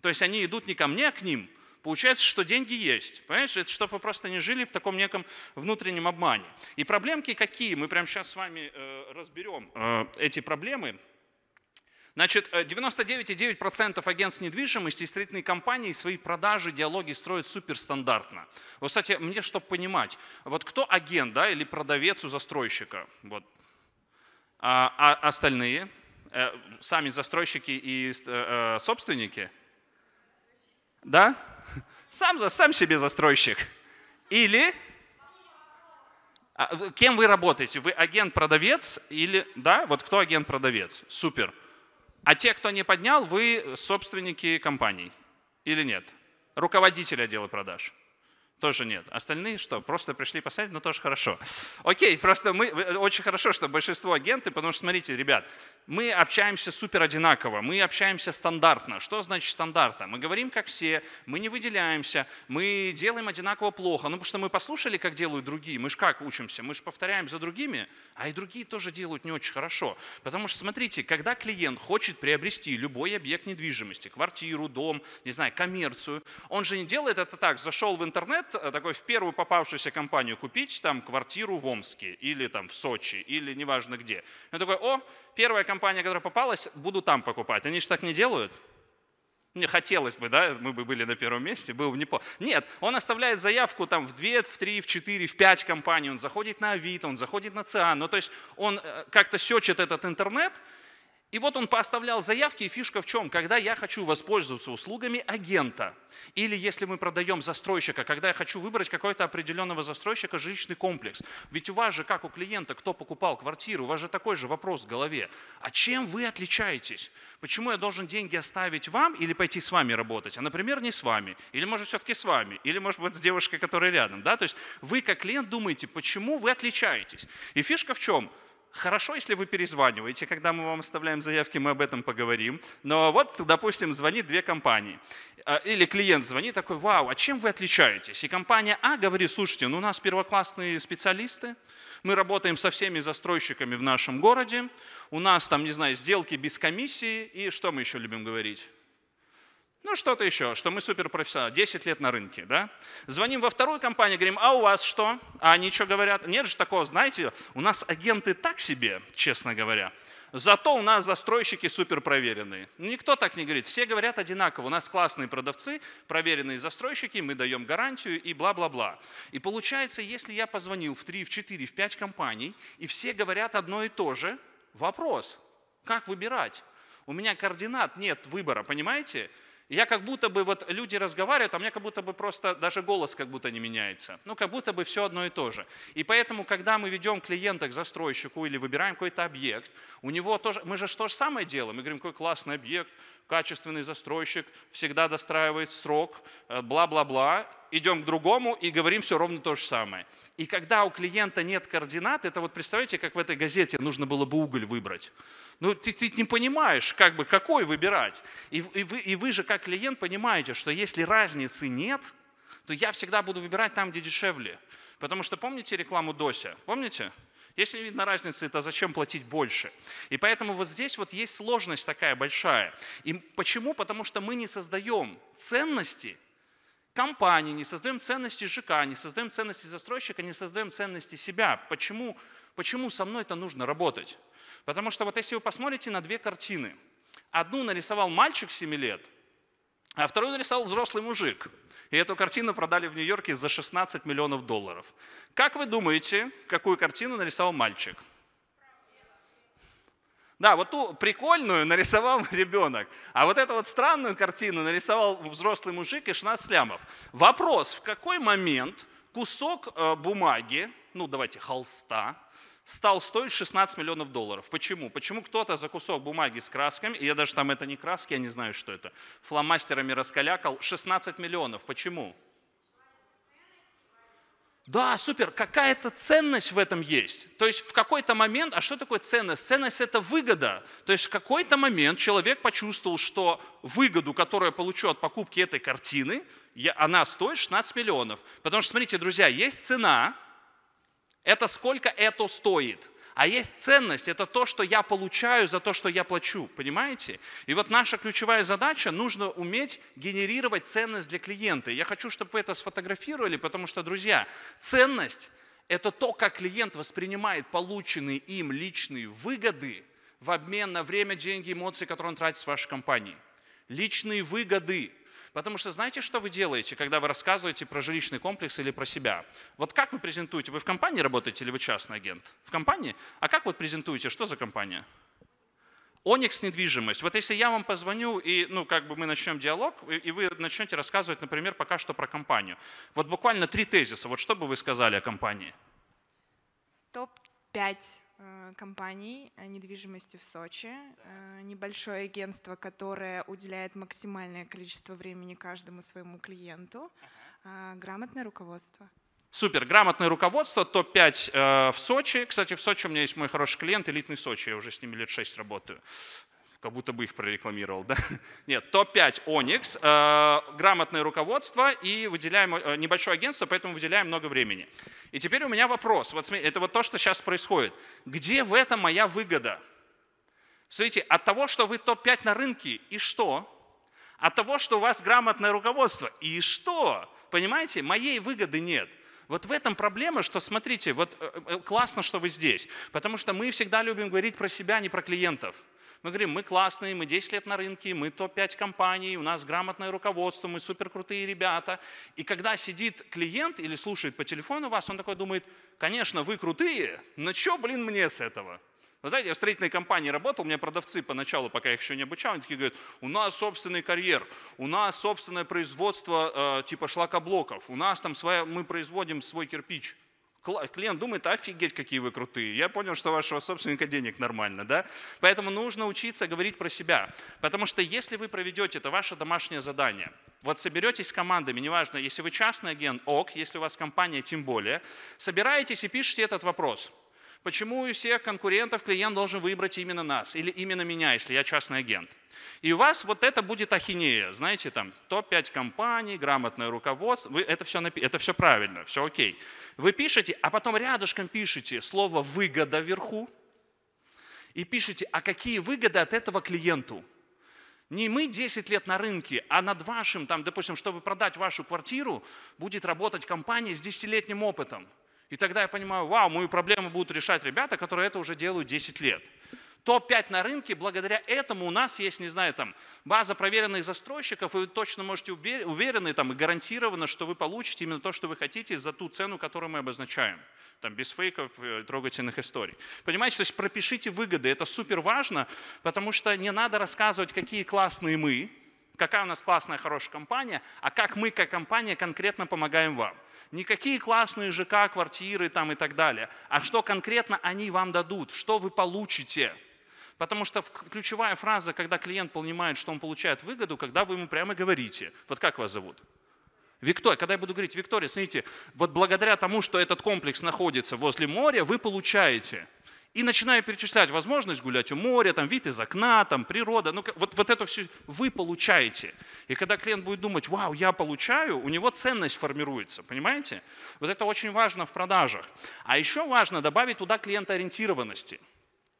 то есть они идут не ко мне, а к ним. Получается, что деньги есть. Понимаешь, это чтобы вы просто не жили в таком неком внутреннем обмане. И проблемки какие? Мы прямо сейчас с вами э, разберем эти проблемы. Значит, 99,9% э, агентств недвижимости и строительные компании свои продажи, диалоги строят суперстандартно. Вот, кстати, мне чтобы понимать, вот кто агент да, или продавец у застройщика? Вот. А, а остальные? Э, сами застройщики и э, собственники? Да? Сам, сам себе застройщик. Или а, кем вы работаете? Вы агент-продавец или... Да? Вот кто агент-продавец? Супер. А те, кто не поднял, вы собственники компаний или нет? Руководитель отдела продаж – тоже нет. Остальные что, просто пришли посадить, но ну, тоже хорошо. Окей, просто мы, очень хорошо, что большинство агенты, потому что, смотрите, ребят, мы общаемся супер одинаково, мы общаемся стандартно. Что значит стандартно? Мы говорим, как все, мы не выделяемся, мы делаем одинаково плохо. Ну, потому что мы послушали, как делают другие, мы же как учимся, мы же повторяем за другими, а и другие тоже делают не очень хорошо. Потому что, смотрите, когда клиент хочет приобрести любой объект недвижимости, квартиру, дом, не знаю, коммерцию, он же не делает это так, зашел в интернет, вариант э, такой в первую попавшуюся компанию купить там квартиру в Омске или там в Сочи или неважно где. Я такой, о, первая компания, которая попалась, буду там покупать. Они же так не делают. Мне хотелось бы, да, мы бы были на первом месте, был бы неплохо. Нет, он оставляет заявку там в 2, в 3, в 4, в 5 компаний, он заходит на Авито, он заходит на ЦИАН, ну то есть он э, как-то сечет этот интернет, и вот он поставлял заявки, и фишка в чем? Когда я хочу воспользоваться услугами агента, или если мы продаем застройщика, когда я хочу выбрать какой-то определенного застройщика жилищный комплекс. Ведь у вас же, как у клиента, кто покупал квартиру, у вас же такой же вопрос в голове. А чем вы отличаетесь? Почему я должен деньги оставить вам или пойти с вами работать? А, например, не с вами. Или, может, все-таки с вами. Или, может быть, с девушкой, которая рядом. Да? То есть вы, как клиент, думаете, почему вы отличаетесь? И фишка в чем? Хорошо, если вы перезваниваете, когда мы вам оставляем заявки, мы об этом поговорим. Но вот, допустим, звонит две компании. А, или клиент звонит такой, вау, а чем вы отличаетесь? И компания А говорит, слушайте, ну у нас первоклассные специалисты, мы работаем со всеми застройщиками в нашем городе, у нас там, не знаю, сделки без комиссии, и что мы еще любим говорить? Ну, что-то еще, что мы суперпрофессионалы, 10 лет на рынке, да? Звоним во вторую компанию, говорим, а у вас что? А они что говорят? Нет же такого, знаете, у нас агенты так себе, честно говоря. Зато у нас застройщики супер проверенные. Никто так не говорит. Все говорят одинаково. У нас классные продавцы, проверенные застройщики, мы даем гарантию и бла-бла-бла. И получается, если я позвонил в 3, в 4, в 5 компаний, и все говорят одно и то же, вопрос, как выбирать? У меня координат нет выбора, понимаете? я как будто бы, вот люди разговаривают, а мне как будто бы просто даже голос как будто не меняется. Ну, как будто бы все одно и то же. И поэтому, когда мы ведем клиента к застройщику или выбираем какой-то объект, у него тоже, мы же то же самое делаем, мы говорим, какой классный объект, качественный застройщик, всегда достраивает срок, э, бла-бла-бла, идем к другому и говорим все ровно то же самое. И когда у клиента нет координат, это вот представляете, как в этой газете нужно было бы уголь выбрать. Ну, ты, ты не понимаешь, как бы, какой выбирать. И, и, вы, и вы же, как клиент, понимаете, что если разницы нет, то я всегда буду выбирать там, где дешевле. Потому что помните рекламу Дося? Помните? Если не видно разницы, то зачем платить больше? И поэтому вот здесь вот есть сложность такая большая. И почему? Потому что мы не создаем ценности компании, не создаем ценности ЖК, не создаем ценности застройщика, не создаем ценности себя. Почему, почему со мной это нужно работать? Потому что вот если вы посмотрите на две картины, одну нарисовал мальчик 7 лет – а вторую нарисовал взрослый мужик. И эту картину продали в Нью-Йорке за 16 миллионов долларов. Как вы думаете, какую картину нарисовал мальчик? Да, вот ту прикольную нарисовал [laughs] ребенок, а вот эту вот странную картину нарисовал взрослый мужик и 16 лямов. Вопрос, в какой момент кусок э, бумаги, ну давайте холста, стал стоить 16 миллионов долларов. Почему? Почему кто-то за кусок бумаги с красками, и я даже там это не краски, я не знаю, что это, фломастерами раскалякал, 16 миллионов. Почему? Да, супер, какая-то ценность в этом есть. То есть в какой-то момент, а что такое ценность? Ценность – это выгода. То есть в какой-то момент человек почувствовал, что выгоду, которую я получу от покупки этой картины, она стоит 16 миллионов. Потому что, смотрите, друзья, есть цена – это сколько это стоит. А есть ценность, это то, что я получаю за то, что я плачу, понимаете? И вот наша ключевая задача, нужно уметь генерировать ценность для клиента. Я хочу, чтобы вы это сфотографировали, потому что, друзья, ценность – это то, как клиент воспринимает полученные им личные выгоды в обмен на время, деньги, эмоции, которые он тратит с вашей компанией. Личные выгоды Потому что знаете, что вы делаете, когда вы рассказываете про жилищный комплекс или про себя? Вот как вы презентуете? Вы в компании работаете или вы частный агент? В компании? А как вот презентуете? Что за компания? Оникс недвижимость. Вот если я вам позвоню и, ну, как бы мы начнем диалог, и вы начнете рассказывать, например, пока что про компанию. Вот буквально три тезиса. Вот что бы вы сказали о компании? Топ-5 Э, компаний недвижимости в Сочи. Э, небольшое агентство, которое уделяет максимальное количество времени каждому своему клиенту. Э, грамотное руководство. Супер, грамотное руководство, топ-5 э, в Сочи. Кстати, в Сочи у меня есть мой хороший клиент, элитный Сочи, я уже с ними лет 6 работаю как будто бы их прорекламировал, да? [laughs] Нет, топ-5 Оникс, э, грамотное руководство и выделяем э, небольшое агентство, поэтому выделяем много времени. И теперь у меня вопрос, вот это вот то, что сейчас происходит. Где в этом моя выгода? Смотрите, от того, что вы топ-5 на рынке, и что? От того, что у вас грамотное руководство, и что? Понимаете, моей выгоды нет. Вот в этом проблема, что смотрите, вот э, э, классно, что вы здесь, потому что мы всегда любим говорить про себя, а не про клиентов. Мы говорим, мы классные, мы 10 лет на рынке, мы топ-5 компаний, у нас грамотное руководство, мы суперкрутые ребята. И когда сидит клиент или слушает по телефону вас, он такой думает, конечно, вы крутые, но что, блин, мне с этого? Вы знаете, я в строительной компании работал, у меня продавцы поначалу, пока я их еще не обучал, они такие говорят, у нас собственный карьер, у нас собственное производство э, типа шлакоблоков, у нас там своя, мы производим свой кирпич. Клиент думает, офигеть, какие вы крутые. Я понял, что вашего собственника денег нормально. Да? Поэтому нужно учиться говорить про себя. Потому что если вы проведете, это ваше домашнее задание. Вот соберетесь с командами, неважно, если вы частный агент, ок, если у вас компания, тем более. Собираетесь и пишите этот вопрос – Почему у всех конкурентов клиент должен выбрать именно нас или именно меня, если я частный агент? И у вас вот это будет ахинея. Знаете, там топ-5 компаний, грамотное руководство. Вы это, все напи- это все правильно, все окей. Вы пишете, а потом рядышком пишете слово «выгода» вверху и пишите, а какие выгоды от этого клиенту? Не мы 10 лет на рынке, а над вашим, там, допустим, чтобы продать вашу квартиру, будет работать компания с десятилетним опытом. И тогда я понимаю, вау, мою проблему будут решать ребята, которые это уже делают 10 лет. Топ-5 на рынке, благодаря этому у нас есть, не знаю, там, база проверенных застройщиков, и вы точно можете уверены там, и гарантированно, что вы получите именно то, что вы хотите за ту цену, которую мы обозначаем. Там, без фейков, трогательных историй. Понимаете, то есть пропишите выгоды, это супер важно, потому что не надо рассказывать, какие классные мы, какая у нас классная, хорошая компания, а как мы, как компания, конкретно помогаем вам. Никакие классные ЖК, квартиры там и так далее. А что конкретно они вам дадут, что вы получите. Потому что ключевая фраза, когда клиент понимает, что он получает выгоду, когда вы ему прямо говорите, вот как вас зовут? Виктория, когда я буду говорить, Виктория, смотрите, вот благодаря тому, что этот комплекс находится возле моря, вы получаете – и начинаю перечислять возможность гулять у моря, там вид из окна, там природа. Ну, вот, вот это все вы получаете. И когда клиент будет думать, вау, я получаю, у него ценность формируется, понимаете? Вот это очень важно в продажах. А еще важно добавить туда клиентоориентированности.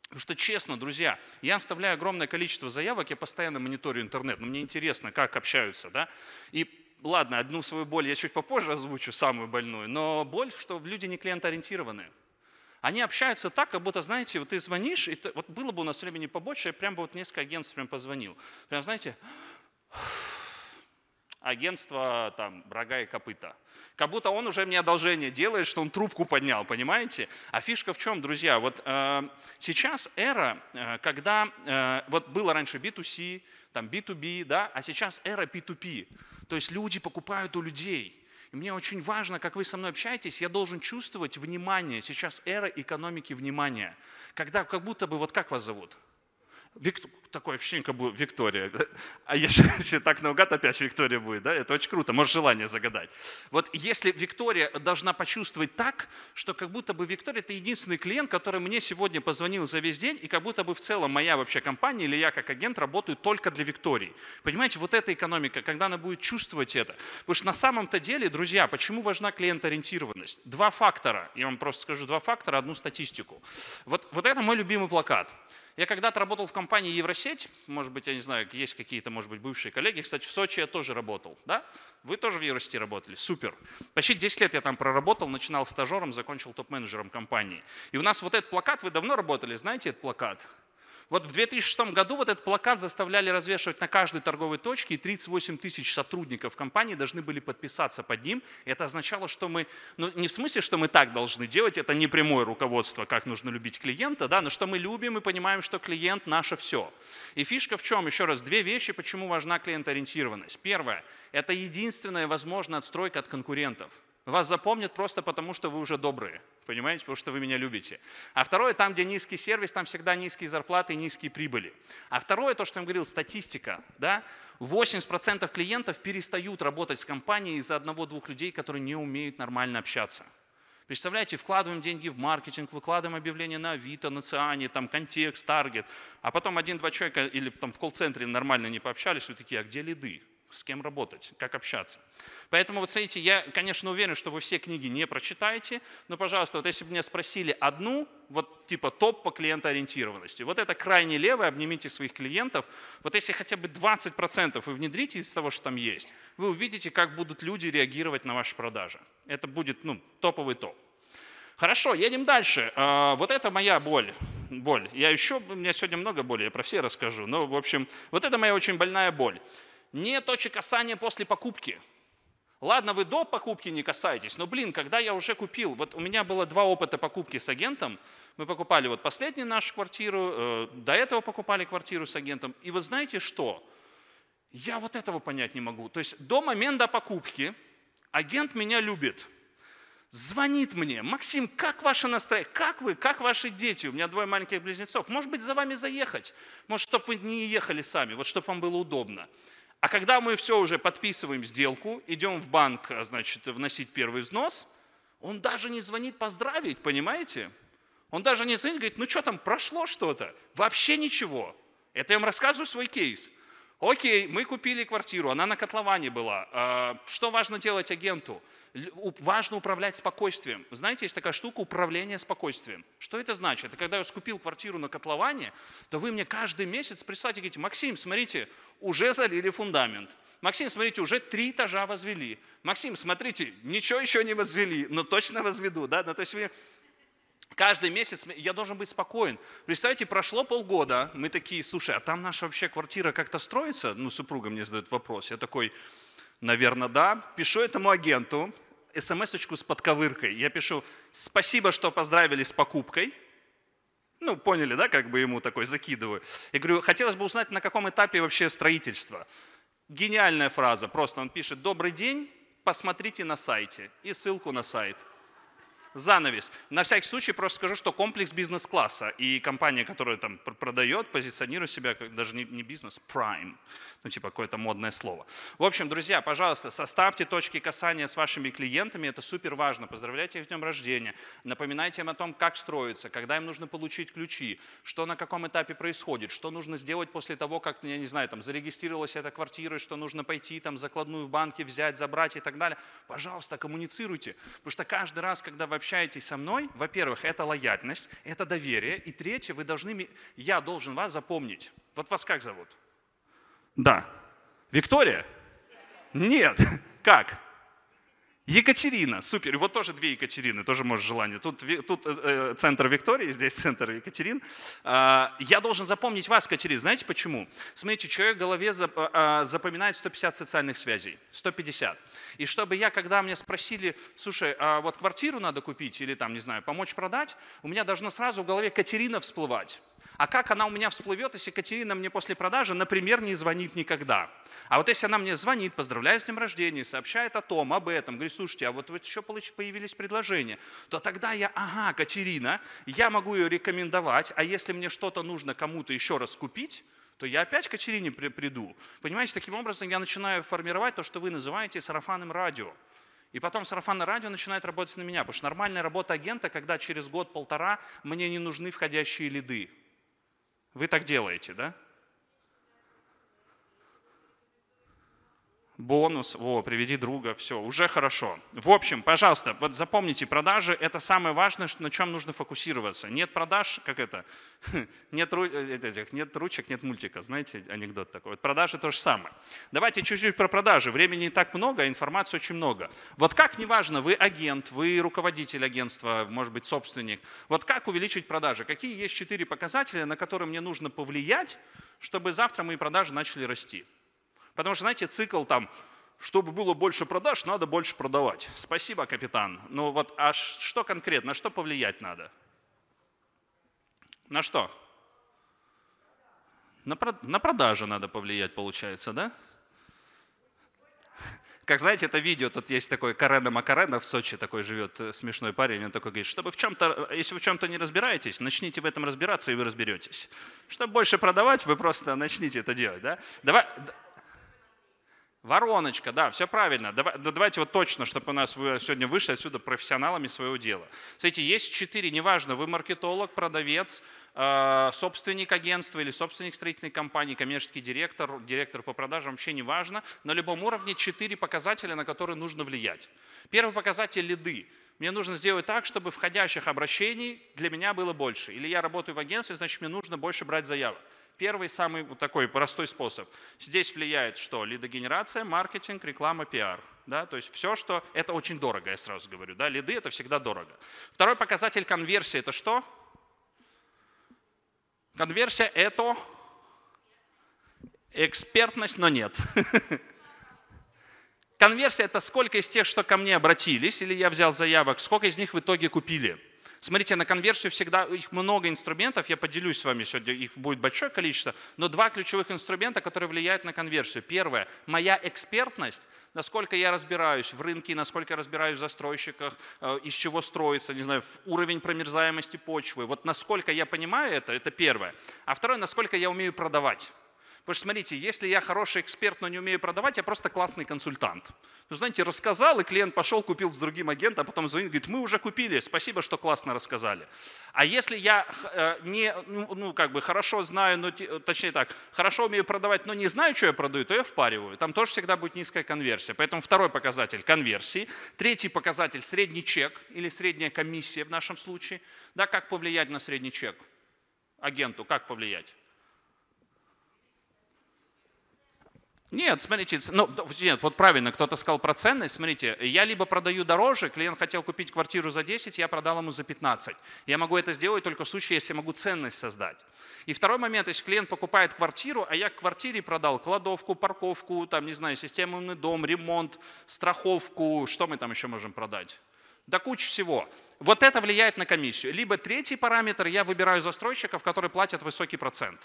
Потому что, честно, друзья, я оставляю огромное количество заявок, я постоянно мониторю интернет, но ну, мне интересно, как общаются, да? И ладно, одну свою боль я чуть попозже озвучу, самую больную, но боль, что люди не клиентоориентированные. Они общаются так, как будто, знаете, вот ты звонишь, и ты, вот было бы у нас времени побольше, я прям бы вот несколько агентств прям позвонил. Прям, знаете, агентство там «Рога и копыта». Как будто он уже мне одолжение делает, что он трубку поднял, понимаете? А фишка в чем, друзья? Вот э, сейчас эра, э, когда э, вот было раньше B2C, там B2B, да, а сейчас эра P2P. То есть люди покупают у людей. И мне очень важно, как вы со мной общаетесь, я должен чувствовать внимание. Сейчас эра экономики внимания. Когда как будто бы, вот как вас зовут? Вик... Такое ощущение, как бы Виктория. А если, если [laughs] так наугад, опять Виктория будет. Да? Это очень круто, можешь желание загадать. Вот если Виктория должна почувствовать так, что как будто бы Виктория – это единственный клиент, который мне сегодня позвонил за весь день, и как будто бы в целом моя вообще компания или я как агент работаю только для Виктории. Понимаете, вот эта экономика, когда она будет чувствовать это. Потому что на самом-то деле, друзья, почему важна клиентоориентированность? Два фактора. Я вам просто скажу два фактора, одну статистику. Вот, вот это мой любимый плакат – я когда-то работал в компании Евросеть, может быть, я не знаю, есть какие-то, может быть, бывшие коллеги. Кстати, в Сочи я тоже работал, да? Вы тоже в Евросети работали, супер. Почти 10 лет я там проработал, начинал стажером, закончил топ-менеджером компании. И у нас вот этот плакат, вы давно работали, знаете этот плакат? Вот в 2006 году вот этот плакат заставляли развешивать на каждой торговой точке, и 38 тысяч сотрудников компании должны были подписаться под ним. Это означало, что мы, ну не в смысле, что мы так должны делать, это не прямое руководство, как нужно любить клиента, да, но что мы любим и понимаем, что клиент – наше все. И фишка в чем? Еще раз, две вещи, почему важна клиентоориентированность. Первое – это единственная возможная отстройка от конкурентов. Вас запомнят просто потому, что вы уже добрые – понимаете, потому что вы меня любите. А второе, там, где низкий сервис, там всегда низкие зарплаты и низкие прибыли. А второе, то, что я вам говорил, статистика, да, 80% клиентов перестают работать с компанией из-за одного-двух людей, которые не умеют нормально общаться. Представляете, вкладываем деньги в маркетинг, выкладываем объявления на Авито, на Циане, там контекст, таргет, а потом один-два человека или там в колл-центре нормально не пообщались, все такие, а где лиды? с кем работать, как общаться. Поэтому вот смотрите, я, конечно, уверен, что вы все книги не прочитаете, но, пожалуйста, вот если бы меня спросили одну, вот типа топ по клиентоориентированности, вот это крайне левое, обнимите своих клиентов, вот если хотя бы 20% вы внедрите из того, что там есть, вы увидите, как будут люди реагировать на ваши продажи. Это будет ну, топовый топ. Хорошо, едем дальше. А, вот это моя боль. Боль. Я еще, у меня сегодня много боли, я про все расскажу. Но, в общем, вот это моя очень больная боль не точек касания после покупки. Ладно, вы до покупки не касаетесь, но, блин, когда я уже купил, вот у меня было два опыта покупки с агентом, мы покупали вот последнюю нашу квартиру, э, до этого покупали квартиру с агентом, и вы знаете что? Я вот этого понять не могу. То есть до момента покупки агент меня любит, звонит мне, Максим, как ваше настроение, как вы, как ваши дети, у меня двое маленьких близнецов, может быть, за вами заехать, может, чтобы вы не ехали сами, вот чтобы вам было удобно. А когда мы все уже подписываем сделку, идем в банк, а, значит, вносить первый взнос, он даже не звонит поздравить, понимаете? Он даже не звонит, говорит, ну что там, прошло что-то? Вообще ничего. Это я вам рассказываю свой кейс. Окей, мы купили квартиру, она на котловане была. А, что важно делать агенту? Важно управлять спокойствием. Знаете, есть такая штука управление спокойствием. Что это значит? Это когда я скупил квартиру на котловане, то вы мне каждый месяц присылаете и говорите, Максим, смотрите, уже залили фундамент. Максим, смотрите, уже три этажа возвели. Максим, смотрите, ничего еще не возвели, но точно возведу. Да? Ну, то есть вы Каждый месяц я должен быть спокоен. Представьте, прошло полгода, мы такие, слушай, а там наша вообще квартира как-то строится? Ну, супруга мне задает вопрос. Я такой, наверное, да. Пишу этому агенту смс-очку с подковыркой. Я пишу, спасибо, что поздравили с покупкой. Ну, поняли, да, как бы ему такой закидываю. Я говорю, хотелось бы узнать, на каком этапе вообще строительство. Гениальная фраза, просто он пишет, добрый день, посмотрите на сайте и ссылку на сайт занавес. На всякий случай просто скажу, что комплекс бизнес-класса и компания, которая там продает, позиционирует себя как даже не, не бизнес, prime, ну типа какое-то модное слово. В общем, друзья, пожалуйста, составьте точки касания с вашими клиентами, это супер важно. Поздравляйте их с днем рождения, напоминайте им о том, как строится, когда им нужно получить ключи, что на каком этапе происходит, что нужно сделать после того, как, ну, я не знаю, там зарегистрировалась эта квартира, что нужно пойти там закладную в банке взять, забрать и так далее. Пожалуйста, коммуницируйте, потому что каждый раз, когда вообще общаетесь со мной, во-первых, это лояльность, это доверие, и третье, вы должны, я должен вас запомнить. Вот вас как зовут? Да. Виктория? Нет. [laughs] Как? Екатерина, супер. Вот тоже две Екатерины, тоже может желание. Тут, тут э, э, центр Виктории, здесь центр Екатерин. Э, я должен запомнить вас, Екатерина. Знаете почему? Смотрите, человек в голове а, а, запоминает 150 социальных связей. 150. И чтобы я, когда мне спросили, слушай, а вот квартиру надо купить или там, не знаю, помочь продать, у меня должно сразу в голове Екатерина всплывать. А как она у меня всплывет, если Катерина мне после продажи, например, не звонит никогда? А вот если она мне звонит, поздравляет с днем рождения, сообщает о том, об этом, говорит, слушайте, а вот, вот еще появились предложения, то тогда я, ага, Катерина, я могу ее рекомендовать, а если мне что-то нужно кому-то еще раз купить, то я опять к Катерине приду. Понимаете, таким образом я начинаю формировать то, что вы называете сарафанным радио. И потом сарафанное радио начинает работать на меня, потому что нормальная работа агента, когда через год-полтора мне не нужны входящие лиды. Вы так делаете, да? бонус, о, приведи друга, все, уже хорошо. В общем, пожалуйста, вот запомните, продажи – это самое важное, на чем нужно фокусироваться. Нет продаж, как это, [laughs] нет, э, э, этих, нет ручек, нет мультика, знаете анекдот такой. Вот продажи то же самое. Давайте чуть-чуть про продажи. Времени не так много, а информации очень много. Вот как, неважно, вы агент, вы руководитель агентства, может быть, собственник, вот как увеличить продажи? Какие есть четыре показателя, на которые мне нужно повлиять, чтобы завтра мои продажи начали расти? Потому что, знаете, цикл там, чтобы было больше продаж, надо больше продавать. Спасибо, капитан. Ну вот, а что конкретно, на что повлиять надо? На что? На, прод... на продажи надо повлиять, получается, да? Как знаете, это видео, тут есть такой Карена Макарена в Сочи, такой живет э, смешной парень, он такой говорит, чтобы в чем-то, если вы в чем-то не разбираетесь, начните в этом разбираться, и вы разберетесь. Чтобы больше продавать, вы просто начните это делать, да? Давай, Вороночка, да, все правильно. Давай, да, давайте вот точно, чтобы у нас вы сегодня вышли отсюда профессионалами своего дела. Смотрите, есть четыре, неважно, вы маркетолог, продавец, э, собственник агентства или собственник строительной компании, коммерческий директор, директор по продажам, вообще неважно. На любом уровне четыре показателя, на которые нужно влиять. Первый показатель – лиды. Мне нужно сделать так, чтобы входящих обращений для меня было больше. Или я работаю в агентстве, значит, мне нужно больше брать заявок. Первый, самый вот такой простой способ. Здесь влияет что? Лидогенерация, маркетинг, реклама, пиар. Да, то есть все, что… Это очень дорого, я сразу говорю. Да, лиды – это всегда дорого. Второй показатель конверсии – это что? Конверсия – это экспертность, но нет. [laughs] Конверсия – это сколько из тех, что ко мне обратились, или я взял заявок, сколько из них в итоге купили – Смотрите, на конверсию всегда их много инструментов, я поделюсь с вами сегодня, их будет большое количество, но два ключевых инструмента, которые влияют на конверсию. Первое – моя экспертность, насколько я разбираюсь в рынке, насколько я разбираюсь в застройщиках, э, из чего строится, не знаю, уровень промерзаемости почвы. Вот насколько я понимаю это, это первое. А второе – насколько я умею продавать. Потому что, смотрите, если я хороший эксперт, но не умею продавать, я просто классный консультант. Ну, знаете, рассказал, и клиент пошел, купил с другим агентом, а потом звонит, говорит, мы уже купили, спасибо, что классно рассказали. А если я э, не, ну, ну, как бы хорошо знаю, но, точнее так, хорошо умею продавать, но не знаю, что я продаю, то я впариваю. Там тоже всегда будет низкая конверсия. Поэтому второй показатель – конверсии. Третий показатель – средний чек или средняя комиссия в нашем случае. Да, как повлиять на средний чек агенту, как повлиять? Нет, смотрите, ну, нет, вот правильно, кто-то сказал про ценность. Смотрите, я либо продаю дороже, клиент хотел купить квартиру за 10, я продал ему за 15. Я могу это сделать только в случае, если могу ценность создать. И второй момент, если клиент покупает квартиру, а я к квартире продал кладовку, парковку, там, не знаю, систему дом, ремонт, страховку, что мы там еще можем продать? Да куча всего. Вот это влияет на комиссию. Либо третий параметр, я выбираю застройщиков, которые платят высокий процент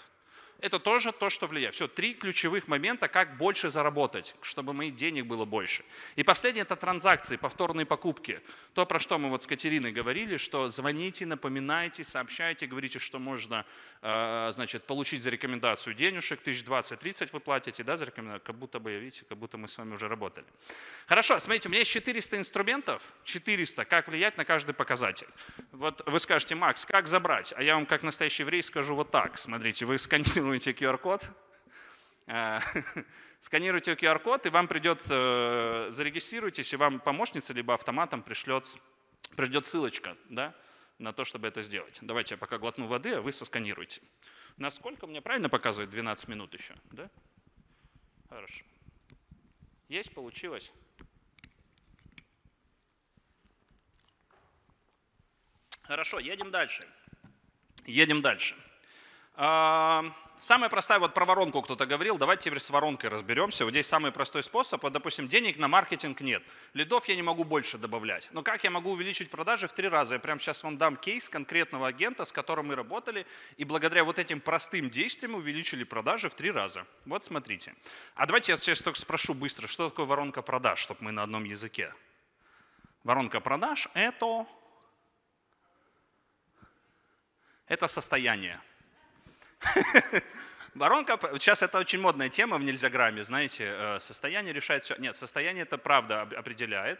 это тоже то, что влияет. Все, три ключевых момента, как больше заработать, чтобы моих денег было больше. И последнее – это транзакции, повторные покупки. То, про что мы вот с Катериной говорили, что звоните, напоминайте, сообщайте, говорите, что можно а, значит, получить за рекомендацию денежек, 1020-30 вы платите, да, за рекомендацию, как будто бы, видите, как будто мы с вами уже работали. Хорошо, смотрите, у меня есть 400 инструментов, 400, как влиять на каждый показатель. Вот вы скажете, Макс, как забрать? А я вам как настоящий еврей скажу вот так, смотрите, вы сканируете QR-код, а, [laughs] сканируете QR-код, и вам придет, э, зарегистрируйтесь, и вам помощница либо автоматом пришлет, придет ссылочка, да, на то, чтобы это сделать. Давайте я пока глотну воды, а вы сосканируйте. Насколько мне правильно показывает 12 минут еще? Да? Хорошо. Есть, получилось? Хорошо, едем дальше. Едем дальше. А, Самая простая, вот про воронку кто-то говорил, давайте теперь с воронкой разберемся. Вот здесь самый простой способ, вот, допустим, денег на маркетинг нет, лидов я не могу больше добавлять. Но как я могу увеличить продажи в три раза? Я прямо сейчас вам дам кейс конкретного агента, с которым мы работали, и благодаря вот этим простым действиям увеличили продажи в три раза. Вот смотрите. А давайте я сейчас только спрошу быстро, что такое воронка продаж, чтобы мы на одном языке. Воронка продаж – это, это состояние. [laughs] Воронка, сейчас это очень модная тема в нельзяграмме, знаете, э, состояние решает все. Нет, состояние это правда определяет.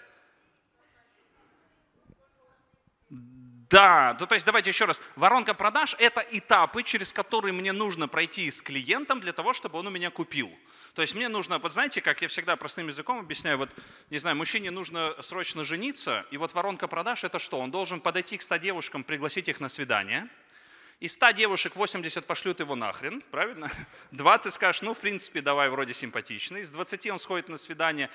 Да, ну, то есть давайте еще раз. Воронка продаж – это этапы, через которые мне нужно пройти с клиентом для того, чтобы он у меня купил. То есть мне нужно, вот знаете, как я всегда простым языком объясняю, вот, не знаю, мужчине нужно срочно жениться, и вот воронка продаж – это что? Он должен подойти к 100 девушкам, пригласить их на свидание – из 100 девушек 80 пошлют его нахрен, правильно? 20 [laughs] скажешь, ну, в принципе, давай, вроде симпатичный. Из 20 он сходит на свидание,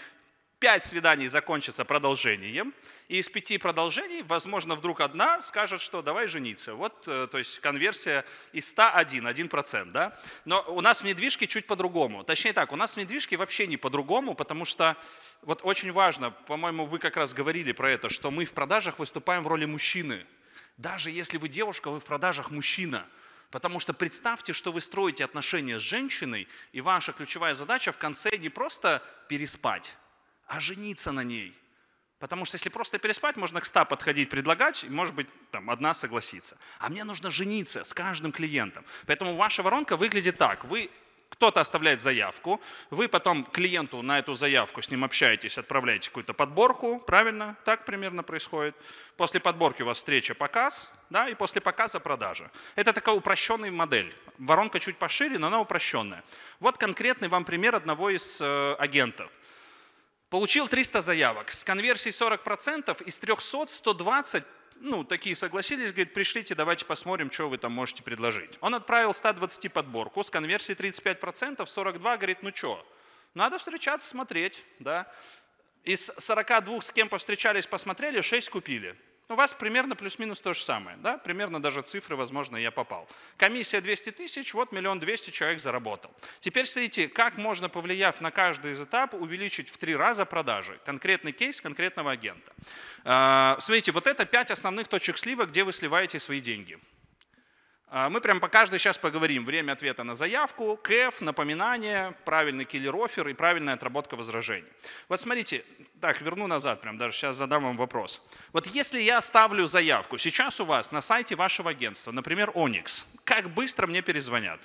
5 свиданий закончится продолжением, и из 5 продолжений, возможно, вдруг одна скажет, что давай жениться. Вот, э, то есть конверсия из 101, 1%, да? Но у нас в недвижке чуть по-другому. Точнее так, у нас в недвижке вообще не по-другому, потому что вот очень важно, по-моему, вы как раз говорили про это, что мы в продажах выступаем в роли мужчины – даже если вы девушка, вы в продажах мужчина. Потому что представьте, что вы строите отношения с женщиной, и ваша ключевая задача в конце не просто переспать, а жениться на ней. Потому что если просто переспать, можно к ста подходить, предлагать, и, может быть, там, одна согласится. А мне нужно жениться с каждым клиентом. Поэтому ваша воронка выглядит так. Вы кто-то оставляет заявку, вы потом клиенту на эту заявку с ним общаетесь, отправляете какую-то подборку, правильно? Так примерно происходит. После подборки у вас встреча, показ, да, и после показа продажа. Это такая упрощенная модель. Воронка чуть пошире, но она упрощенная. Вот конкретный вам пример одного из э, агентов. Получил 300 заявок, с конверсией 40%, из 300 120 ну, такие согласились, говорит, пришлите, давайте посмотрим, что вы там можете предложить. Он отправил 120 подборку с конверсией 35%, 42 говорит, ну что, надо встречаться, смотреть, да. Из 42, с кем повстречались, посмотрели, 6 купили у ну, вас примерно плюс-минус то же самое. Да? Примерно даже цифры, возможно, я попал. Комиссия 200 тысяч, вот миллион двести человек заработал. Теперь смотрите, как можно, повлияв на каждый из этапов, увеличить в три раза продажи. Конкретный кейс конкретного агента. А, смотрите, вот это пять основных точек слива, где вы сливаете свои деньги. А, мы прямо по каждой сейчас поговорим. Время ответа на заявку, КЭФ, напоминание, правильный киллер-оффер и правильная отработка возражений. Вот смотрите, так, верну назад прям, даже сейчас задам вам вопрос. Вот если я ставлю заявку, сейчас у вас на сайте вашего агентства, например, Onyx, как быстро мне перезвонят?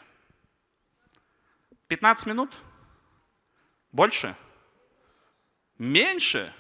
15 минут? Больше? Меньше?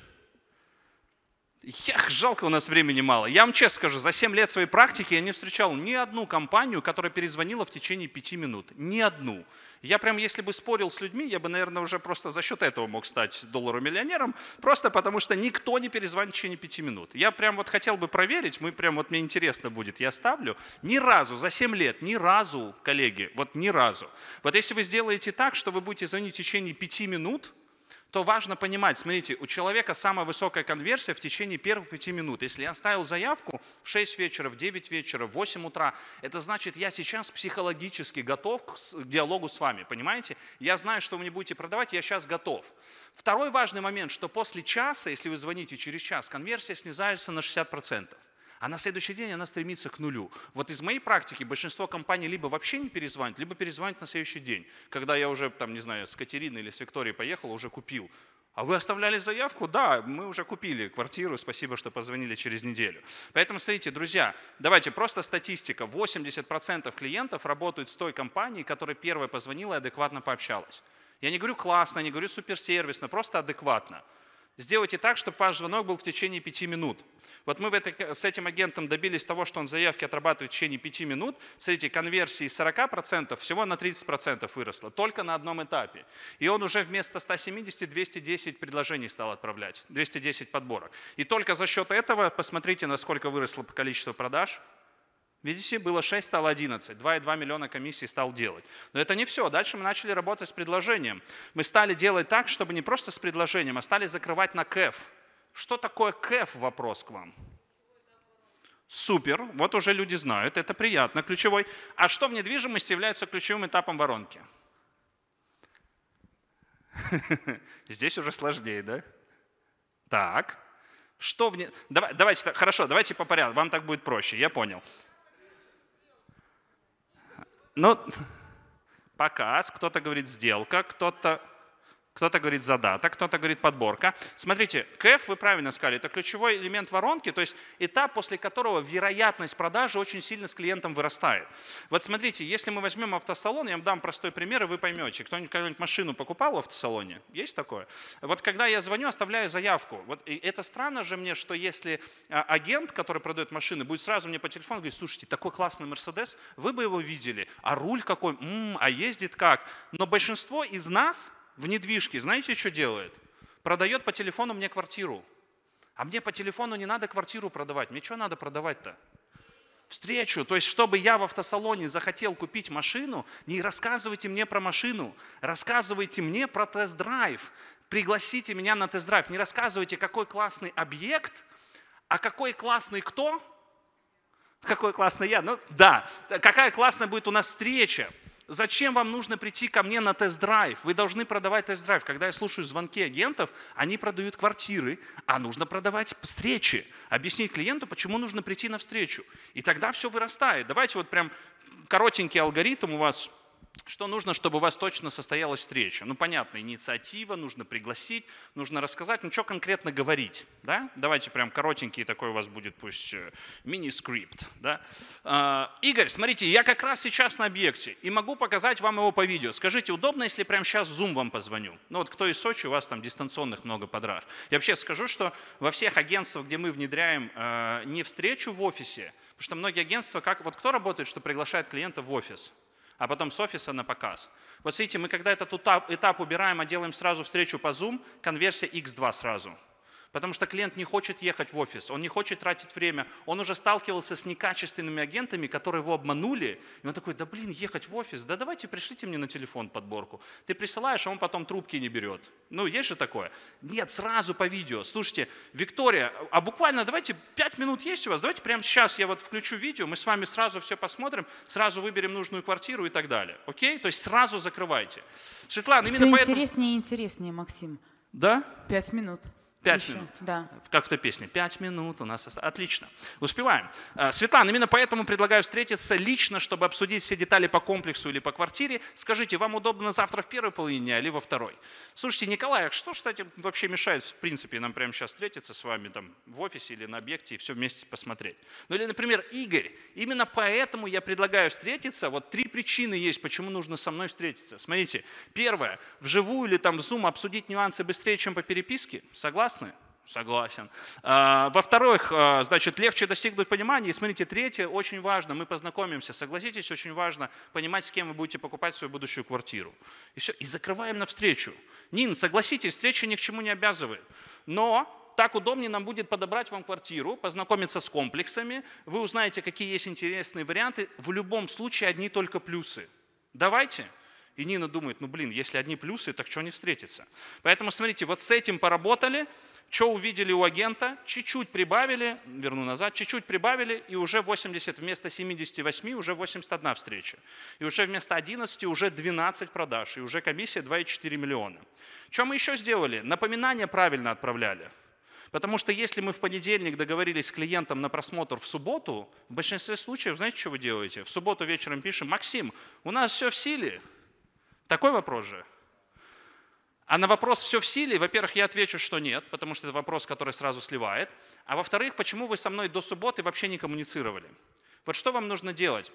Ях, жалко, у нас времени мало. Я вам честно скажу, за 7 лет своей практики я не встречал ни одну компанию, которая перезвонила в течение 5 минут. Ни одну. Я прям, если бы спорил с людьми, я бы, наверное, уже просто за счет этого мог стать доллару-миллионером, просто потому что никто не перезвонит в течение 5 минут. Я прям вот хотел бы проверить, мы прям вот мне интересно будет, я ставлю. Ни разу, за 7 лет, ни разу, коллеги, вот ни разу. Вот если вы сделаете так, что вы будете звонить в течение 5 минут, то важно понимать, смотрите, у человека самая высокая конверсия в течение первых пяти минут. Если я оставил заявку в 6 вечера, в 9 вечера, в 8 утра, это значит, я сейчас психологически готов к диалогу с вами, понимаете? Я знаю, что вы мне будете продавать, я сейчас готов. Второй важный момент, что после часа, если вы звоните через час, конверсия снижается на 60% а на следующий день она стремится к нулю. Вот из моей практики большинство компаний либо вообще не перезвонит, либо перезвонит на следующий день. Когда я уже, там, не знаю, с Катериной или с Викторией поехал, уже купил. А вы оставляли заявку? Да, мы уже купили квартиру, спасибо, что позвонили через неделю. Поэтому, смотрите, друзья, давайте просто статистика. 80% клиентов работают с той компанией, которая первая позвонила и адекватно пообщалась. Я не говорю классно, не говорю суперсервисно, просто адекватно. Сделайте так, чтобы ваш звонок был в течение пяти минут. Вот мы в этой, с этим агентом добились того, что он заявки отрабатывает в течение пяти минут. Смотрите, конверсии из 40% всего на 30% выросло, только на одном этапе. И он уже вместо 170 210 предложений стал отправлять, 210 подборок. И только за счет этого, посмотрите, насколько выросло количество продаж – Видите, было 6, стало 11. 2,2 миллиона комиссий стал делать. Но это не все. Дальше мы начали работать с предложением. Мы стали делать так, чтобы не просто с предложением, а стали закрывать на КЭФ. Что такое КЭФ? Вопрос к вам. Супер, вот уже люди знают, это приятно, ключевой. А что в недвижимости является ключевым этапом воронки? [laughs] Здесь уже сложнее, да? Так. Что в... не? Давайте, хорошо, давайте по порядку, вам так будет проще, я понял. Ну, [laughs] показ, кто-то говорит сделка, кто-то кто-то говорит задата, кто-то говорит подборка. Смотрите, КФ, вы правильно сказали, это ключевой элемент воронки, то есть этап, после которого вероятность продажи очень сильно с клиентом вырастает. Вот смотрите, если мы возьмем автосалон, я вам дам простой пример, и вы поймете. Кто-нибудь когда-нибудь машину покупал в автосалоне? Есть такое? Вот когда я звоню, оставляю заявку. Вот это странно же мне, что если а, агент, который продает машины, будет сразу мне по телефону говорить, слушайте, такой классный Мерседес, вы бы его видели, а руль какой, м-м, а ездит как. Но большинство из нас, в недвижке, знаете, что делает? Продает по телефону мне квартиру. А мне по телефону не надо квартиру продавать. Мне что надо продавать-то? встречу. То есть, чтобы я в автосалоне захотел купить машину, не рассказывайте мне про машину, рассказывайте мне про тест-драйв, пригласите меня на тест-драйв. Не рассказывайте, какой классный объект, а какой классный кто, какой классный я. Ну да, какая классная будет у нас встреча. Зачем вам нужно прийти ко мне на тест-драйв? Вы должны продавать тест-драйв. Когда я слушаю звонки агентов, они продают квартиры, а нужно продавать встречи. Объяснить клиенту, почему нужно прийти на встречу. И тогда все вырастает. Давайте вот прям коротенький алгоритм у вас – что нужно, чтобы у вас точно состоялась встреча? Ну, понятно, инициатива, нужно пригласить, нужно рассказать, ну, что конкретно говорить, да? Давайте прям коротенький такой у вас будет, пусть э, мини-скрипт, да? Э, Игорь, смотрите, я как раз сейчас на объекте и могу показать вам его по видео. Скажите, удобно, если прямо сейчас в Zoom вам позвоню? Ну, вот кто из Сочи, у вас там дистанционных много подраж. Я вообще скажу, что во всех агентствах, где мы внедряем э, не встречу в офисе, потому что многие агентства, как, вот кто работает, что приглашает клиента в офис? а потом с офиса на показ. Вот смотрите, мы когда этот этап убираем, а делаем сразу встречу по Zoom, конверсия x2 сразу – Потому что клиент не хочет ехать в офис, он не хочет тратить время. Он уже сталкивался с некачественными агентами, которые его обманули. И он такой, да блин, ехать в офис, да давайте пришлите мне на телефон подборку. Ты присылаешь, а он потом трубки не берет. Ну, есть же такое? Нет, сразу по видео. Слушайте, Виктория, а буквально давайте 5 минут есть у вас, давайте прямо сейчас я вот включу видео, мы с вами сразу все посмотрим, сразу выберем нужную квартиру и так далее. Окей? То есть сразу закрывайте. Светлана, все именно интереснее поэтому... интереснее и интереснее, Максим. Да? Пять минут. Пять минут. Да. Как в той песне. Пять минут у нас. Отлично. Успеваем. А, Светлана, именно поэтому предлагаю встретиться лично, чтобы обсудить все детали по комплексу или по квартире. Скажите, вам удобно завтра в первой половине или а во второй? Слушайте, Николай, а что, кстати, вообще мешает, в принципе, нам прямо сейчас встретиться с вами там в офисе или на объекте и все вместе посмотреть? Ну или, например, Игорь, именно поэтому я предлагаю встретиться. Вот три причины есть, почему нужно со мной встретиться. Смотрите, первое, вживую или там в Zoom обсудить нюансы быстрее, чем по переписке. Согласны? согласны? Согласен. А, во-вторых, а, значит, легче достигнуть понимания. И смотрите, третье, очень важно, мы познакомимся. Согласитесь, очень важно понимать, с кем вы будете покупать свою будущую квартиру. И все, и закрываем навстречу. Нин, согласитесь, встреча ни к чему не обязывает. Но так удобнее нам будет подобрать вам квартиру, познакомиться с комплексами, вы узнаете, какие есть интересные варианты. В любом случае одни только плюсы. Давайте. И Нина думает, ну блин, если одни плюсы, так что не встретится. Поэтому смотрите, вот с этим поработали, что увидели у агента, чуть-чуть прибавили, верну назад, чуть-чуть прибавили, и уже 80 вместо 78, уже 81 встреча. И уже вместо 11 уже 12 продаж, и уже комиссия 2,4 миллиона. Что мы еще сделали? Напоминания правильно отправляли. Потому что если мы в понедельник договорились с клиентом на просмотр в субботу, в большинстве случаев, знаете, что вы делаете? В субботу вечером пишем, Максим, у нас все в силе, такой вопрос же. А на вопрос «все в силе?» Во-первых, я отвечу, что нет, потому что это вопрос, который сразу сливает. А во-вторых, почему вы со мной до субботы вообще не коммуницировали? Вот что вам нужно делать?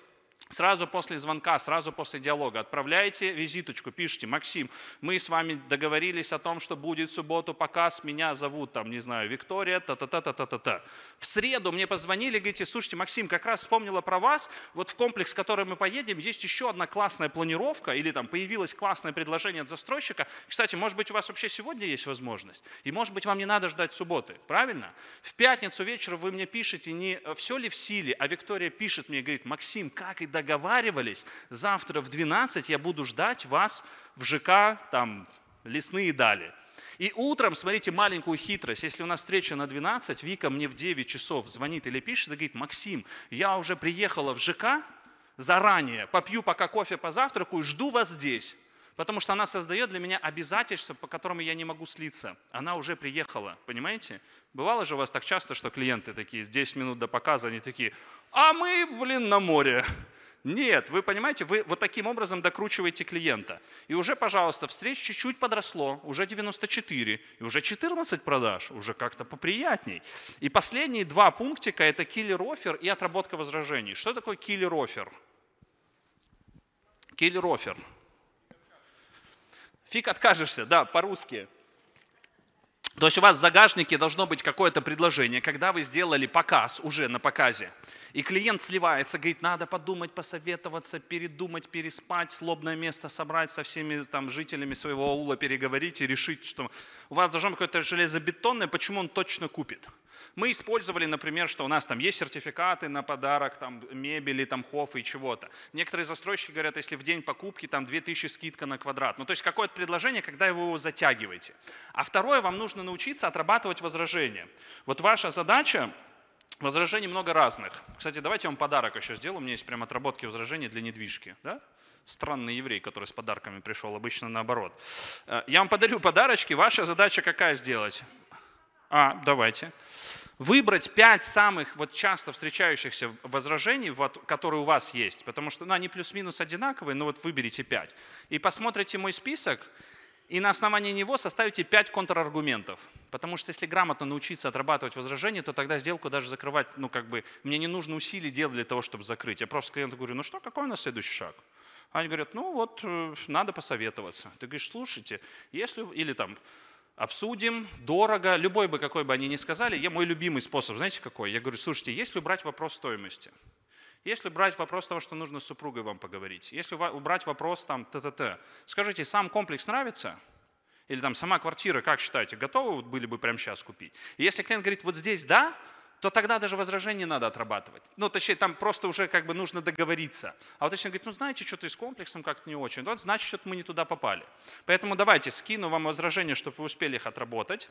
Сразу после звонка, сразу после диалога отправляете визиточку, пишите, Максим, мы с вами договорились о том, что будет в субботу показ, меня зовут там, не знаю, Виктория, та-та-та-та-та-та-та. В среду мне позвонили, говорите, слушайте, Максим, как раз вспомнила про вас, вот в комплекс, в который мы поедем, есть еще одна классная планировка, или там появилось классное предложение от застройщика. Кстати, может быть, у вас вообще сегодня есть возможность, и может быть, вам не надо ждать субботы, правильно? В пятницу вечером вы мне пишете не все ли в силе, а Виктория пишет мне, говорит, Максим, как и договаривались, завтра в 12 я буду ждать вас в ЖК, там, лесные дали. И утром, смотрите, маленькую хитрость. Если у нас встреча на 12, Вика мне в 9 часов звонит или пишет и говорит, Максим, я уже приехала в ЖК заранее, попью пока кофе, позавтракаю, жду вас здесь. Потому что она создает для меня обязательства, по которому я не могу слиться. Она уже приехала, понимаете? Бывало же у вас так часто, что клиенты такие, 10 минут до показа, они такие, а мы, блин, на море. Нет, вы понимаете, вы вот таким образом докручиваете клиента. И уже, пожалуйста, встреч чуть-чуть подросло, уже 94, и уже 14 продаж, уже как-то поприятней. И последние два пунктика – это киллер-офер и отработка возражений. Что такое киллер-офер? Киллер-офер. Фиг откажешься, да, по-русски. То есть у вас в загашнике должно быть какое-то предложение, когда вы сделали показ, уже на показе, и клиент сливается, говорит, надо подумать, посоветоваться, передумать, переспать, слобное место собрать со всеми там жителями своего аула, переговорить и решить, что у вас должно быть какое-то железобетонное, почему он точно купит. Мы использовали, например, что у нас там есть сертификаты на подарок, там мебели, там хоф и чего-то. Некоторые застройщики говорят, если в день покупки там 2000 скидка на квадрат. Ну то есть какое-то предложение, когда вы его затягиваете. А второе, вам нужно научиться отрабатывать возражения. Вот ваша задача Возражений много разных. Кстати, давайте я вам подарок еще сделаю. У меня есть прям отработки возражений для недвижки. Да? Странный еврей, который с подарками пришел, обычно наоборот. Э, я вам подарю подарочки. Ваша задача какая сделать? А, давайте. Выбрать пять самых вот часто встречающихся возражений, вот, которые у вас есть, потому что ну, они плюс-минус одинаковые, но вот выберите пять. И посмотрите мой список, и на основании него составите пять контраргументов. Потому что если грамотно научиться отрабатывать возражения, то тогда сделку даже закрывать, ну как бы, мне не нужно усилий делать для того, чтобы закрыть. Я просто клиенту говорю, ну что, какой у нас следующий шаг? Они говорят, ну вот, э, надо посоветоваться. Ты говоришь, слушайте, если, или там, обсудим, дорого, любой бы, какой бы они ни сказали, я, мой любимый способ, знаете какой? Я говорю, слушайте, если убрать вопрос стоимости, если убрать вопрос того, что нужно с супругой вам поговорить, если убрать вопрос там т-т-т, скажите, сам комплекс нравится? Или там сама квартира, как считаете, готовы были бы прямо сейчас купить? И если клиент говорит, вот здесь да, то тогда даже возражение надо отрабатывать. Ну, точнее, там просто уже как бы нужно договориться. А вот если он говорит, ну, знаете, что-то с комплексом как-то не очень, вот значит, что-то мы не туда попали. Поэтому давайте скину вам возражения, чтобы вы успели их отработать.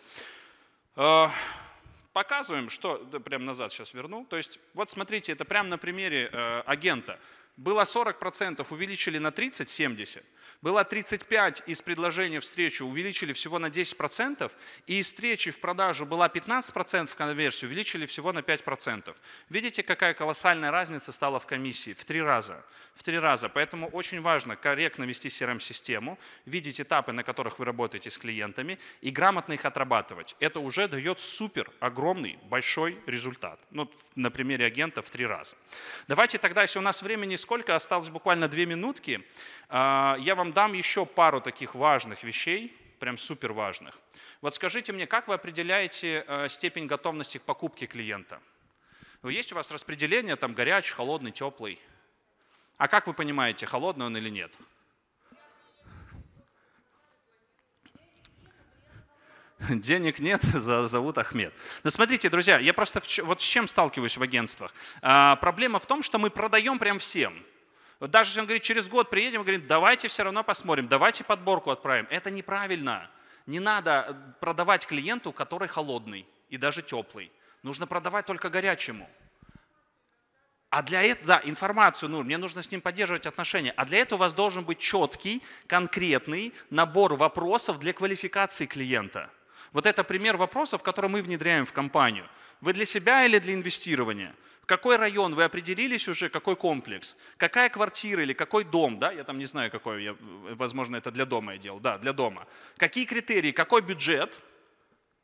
Э, показываем, что, да, прям назад сейчас верну. То есть, вот смотрите, это прям на примере э, агента. Было 40%, увеличили на 30-70%. Было 35 из предложения встречи, увеличили всего на 10%, и из встречи в продажу была 15% в конверсии, увеличили всего на 5%. Видите, какая колоссальная разница стала в комиссии? В три раза. В три раза. Поэтому очень важно корректно вести CRM-систему, эм видеть этапы, на которых вы работаете с клиентами, и грамотно их отрабатывать. Это уже дает супер огромный, большой результат. Ну, на примере агента в три раза. Давайте тогда, если у нас времени сколько? Осталось буквально две минутки. А, я вам дам еще пару таких важных вещей, прям супер важных. Вот скажите мне, как вы определяете э, степень готовности к покупке клиента? Ну, есть у вас распределение там горячий, холодный, теплый? А как вы понимаете, холодный он или нет? [laughs] денег нет, [laughs] зовут Ахмед. Но смотрите, друзья, я просто вот с чем сталкиваюсь в агентствах. А, проблема в том, что мы продаем прям всем. даже если он говорит, через год приедем, говорит, давайте все равно посмотрим, давайте подборку отправим. Это неправильно. Не надо э, продавать клиенту, который холодный и даже теплый. Нужно продавать только горячему. А для этого, да, информацию, ну, мне нужно с ним поддерживать отношения. А для этого у вас должен быть четкий, конкретный набор вопросов для квалификации клиента – вот это пример вопросов, которые мы внедряем в компанию. Вы для себя или для инвестирования? В какой район вы определились уже, какой комплекс? Какая квартира или какой дом? Да, я там не знаю, какой, я, возможно, это для дома я делал. Да, для дома. Какие критерии, какой бюджет?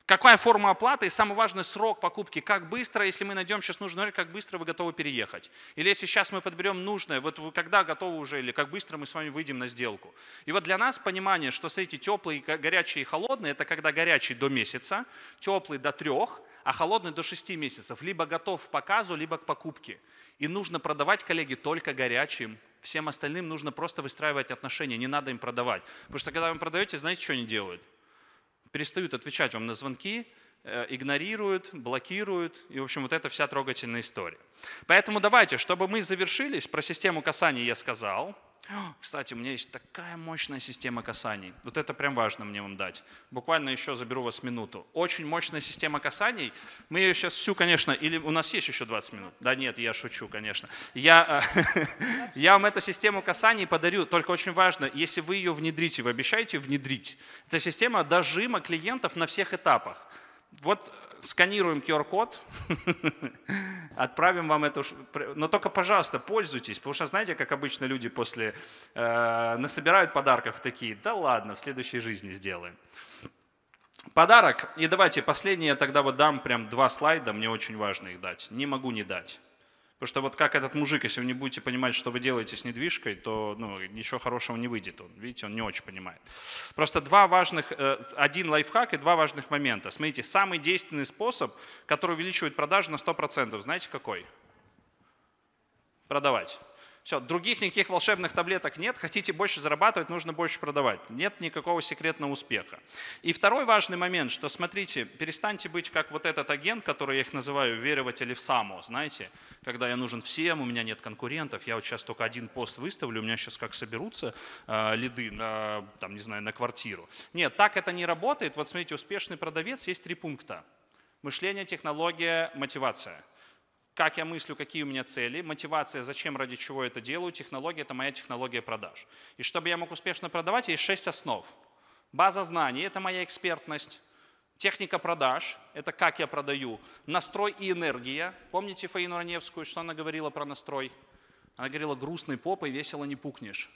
Какая форма оплаты и самый важный срок покупки? Как быстро, если мы найдем сейчас нужное время, как быстро вы готовы переехать? Или если сейчас мы подберем нужное, вот вы когда готовы уже, или как быстро мы с вами выйдем на сделку? И вот для нас понимание, что смотрите, теплые, горячие и холодные, это когда горячий до месяца, теплый до трех, а холодный до шести месяцев. Либо готов к показу, либо к покупке. И нужно продавать, коллеги, только горячим. Всем остальным нужно просто выстраивать отношения, не надо им продавать. Потому что когда вы продаете, знаете, что они делают? перестают отвечать вам на звонки, э, игнорируют, блокируют, и, в общем, вот это вся трогательная история. Поэтому давайте, чтобы мы завершились, про систему касаний я сказал – кстати, у меня есть такая мощная система касаний. Вот это прям важно мне вам дать. Буквально еще заберу вас минуту. Очень мощная система касаний. Мы ее сейчас всю, конечно, или у нас есть еще 20 минут? Да нет, я шучу, конечно. Я, э, [laughs] я вам эту систему касаний подарю, только очень важно, если вы ее внедрите, вы обещаете внедрить. Это система дожима клиентов на всех этапах. Вот сканируем QR-код, [laughs] отправим вам эту... Но только, пожалуйста, пользуйтесь, потому что, знаете, как обычно люди после э, насобирают подарков такие, да ладно, в следующей жизни сделаем. Подарок. И давайте последний я тогда вот дам прям два слайда, мне очень важно их дать. Не могу не дать. Потому что вот как этот мужик, если вы не будете понимать, что вы делаете с недвижкой, то ну, ничего хорошего не выйдет. Он, видите, он не очень понимает. Просто два важных, э, один лайфхак и два важных момента. Смотрите, самый действенный способ, который увеличивает продажи на 100%, знаете какой? Продавать. Все, других никаких волшебных таблеток нет. Хотите больше зарабатывать, нужно больше продавать. Нет никакого секретного успеха. И второй важный момент, что смотрите, перестаньте быть как вот этот агент, который я их называю верователи в само, знаете, когда я нужен всем, у меня нет конкурентов, я вот сейчас только один пост выставлю, у меня сейчас как соберутся э, лиды на, там, не знаю, на квартиру. Нет, так это не работает. Вот смотрите, успешный продавец есть три пункта. Мышление, технология, мотивация – как я мыслю, какие у меня цели, мотивация, зачем, ради чего я это делаю, технология – это моя технология продаж. И чтобы я мог успешно продавать, есть шесть основ. База знаний – это моя экспертность. Техника продаж – это как я продаю. Настрой и энергия. Помните Фаину Раневскую, что она говорила про настрой? Она говорила, грустной попой весело не пукнешь.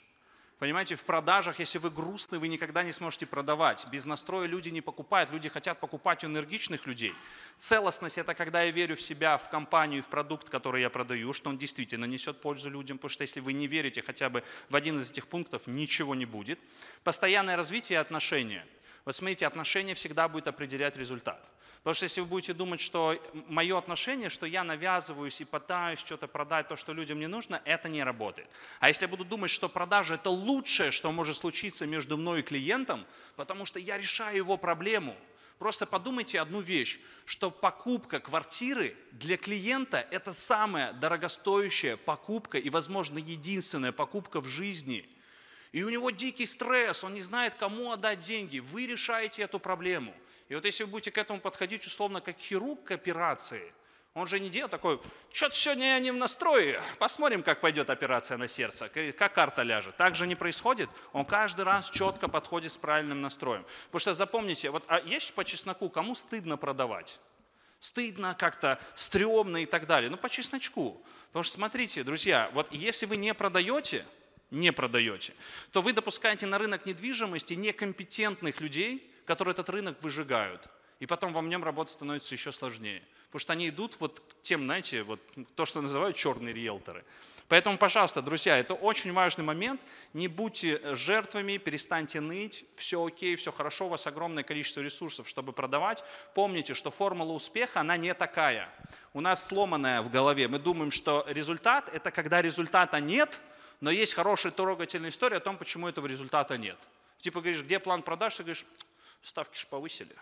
Понимаете, в продажах, если вы грустны, вы никогда не сможете продавать. Без настроя люди не покупают, люди хотят покупать у энергичных людей. Целостность – это когда я верю в себя, в компанию, в продукт, который я продаю, что он действительно несет пользу людям, потому что если вы не верите хотя бы в один из этих пунктов, ничего не будет. Постоянное развитие отношения – вот смотрите, отношение всегда будет определять результат. Потому что если вы будете думать, что мое отношение, что я навязываюсь и пытаюсь что-то продать, то, что людям не нужно, это не работает. А если я буду думать, что продажа – это лучшее, что может случиться между мной и клиентом, потому что я решаю его проблему. Просто подумайте одну вещь, что покупка квартиры для клиента – это самая дорогостоящая покупка и, возможно, единственная покупка в жизни – и у него дикий стресс, он не знает, кому отдать деньги. Вы решаете эту проблему. И вот если вы будете к этому подходить условно как хирург к операции, он же не делает такой, что-то сегодня я не в настрое, посмотрим, как пойдет операция на сердце, как карта ляжет. Так же не происходит. Он каждый раз четко подходит с правильным настроем. Потому что запомните, вот а есть по чесноку, кому стыдно продавать? Стыдно, как-то стрёмно и так далее. Ну, по чесночку. Потому что смотрите, друзья, вот если вы не продаете, не продаете, то вы допускаете на рынок недвижимости некомпетентных людей, которые этот рынок выжигают. И потом во нем работать становится еще сложнее. Потому что они идут вот к тем, знаете, вот то, что называют черные риэлторы. Поэтому, пожалуйста, друзья, это очень важный момент. Не будьте жертвами, перестаньте ныть. Все окей, все хорошо, у вас огромное количество ресурсов, чтобы продавать. Помните, что формула успеха, она не такая. У нас сломанная в голове. Мы думаем, что результат – это когда результата нет – но есть хорошая трогательная история о том, почему этого результата нет. Типа говоришь, где план продаж, ты говоришь, ставки же повысили,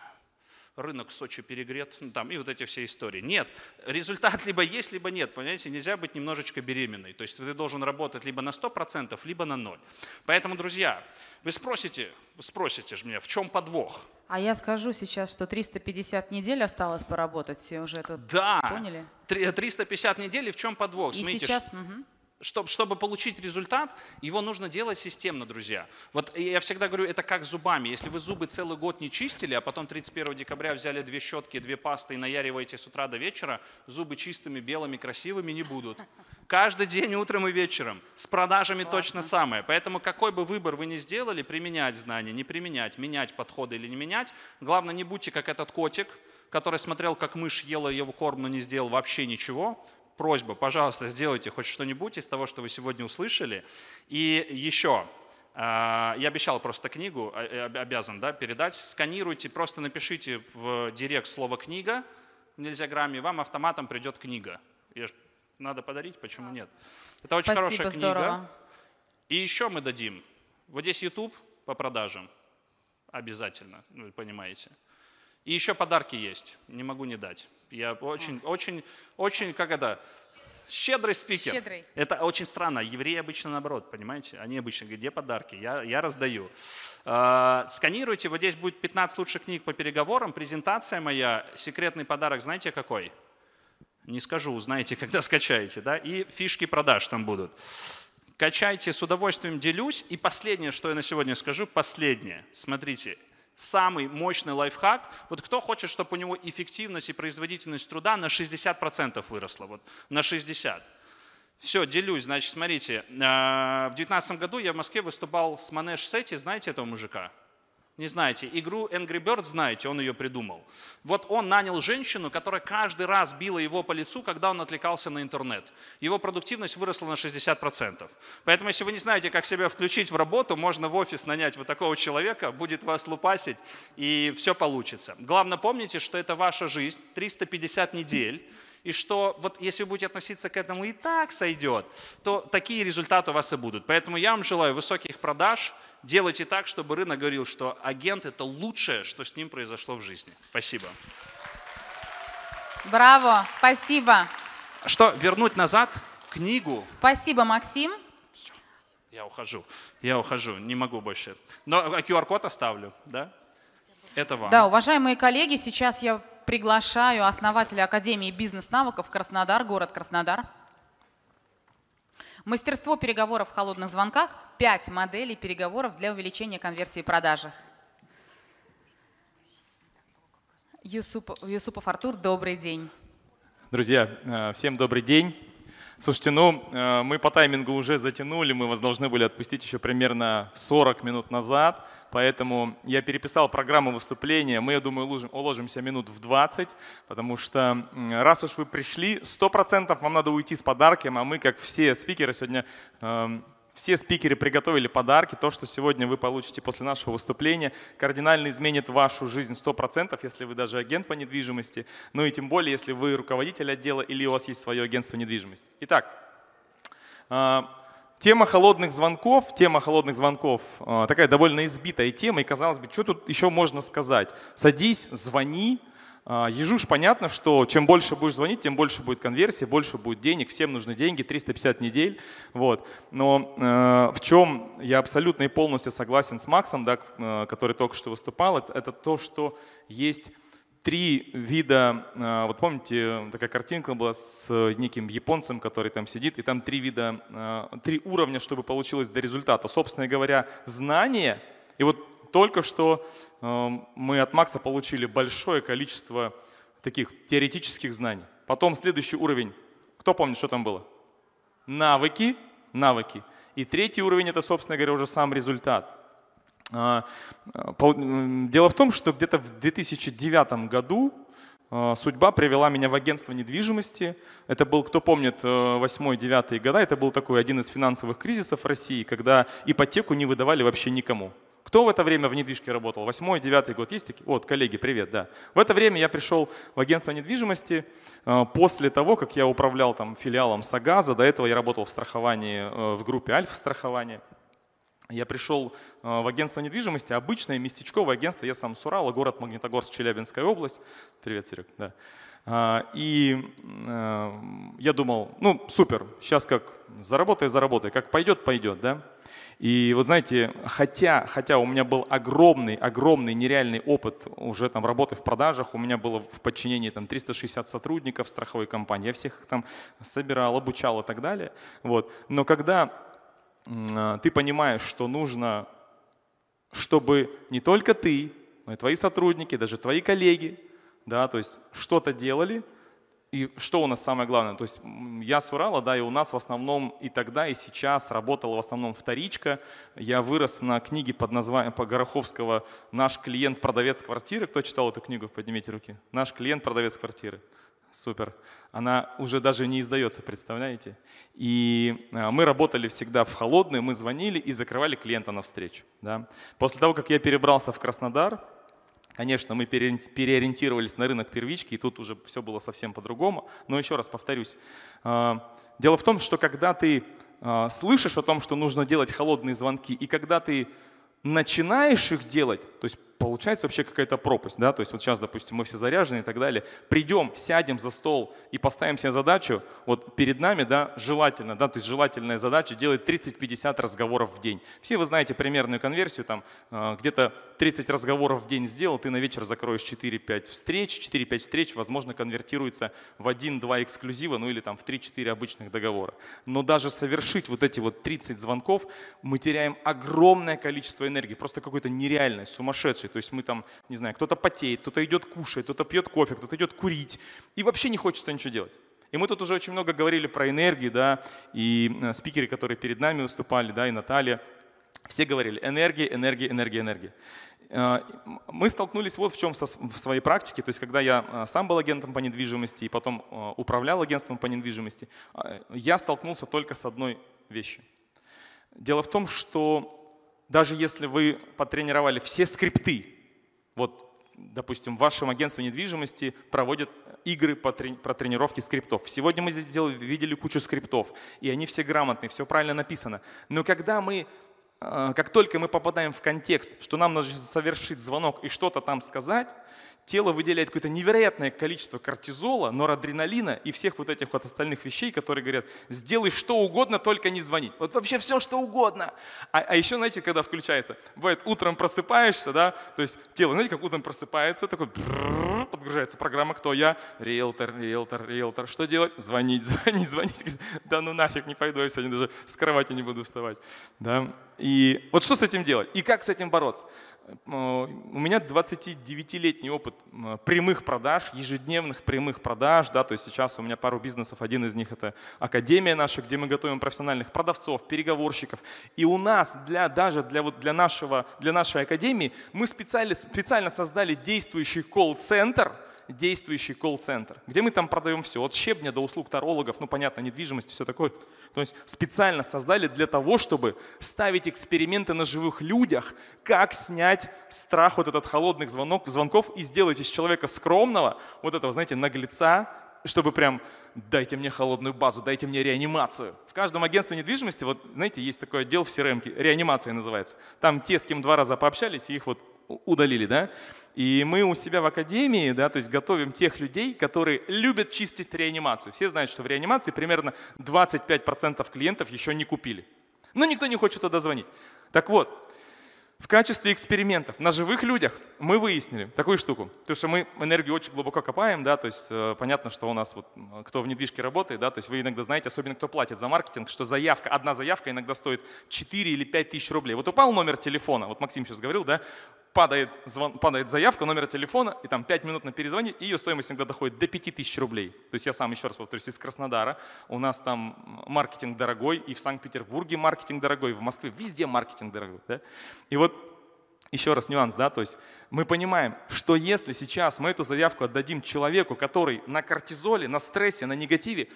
рынок в Сочи перегрет, ну, там, и вот эти все истории. Нет, результат либо есть, либо нет, понимаете, нельзя быть немножечко беременной. То есть ты должен работать либо на 100%, либо на 0. Поэтому, друзья, вы спросите, спросите же меня, в чем подвох? А я скажу сейчас, что 350 недель осталось поработать, все уже это да. поняли? Да, 350 недель, и в чем подвох? И Смотрите, сейчас, угу чтобы, чтобы получить результат, его нужно делать системно, друзья. Вот я всегда говорю, это как зубами. Если вы зубы целый год не чистили, а потом 31 декабря взяли две щетки, две пасты и наяриваете с утра до вечера, зубы чистыми, белыми, красивыми не будут. Каждый день утром и вечером. С продажами Ладно. точно самое. Поэтому какой бы выбор вы ни сделали, применять знания, не применять, менять подходы или не менять, главное не будьте как этот котик, который смотрел, как мышь ела его корм, но не сделал вообще ничего просьба, пожалуйста, сделайте хоть что-нибудь из того, что вы сегодня услышали. И еще, а, я обещал просто книгу, а, э, обязан да, передать. Сканируйте, просто напишите в директ слово «книга» в нельзяграмме, вам автоматом придет книга. Надо подарить, почему нет? Это очень Спасибо, хорошая книга. Здорово. И еще мы дадим. Вот здесь YouTube по продажам. Обязательно, вы понимаете. И еще подарки есть, не могу не дать. Я очень, а. очень, очень, как это, щедрый спикер. Щедрый. Это очень странно. Евреи обычно наоборот, понимаете? Они обычно говорят, где подарки? Я, я раздаю. Э, сканируйте, вот здесь будет 15 лучших книг по переговорам. Презентация моя, секретный подарок, знаете какой? Не скажу, узнаете, [laughs] когда скачаете. Да? И фишки продаж там будут. Качайте, с удовольствием делюсь. И последнее, что я на сегодня скажу, последнее. Смотрите, самый мощный лайфхак. Вот кто хочет, чтобы у него эффективность и производительность труда на 60% выросла? Вот на 60%. Все, делюсь. Значит, смотрите, э, в 2019 году я в Москве выступал с Манеш Сети. Знаете этого мужика? не знаете. Игру Angry Birds знаете, он ее придумал. Вот он нанял женщину, которая каждый раз била его по лицу, когда он отвлекался на интернет. Его продуктивность выросла на 60%. Поэтому, если вы не знаете, как себя включить в работу, можно в офис нанять вот такого человека, будет вас лупасить, и все получится. Главное, помните, что это ваша жизнь, 350 недель, и что вот если вы будете относиться к этому и так сойдет, то такие результаты у вас и будут. Поэтому я вам желаю высоких продаж, делайте так, чтобы рынок говорил, что агент – это лучшее, что с ним произошло в жизни. Спасибо. Браво, спасибо. Что, вернуть назад книгу? Спасибо, Максим. Я ухожу, я ухожу, не могу больше. Но QR-код оставлю, да? Это вам. Да, уважаемые коллеги, сейчас я приглашаю основателя Академии бизнес-навыков Краснодар, город Краснодар. Мастерство переговоров в холодных звонках – Пять моделей переговоров для увеличения конверсии и продажи. Юсупов, Юсупов Артур, добрый день. Друзья, э, всем добрый день. Слушайте, ну, э, мы по таймингу уже затянули, мы вас должны были отпустить еще примерно 40 минут назад, поэтому я переписал программу выступления, мы, я думаю, уложимся минут в 20, потому что раз уж вы пришли, 100% вам надо уйти с подарком, а мы, как все спикеры, сегодня эм, все спикеры приготовили подарки. То, что сегодня вы получите после нашего выступления, кардинально изменит вашу жизнь 100%, если вы даже агент по недвижимости, ну и тем более, если вы руководитель отдела или у вас есть свое агентство недвижимости. Итак, а, Тема холодных звонков, тема холодных звонков а, такая довольно избитая тема, и казалось бы, что тут еще можно сказать? Садись, звони, а, Ежуш понятно, что чем больше будешь звонить, тем больше будет конверсии, больше будет денег, всем нужны деньги, 350 недель. Вот. Но э, в чем я абсолютно и полностью согласен с Максом, да, э, который только что выступал, это, это то, что есть три вида, э, вот помните, такая картинка была с неким японцем, который там сидит, и там три вида, э, три уровня, чтобы получилось до результата. Собственно говоря, знание, и вот только что эм, мы от Макса получили большое количество таких теоретических знаний. Потом следующий уровень. Кто помнит, что там было? Навыки. Навыки. И третий уровень – это, собственно говоря, уже сам результат. А, э, дело в том, что где-то в 2009 году э, судьба привела меня в агентство недвижимости. Это был, кто помнит, 8-9 э, года, это был такой один из финансовых кризисов России, когда ипотеку не выдавали вообще никому. Кто в это время в недвижке работал? Восьмой, девятый год есть такие? Вот, коллеги, привет, да. В это время я пришел в агентство недвижимости э, после того, как я управлял там филиалом Сагаза. До этого я работал в страховании, э, в группе Альфа страхования. Я пришел э, в агентство недвижимости, обычное местечковое агентство, я сам с Урала, город Магнитогорск, Челябинская область. Привет, Серег, да. А, и э, я думал, ну супер, сейчас как заработай, заработай, как пойдет, пойдет, да? И вот знаете, хотя, хотя у меня был огромный, огромный, нереальный опыт уже там работы в продажах, у меня было в подчинении там 360 сотрудников страховой компании, я всех там собирал, обучал и так далее. Вот. Но когда э, ты понимаешь, что нужно, чтобы не только ты, но и твои сотрудники, даже твои коллеги, да, то есть что-то делали, и что у нас самое главное? То есть я с Урала, да, и у нас в основном и тогда, и сейчас работала в основном вторичка. Я вырос на книге под названием по Гороховского «Наш клиент – продавец квартиры». Кто читал эту книгу? Поднимите руки. «Наш клиент – продавец квартиры». Супер. Она уже даже не издается, представляете? И а, мы работали всегда в холодную, мы звонили и закрывали клиента навстречу. Да? После того, как я перебрался в Краснодар, Конечно, мы переориентировались на рынок первички, и тут уже все было совсем по-другому. Но еще раз повторюсь. А, дело в том, что когда ты а, слышишь о том, что нужно делать холодные звонки, и когда ты начинаешь их делать, то есть получается вообще какая-то пропасть, да, то есть вот сейчас, допустим, мы все заряжены и так далее, придем, сядем за стол и поставим себе задачу, вот перед нами, да, желательно, да, то есть желательная задача делать 30-50 разговоров в день. Все вы знаете примерную конверсию, там э, где-то 30 разговоров в день сделал, ты на вечер закроешь 4-5 встреч, 4-5 встреч, возможно, конвертируется в 1-2 эксклюзива, ну или там в 3-4 обычных договора. Но даже совершить вот эти вот 30 звонков, мы теряем огромное количество энергии, просто какой-то нереальный, сумасшедший то есть мы там, не знаю, кто-то потеет, кто-то идет кушать, кто-то пьет кофе, кто-то идет курить. И вообще не хочется ничего делать. И мы тут уже очень много говорили про энергию, да, и э, спикеры, которые перед нами выступали, да, и Наталья, все говорили энергия, энергия, энергия, энергия. Э, мы столкнулись вот в чем в своей практике, то есть когда я э, сам был агентом по недвижимости и потом управлял агентством по недвижимости, я столкнулся только с одной вещью. Дело в том, что даже если вы потренировали все скрипты, вот, допустим, в вашем агентстве недвижимости проводят игры по трени про тренировки скриптов. Сегодня мы здесь делали, видели кучу скриптов, и они все грамотные, все правильно написано. Но когда мы а, как только мы попадаем в контекст, что нам нужно совершить звонок и что-то там сказать, тело выделяет какое-то невероятное количество кортизола, норадреналина и всех вот этих вот остальных вещей, которые говорят, сделай что угодно, только не звони. Вот вообще все, что угодно. А, а еще, знаете, когда включается, бывает, утром просыпаешься, да, то есть тело, знаете, как утром просыпается, такой подгружается программа, кто я, риэлтор, риэлтор, риэлтор. Что делать? Звонить, звонить, звонить. Да ну нафиг, не пойду, я сегодня даже с кровати не буду вставать. Да? И вот что с этим делать? И как с этим бороться? Э, у меня 29-летний опыт э, прямых продаж, ежедневных прямых продаж, да, то есть сейчас у меня пару бизнесов, один из них это академия наша, где мы готовим профессиональных продавцов, переговорщиков, и у нас для, даже для, вот, для, нашего, для нашей академии мы специально, специально создали действующий колл-центр, действующий колл-центр, где мы там продаем все, от щебня до услуг тарологов, ну понятно, недвижимость, все такое. То есть специально создали для того, чтобы ставить эксперименты на живых людях, как снять страх вот этот холодных звонок, звонков и сделать из человека скромного, вот этого, знаете, наглеца, чтобы прям дайте мне холодную базу, дайте мне реанимацию. В каждом агентстве недвижимости, вот знаете, есть такой отдел в CRM, реанимация называется. Там те, с кем два раза пообщались, их вот удалили, да? И мы у себя в академии, да, то есть готовим тех людей, которые любят чистить реанимацию. Все знают, что в реанимации примерно 25% клиентов еще не купили. Но никто не хочет туда звонить. Так вот, в качестве экспериментов на живых людях мы выяснили такую штуку. Потому что мы энергию очень глубоко копаем, да, то есть э, понятно, что у нас вот кто в недвижке работает, да, то есть вы иногда знаете, особенно кто платит за маркетинг, что заявка, одна заявка иногда стоит 4 или 5 тысяч рублей. Вот упал номер телефона, вот Максим сейчас говорил, да, падает, звон, падает заявка, номер телефона, и там 5 минут на перезвоне, и ее стоимость иногда доходит до 5000 рублей. То есть я сам, еще раз повторюсь, из Краснодара, у нас там маркетинг дорогой, и в Санкт-Петербурге маркетинг дорогой, и в Москве везде маркетинг дорогой. Да? И вот еще раз нюанс, да, то есть мы понимаем, что если сейчас мы эту заявку отдадим человеку, который на кортизоле, на стрессе, на негативе,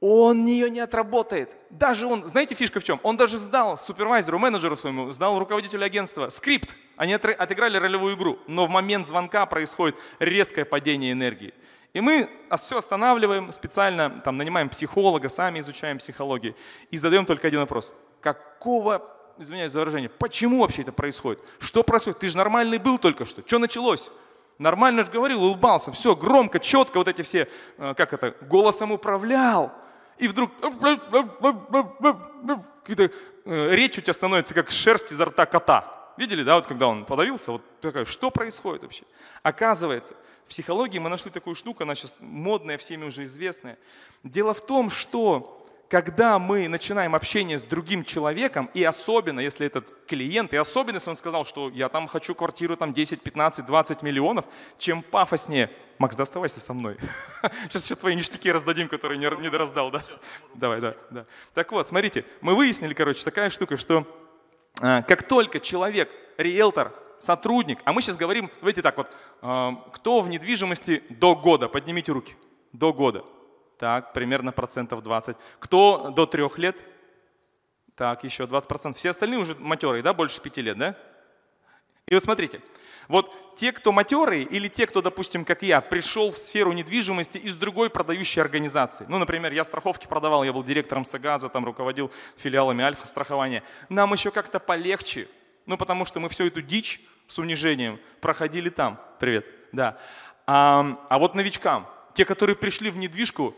он ее не отработает. Даже он, знаете, фишка в чем? Он даже сдал супервайзеру, менеджеру своему, сдал руководителю агентства скрипт. Они отыграли ролевую игру, но в момент звонка происходит резкое падение энергии. И мы все останавливаем специально, там, нанимаем психолога, сами изучаем психологию и задаем только один вопрос. Какого, извиняюсь за выражение, почему вообще это происходит? Что происходит? Ты же нормальный был только что. Что началось? Нормально же говорил, улыбался, все громко, четко вот эти все, э, как это, голосом управлял и вдруг какая-то э, речь у тебя становится как шерсть изо рта кота. Видели, да, вот когда он подавился, вот такая, что происходит вообще? Оказывается, в психологии мы нашли такую штуку, она сейчас модная, всеми уже известная. Дело в том, что когда мы начинаем общение с другим человеком, и особенно, если этот клиент, и особенно, если он сказал, что я там хочу квартиру там 10, 15, 20 миллионов, чем пафоснее. Макс, да оставайся со мной. [laughs] Сейчас еще твои ништяки раздадим, которые не, не раздал, да? Давай, да, да. Так вот, смотрите, мы выяснили, короче, такая штука, что э, как только человек, риэлтор, сотрудник, а мы сейчас говорим, давайте так вот, э, кто в недвижимости до года, поднимите руки, до года. Так, примерно процентов 20. Кто до 3 лет? Так, еще 20%. Все остальные уже матерые, да, больше 5 лет, да? И вот смотрите, вот те, кто матерые, или те, кто, допустим, как я, пришел в сферу недвижимости из другой продающей организации. Ну, например, я страховки продавал, я был директором Сагаза, там руководил филиалами Альфа-страхования. Нам еще как-то полегче, ну, потому что мы всю эту дичь с унижением проходили там. Привет, да. А, а вот новичкам, те, которые пришли в недвижку,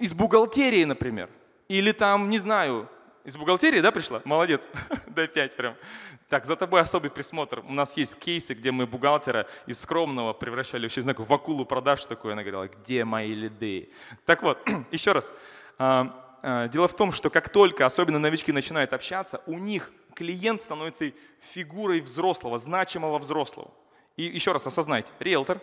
из бухгалтерии, например, или там, не знаю, из бухгалтерии, да, пришла? Молодец. [laughs] да пять прям. Так, за тобой особый присмотр. У нас есть кейсы, где мы бухгалтера из скромного превращали вообще, знаю, в акулу продаж такую. Она говорила, где мои лиды? Так вот, [clears throat] еще раз. А, а, дело в том, что как только, особенно новички начинают общаться, у них клиент становится фигурой взрослого, значимого взрослого. И еще раз осознайте, риэлтор,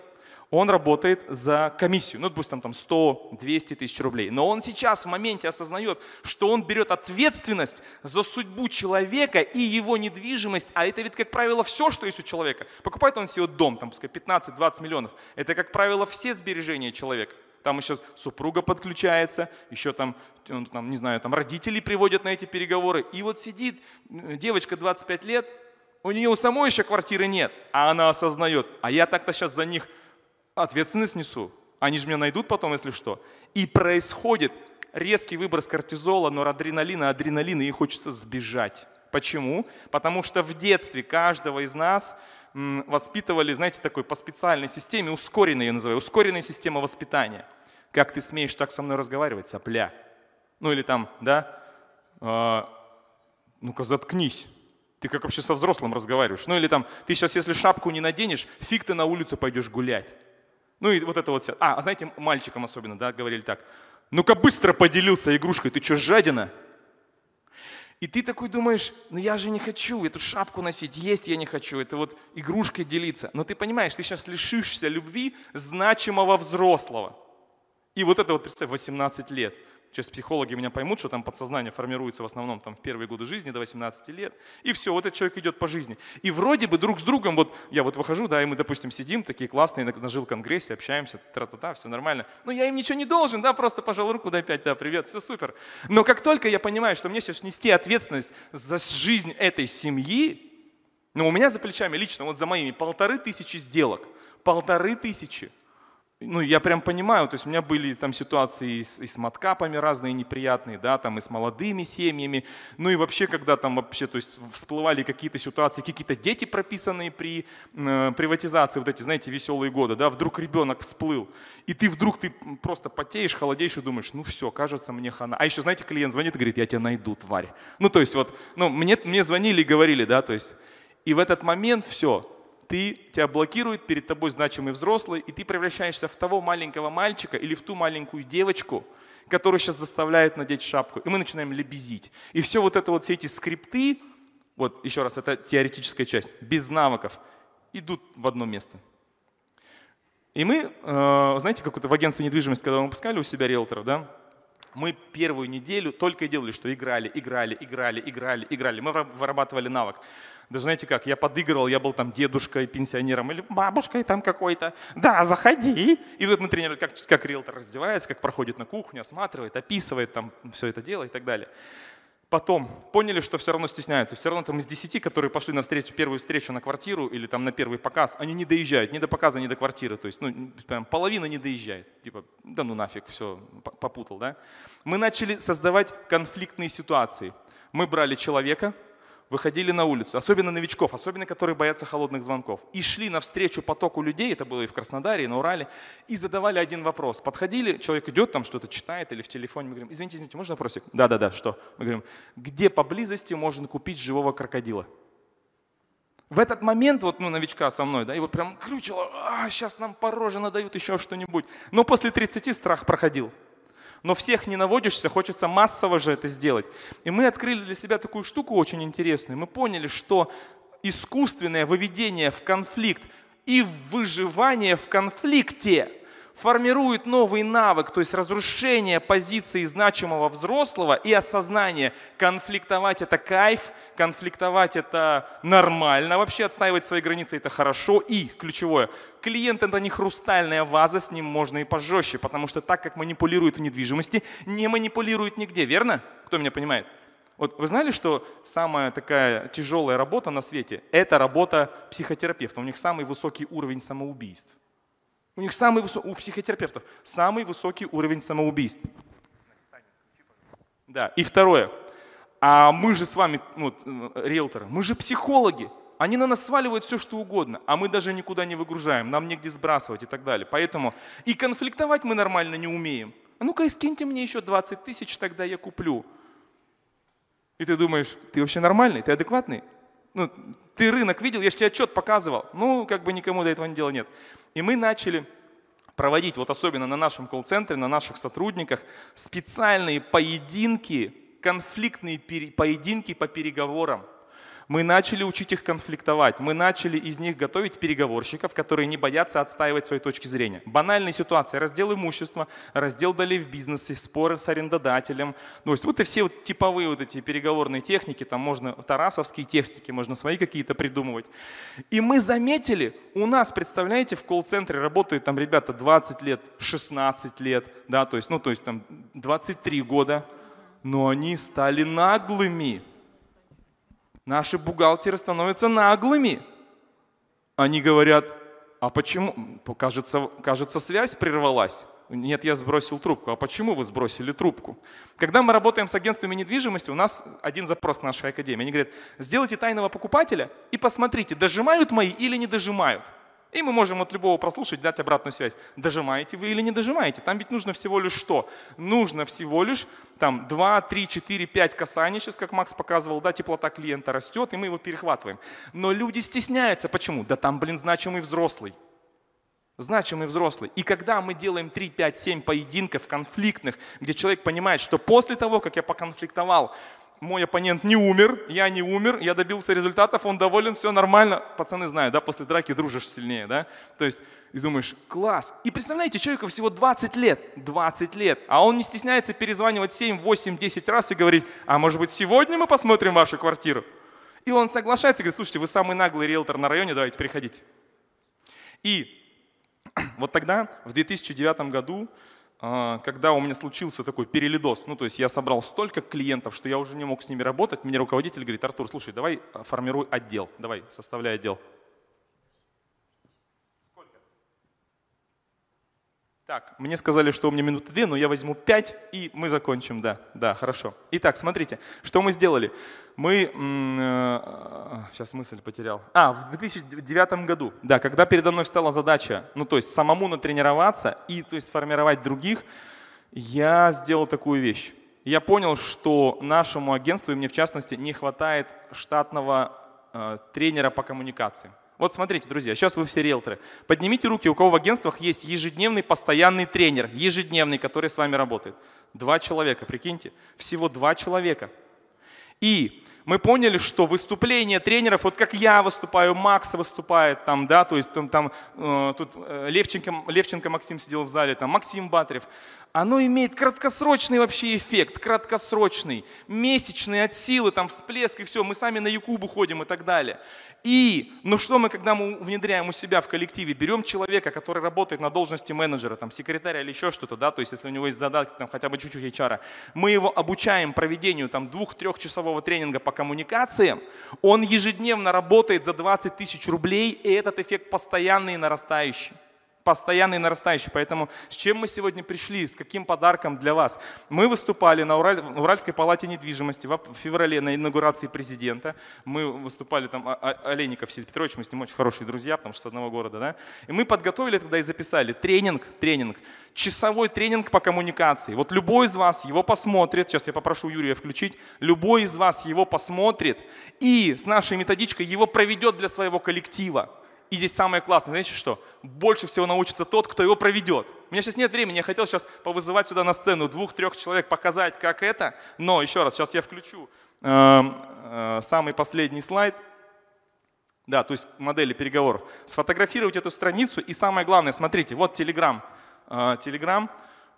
он работает за комиссию, ну, допустим, там 100-200 тысяч рублей. Но он сейчас в моменте осознает, что он берет ответственность за судьбу человека и его недвижимость, а это ведь, как правило, все, что есть у человека. Покупает он себе дом, там, пускай 15-20 миллионов, это, как правило, все сбережения человека. Там еще супруга подключается, еще там, ну, там, не знаю, там родители приводят на эти переговоры. И вот сидит э, девочка 25 лет, у нее у самой еще квартиры нет, а она осознает, а я так-то сейчас за них ответственность несу. Они же меня найдут потом, если что. И происходит резкий выброс кортизола, норадреналина, адреналина, и хочется сбежать. Почему? Потому что в детстве каждого из нас воспитывали, знаете, такой по специальной системе, ускоренной я называю, ускоренная система воспитания. Как ты смеешь так со мной разговаривать, сопля? Ну или там, да, а, ну-ка заткнись. Ты как вообще со взрослым разговариваешь? Ну или там, ты сейчас, если шапку не наденешь, фиг ты на улицу пойдешь гулять. Ну и вот это вот все. А, а, знаете, мальчикам особенно, да, говорили так. Ну-ка быстро поделился игрушкой, ты что, жадина? И ты такой думаешь, ну я же не хочу эту шапку носить, есть я не хочу, это вот игрушкой делиться. Но ты понимаешь, ты сейчас лишишься любви значимого взрослого. И вот это вот, представь, 18 лет – сейчас психологи меня поймут, что там подсознание формируется в основном там, в первые годы жизни, до 18 лет. И все, вот этот человек идет по жизни. И вроде бы друг с другом, вот я вот выхожу, да, и мы, допустим, сидим, такие классные, на нажил конгрессе, общаемся, тра-та-та, все нормально. Но я им ничего не должен, да, просто пожал руку, да, опять, да, привет, все супер. Но как только я понимаю, что мне сейчас нести ответственность за жизнь этой семьи, ну у меня за плечами лично, вот за моими полторы тысячи сделок, полторы тысячи – ну, я прям понимаю, то есть у меня были там ситуации и с, и с маткапами разные неприятные, да, там и с молодыми семьями, ну и вообще, когда там вообще, то есть всплывали какие-то ситуации, какие-то дети прописанные при э, приватизации, вот эти, знаете, веселые годы, да, вдруг ребенок всплыл, и ты вдруг, ты просто потеешь, холодеешь и думаешь, ну все, кажется, мне хана. А еще, знаете, клиент звонит и говорит, я тебя найду, тварь. Ну, то есть вот, ну, мне, мне звонили и говорили, да, то есть, и в этот момент все, ты, тебя блокирует перед тобой значимый взрослый, и ты превращаешься в того маленького мальчика или в ту маленькую девочку, которую сейчас заставляют надеть шапку. И мы начинаем лебезить. И все вот это вот, все эти скрипты, вот еще раз, это теоретическая часть, без навыков, идут в одно место. И мы, э, знаете, как то в агентстве недвижимости, когда мы выпускали у себя риэлторов, да, мы первую неделю только и делали, что играли, играли, играли, играли, играли. Мы вырабатывали навык. Даже знаете как, я подыгрывал, я был там дедушкой, пенсионером или бабушкой там какой-то. Да, заходи. И вот мы тренировали, как, как риэлтор раздевается, как проходит на кухню, осматривает, описывает там все это дело и так далее потом поняли, что все равно стесняются. Все равно там из 10, которые пошли на встречу, первую встречу на квартиру или там на первый показ, они не доезжают ни до показа, ни до квартиры. То есть ну, прям половина не доезжает. Типа, да ну нафиг, все, попутал. Да? Мы начали создавать конфликтные ситуации. Мы брали человека, выходили на улицу, особенно новичков, особенно которые боятся холодных звонков, и шли навстречу потоку людей, это было и в Краснодаре, и на Урале, и задавали один вопрос. Подходили, человек идет, там что-то читает или в телефоне, мы говорим, извините, извините, можно вопросик? Да-да-да, что? Мы говорим, где поблизости можно купить живого крокодила? В этот момент вот ну, новичка со мной, да, его прям крючило, а, сейчас нам по надают еще что-нибудь. Но после 30 страх проходил но всех не наводишься, хочется массово же это сделать. И мы открыли для себя такую штуку очень интересную. Мы поняли, что искусственное выведение в конфликт и выживание в конфликте формирует новый навык, то есть разрушение позиции значимого взрослого и осознание, конфликтовать это кайф, конфликтовать это нормально, вообще отстаивать свои границы это хорошо. И, ключевое, клиент это не хрустальная ваза, с ним можно и пожестче, потому что так, как манипулирует в недвижимости, не манипулирует нигде, верно? Кто меня понимает? Вот вы знали, что самая такая тяжелая работа на свете – это работа психотерапевта. У них самый высокий уровень самоубийств. У них самый высокий, у психотерапевтов самый высокий уровень самоубийств. Да, и второе. А мы же с вами, ну, э, риэлторы, мы же психологи. Они на нас сваливают все, что угодно, а мы даже никуда не выгружаем, нам негде сбрасывать и так далее. Поэтому и конфликтовать мы нормально не умеем. А ну-ка, скиньте мне еще 20 тысяч, тогда я куплю. И ты думаешь, ты вообще нормальный, ты адекватный? Ну, ты рынок видел, я же тебе отчет показывал. Ну, как бы никому до этого не дела нет. И мы начали проводить, вот особенно на нашем колл-центре, на наших сотрудниках, специальные поединки, конфликтные поединки по переговорам. Мы начали учить их конфликтовать. Мы начали из них готовить переговорщиков, которые не боятся отстаивать свои точки зрения. Банальные ситуации. Раздел имущества, раздел долей в бизнесе, споры с арендодателем. То есть вот и все вот типовые вот эти переговорные техники, там можно тарасовские техники, можно свои какие-то придумывать. И мы заметили, у нас, представляете, в колл-центре работают там ребята 20 лет, 16 лет, да, то есть, ну, то есть там 23 года, но они стали наглыми. Наши бухгалтеры становятся наглыми. Они говорят, а почему, кажется, кажется, связь прервалась. Нет, я сбросил трубку. А почему вы сбросили трубку? Когда мы работаем с агентствами недвижимости, у нас один запрос нашей академии. Они говорят, сделайте тайного покупателя и посмотрите, дожимают мои или не дожимают. И мы можем от любого прослушать дать обратную связь. Дожимаете вы или не дожимаете? Там ведь нужно всего лишь что? Нужно всего лишь там 2, 3, 4, 5 касаний, сейчас как Макс показывал, да, теплота клиента растет, и мы его перехватываем. Но люди стесняются. Почему? Да там, блин, значимый взрослый. Значимый взрослый. И когда мы делаем 3, 5, 7 поединков конфликтных, где человек понимает, что после того, как я поконфликтовал, мой оппонент не умер, я не умер, я добился результатов, он доволен, все нормально. Пацаны знают, да, после драки дружишь сильнее, да? То есть, и думаешь, класс. И представляете, человеку всего 20 лет, 20 лет, а он не стесняется перезванивать 7, 8, 10 раз и говорить, а может быть сегодня мы посмотрим вашу квартиру? И он соглашается и говорит, слушайте, вы самый наглый риэлтор на районе, давайте приходите. И [clears throat] вот тогда, в 2009 году, а, когда у меня случился такой перелидос, ну то есть я собрал столько клиентов, что я уже не мог с ними работать, мне руководитель говорит, Артур, слушай, давай а, формируй отдел, давай составляй отдел. Так, мне сказали, что у меня минут две, но я возьму пять, и мы закончим, да, да, хорошо. Итак, смотрите, что мы сделали. Мы, э, сейчас мысль потерял. А, в 2009 году, да, когда передо мной встала задача, ну то есть самому натренироваться и то есть сформировать других, я сделал такую вещь. Я понял, что нашему агентству, и мне в частности, не хватает штатного э, тренера по коммуникации. Вот смотрите, друзья, сейчас вы все риэлторы. Поднимите руки, у кого в агентствах есть ежедневный постоянный тренер, ежедневный, который с вами работает. Два человека, прикиньте, всего два человека. И мы поняли, что выступление тренеров, вот как я выступаю, Макс выступает, там, да, то есть там, там э, тут э, Левченко, Левченко Максим сидел в зале, там Максим Батарев, оно имеет краткосрочный вообще эффект, краткосрочный, месячный от силы, там всплеск и все, мы сами на Якубу ходим и так далее. И, ну что мы, когда мы внедряем у себя в коллективе, берем человека, который работает на должности менеджера, там, секретаря или еще что-то, да, то есть если у него есть задатки, там, хотя бы чуть-чуть HR, мы его обучаем проведению там двух-трехчасового тренинга по коммуникациям, он ежедневно работает за 20 тысяч рублей, и этот эффект постоянный и нарастающий постоянный и нарастающий. Поэтому с чем мы сегодня пришли, с каким подарком для вас? Мы выступали на Ураль, Уральской палате недвижимости в феврале на инаугурации президента. Мы выступали там, а, а, Олейников Сергей Петрович, мы с ним очень хорошие друзья, потому что с одного города. Да? И мы подготовили тогда и записали тренинг, тренинг, часовой тренинг по коммуникации. Вот любой из вас его посмотрит, сейчас я попрошу Юрия включить, любой из вас его посмотрит и с нашей методичкой его проведет для своего коллектива. И здесь самое классное, знаете что? Больше всего научится тот, кто его проведет. У меня сейчас нет времени, я хотел сейчас повызывать сюда на сцену двух-трех человек, показать, как это. Но еще раз, сейчас я включу э, э, самый последний слайд. Да, то есть модели переговоров. Сфотографировать эту страницу и самое главное, смотрите, вот Telegram. Э, Telegram.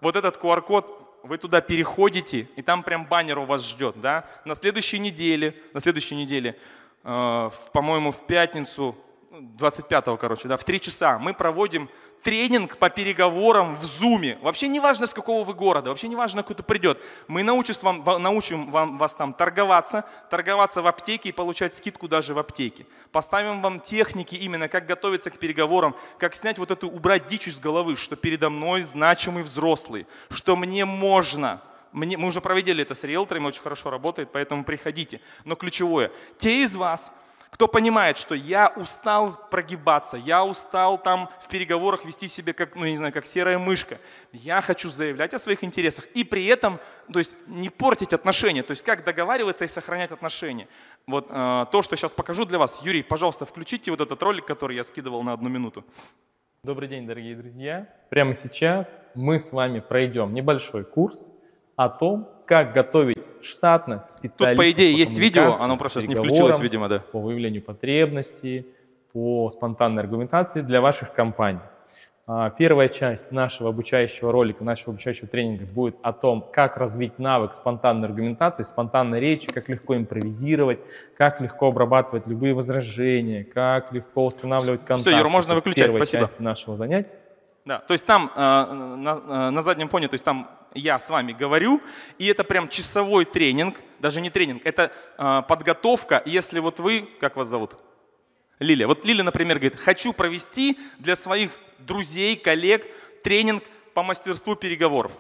Вот этот QR-код вы туда переходите, и там прям баннер у вас ждет. Да? На следующей неделе, на следующей неделе э, по-моему, в пятницу 25-го, короче, да, в 3 часа мы проводим тренинг по переговорам в Зуме. Вообще не важно, с какого вы города, вообще не важно, кто придет. Мы научим, вам, научим вам, вас там торговаться, торговаться в аптеке и получать скидку даже в аптеке. Поставим вам техники именно, как готовиться к переговорам, как снять вот эту, убрать дичь из головы, что передо мной значимый взрослый, что мне можно, мне, мы уже проводили это с риэлторами, очень хорошо работает, поэтому приходите. Но ключевое, те из вас, кто понимает, что я устал прогибаться, я устал там в переговорах вести себя как, ну, не знаю, как серая мышка, я хочу заявлять о своих интересах и при этом, то есть не портить отношения, то есть как договариваться и сохранять отношения. Вот э, то, что сейчас покажу для вас. Юрий, пожалуйста, включите вот этот ролик, который я скидывал на одну минуту. Добрый день, дорогие друзья. Прямо сейчас мы с вами пройдем небольшой курс о том, как готовить штатных специалистов. Тут, по идее, по есть видео, оно просто не включилось, видимо, да. По выявлению потребностей, по спонтанной аргументации для ваших компаний. А, первая часть нашего обучающего ролика, нашего обучающего тренинга будет о том, как развить навык спонтанной аргументации, спонтанной речи, как легко импровизировать, как легко обрабатывать любые возражения, как легко устанавливать контакт. Все, Юр, можно выключать, первой спасибо. части нашего занятия. Да, то есть там э, на, э, на заднем фоне, то есть там я с вами говорю, и это прям часовой тренинг, даже не тренинг, это э, подготовка, если вот вы, как вас зовут? Лиля. Вот Лиля, например, говорит, хочу провести для своих друзей, коллег тренинг по мастерству переговоров.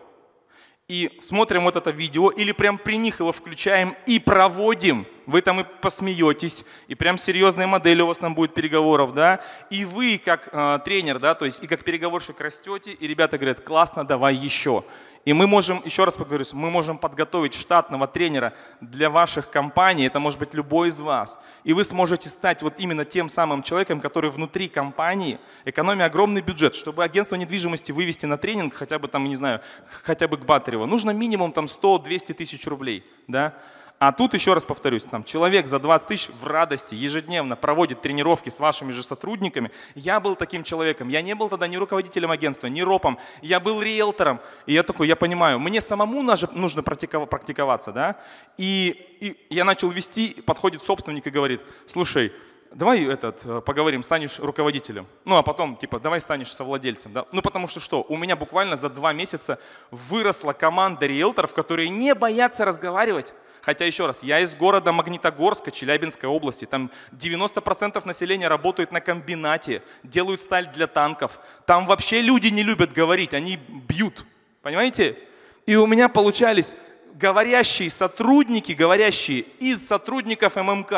И смотрим вот это видео, или прям при них его включаем и проводим. Вы там и посмеетесь, и прям серьезные модели у вас там будет переговоров, да. И вы как э, тренер, да, то есть и как переговорщик растете, и ребята говорят, классно, давай еще. И мы можем, еще раз поговорюсь, мы можем подготовить штатного тренера для ваших компаний, это может быть любой из вас. И вы сможете стать вот именно тем самым человеком, который внутри компании, экономя огромный бюджет, чтобы агентство недвижимости вывести на тренинг хотя бы там, не знаю, хотя бы к Батареву, нужно минимум там 100-200 тысяч рублей, да, а тут еще раз повторюсь, там, человек за 20 тысяч в радости ежедневно проводит тренировки с вашими же сотрудниками. Я был таким человеком. Я не был тогда ни руководителем агентства, ни ропом. Я был риэлтором. И я такой, я понимаю, мне самому нужно практиковаться. Да? И, и я начал вести, подходит собственник и говорит, слушай, давай этот, э, поговорим, станешь руководителем. Ну, а потом, типа, давай станешь совладельцем. Да? Ну, потому что что? У меня буквально за два месяца выросла команда риэлторов, которые не боятся разговаривать Хотя, еще раз, я из города Магнитогорска, Челябинской области. Там 90% населения работают на комбинате, делают сталь для танков. Там вообще люди не любят говорить, они бьют. Понимаете? И у меня получались говорящие сотрудники, говорящие из сотрудников ММК.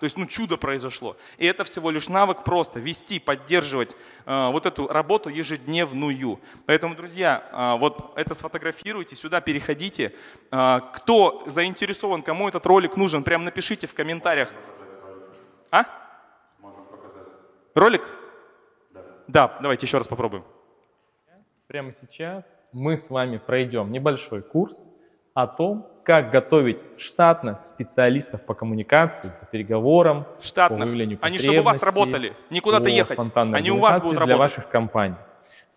То есть, ну, чудо произошло. И это всего лишь навык просто вести, поддерживать э, вот эту работу ежедневную. Поэтому, друзья, э, вот это сфотографируйте, сюда переходите. Э, кто заинтересован, кому этот ролик нужен, прям напишите в комментариях. А? Ролик? Да. Да, давайте еще раз попробуем. Прямо сейчас мы с вами пройдем небольшой курс о том, как готовить штатно специалистов по коммуникации, по переговорам, штатно. по выявлению Они чтобы у вас работали, не куда-то ехать. Они у вас будут работать. для ваших компаний.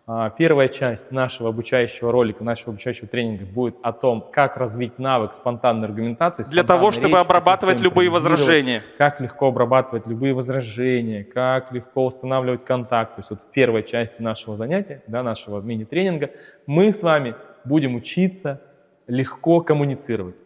А, первая часть нашего обучающего ролика, нашего обучающего тренинга будет о том, как развить навык спонтанной аргументации. Спонтанной Для того, чтобы речи, обрабатывать любые возражения. Как легко обрабатывать любые возражения, как легко устанавливать контакт. То есть вот в первой части нашего занятия, да, нашего мини-тренинга, мы с вами будем учиться легко коммуницировать.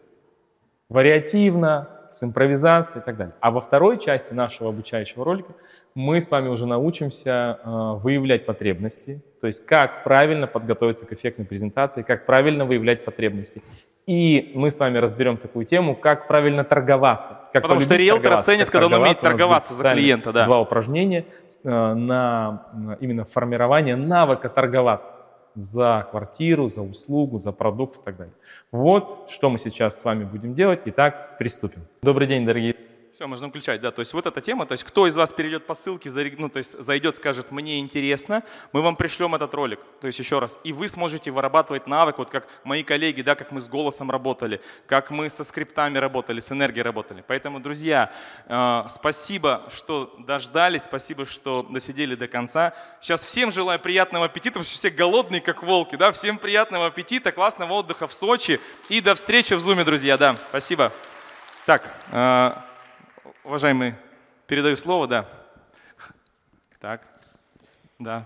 Вариативно, с импровизацией и так далее. А во второй части нашего обучающего ролика мы с вами уже научимся э, выявлять потребности, то есть как правильно подготовиться к эффектной презентации, как правильно выявлять потребности. И мы с вами разберем такую тему, как правильно торговаться. Как Потому что риэлтор оценит, когда он умеет торговаться за клиента. Да. Два упражнения э, на именно формирование навыка торговаться за квартиру, за услугу, за продукт и так далее. Вот что мы сейчас с вами будем делать. Итак, приступим. Добрый день, дорогие все, можно включать, да. То есть вот эта тема, то есть кто из вас перейдет по ссылке, ну, то есть зайдет, скажет, мне интересно, мы вам пришлем этот ролик. То есть еще раз, и вы сможете вырабатывать навык, вот как мои коллеги, да, как мы с голосом работали, как мы со скриптами работали, с энергией работали. Поэтому, друзья, э, спасибо, что дождались, спасибо, что досидели до конца. Сейчас всем желаю приятного аппетита, потому что все голодные, как волки, да. Всем приятного аппетита, классного отдыха в Сочи и до встречи в Зуме, друзья, да. Спасибо. Так, э, уважаемый, передаю слово, да. Так, да.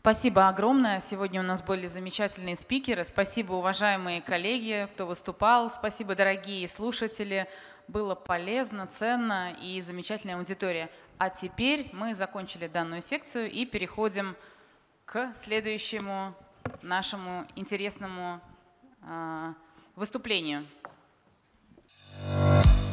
Спасибо огромное. Сегодня у нас были замечательные спикеры. Спасибо, уважаемые коллеги, кто выступал. Спасибо, дорогие слушатели. Было полезно, ценно и замечательная аудитория. А теперь мы закончили данную секцию и переходим к следующему нашему интересному а, выступлению. Música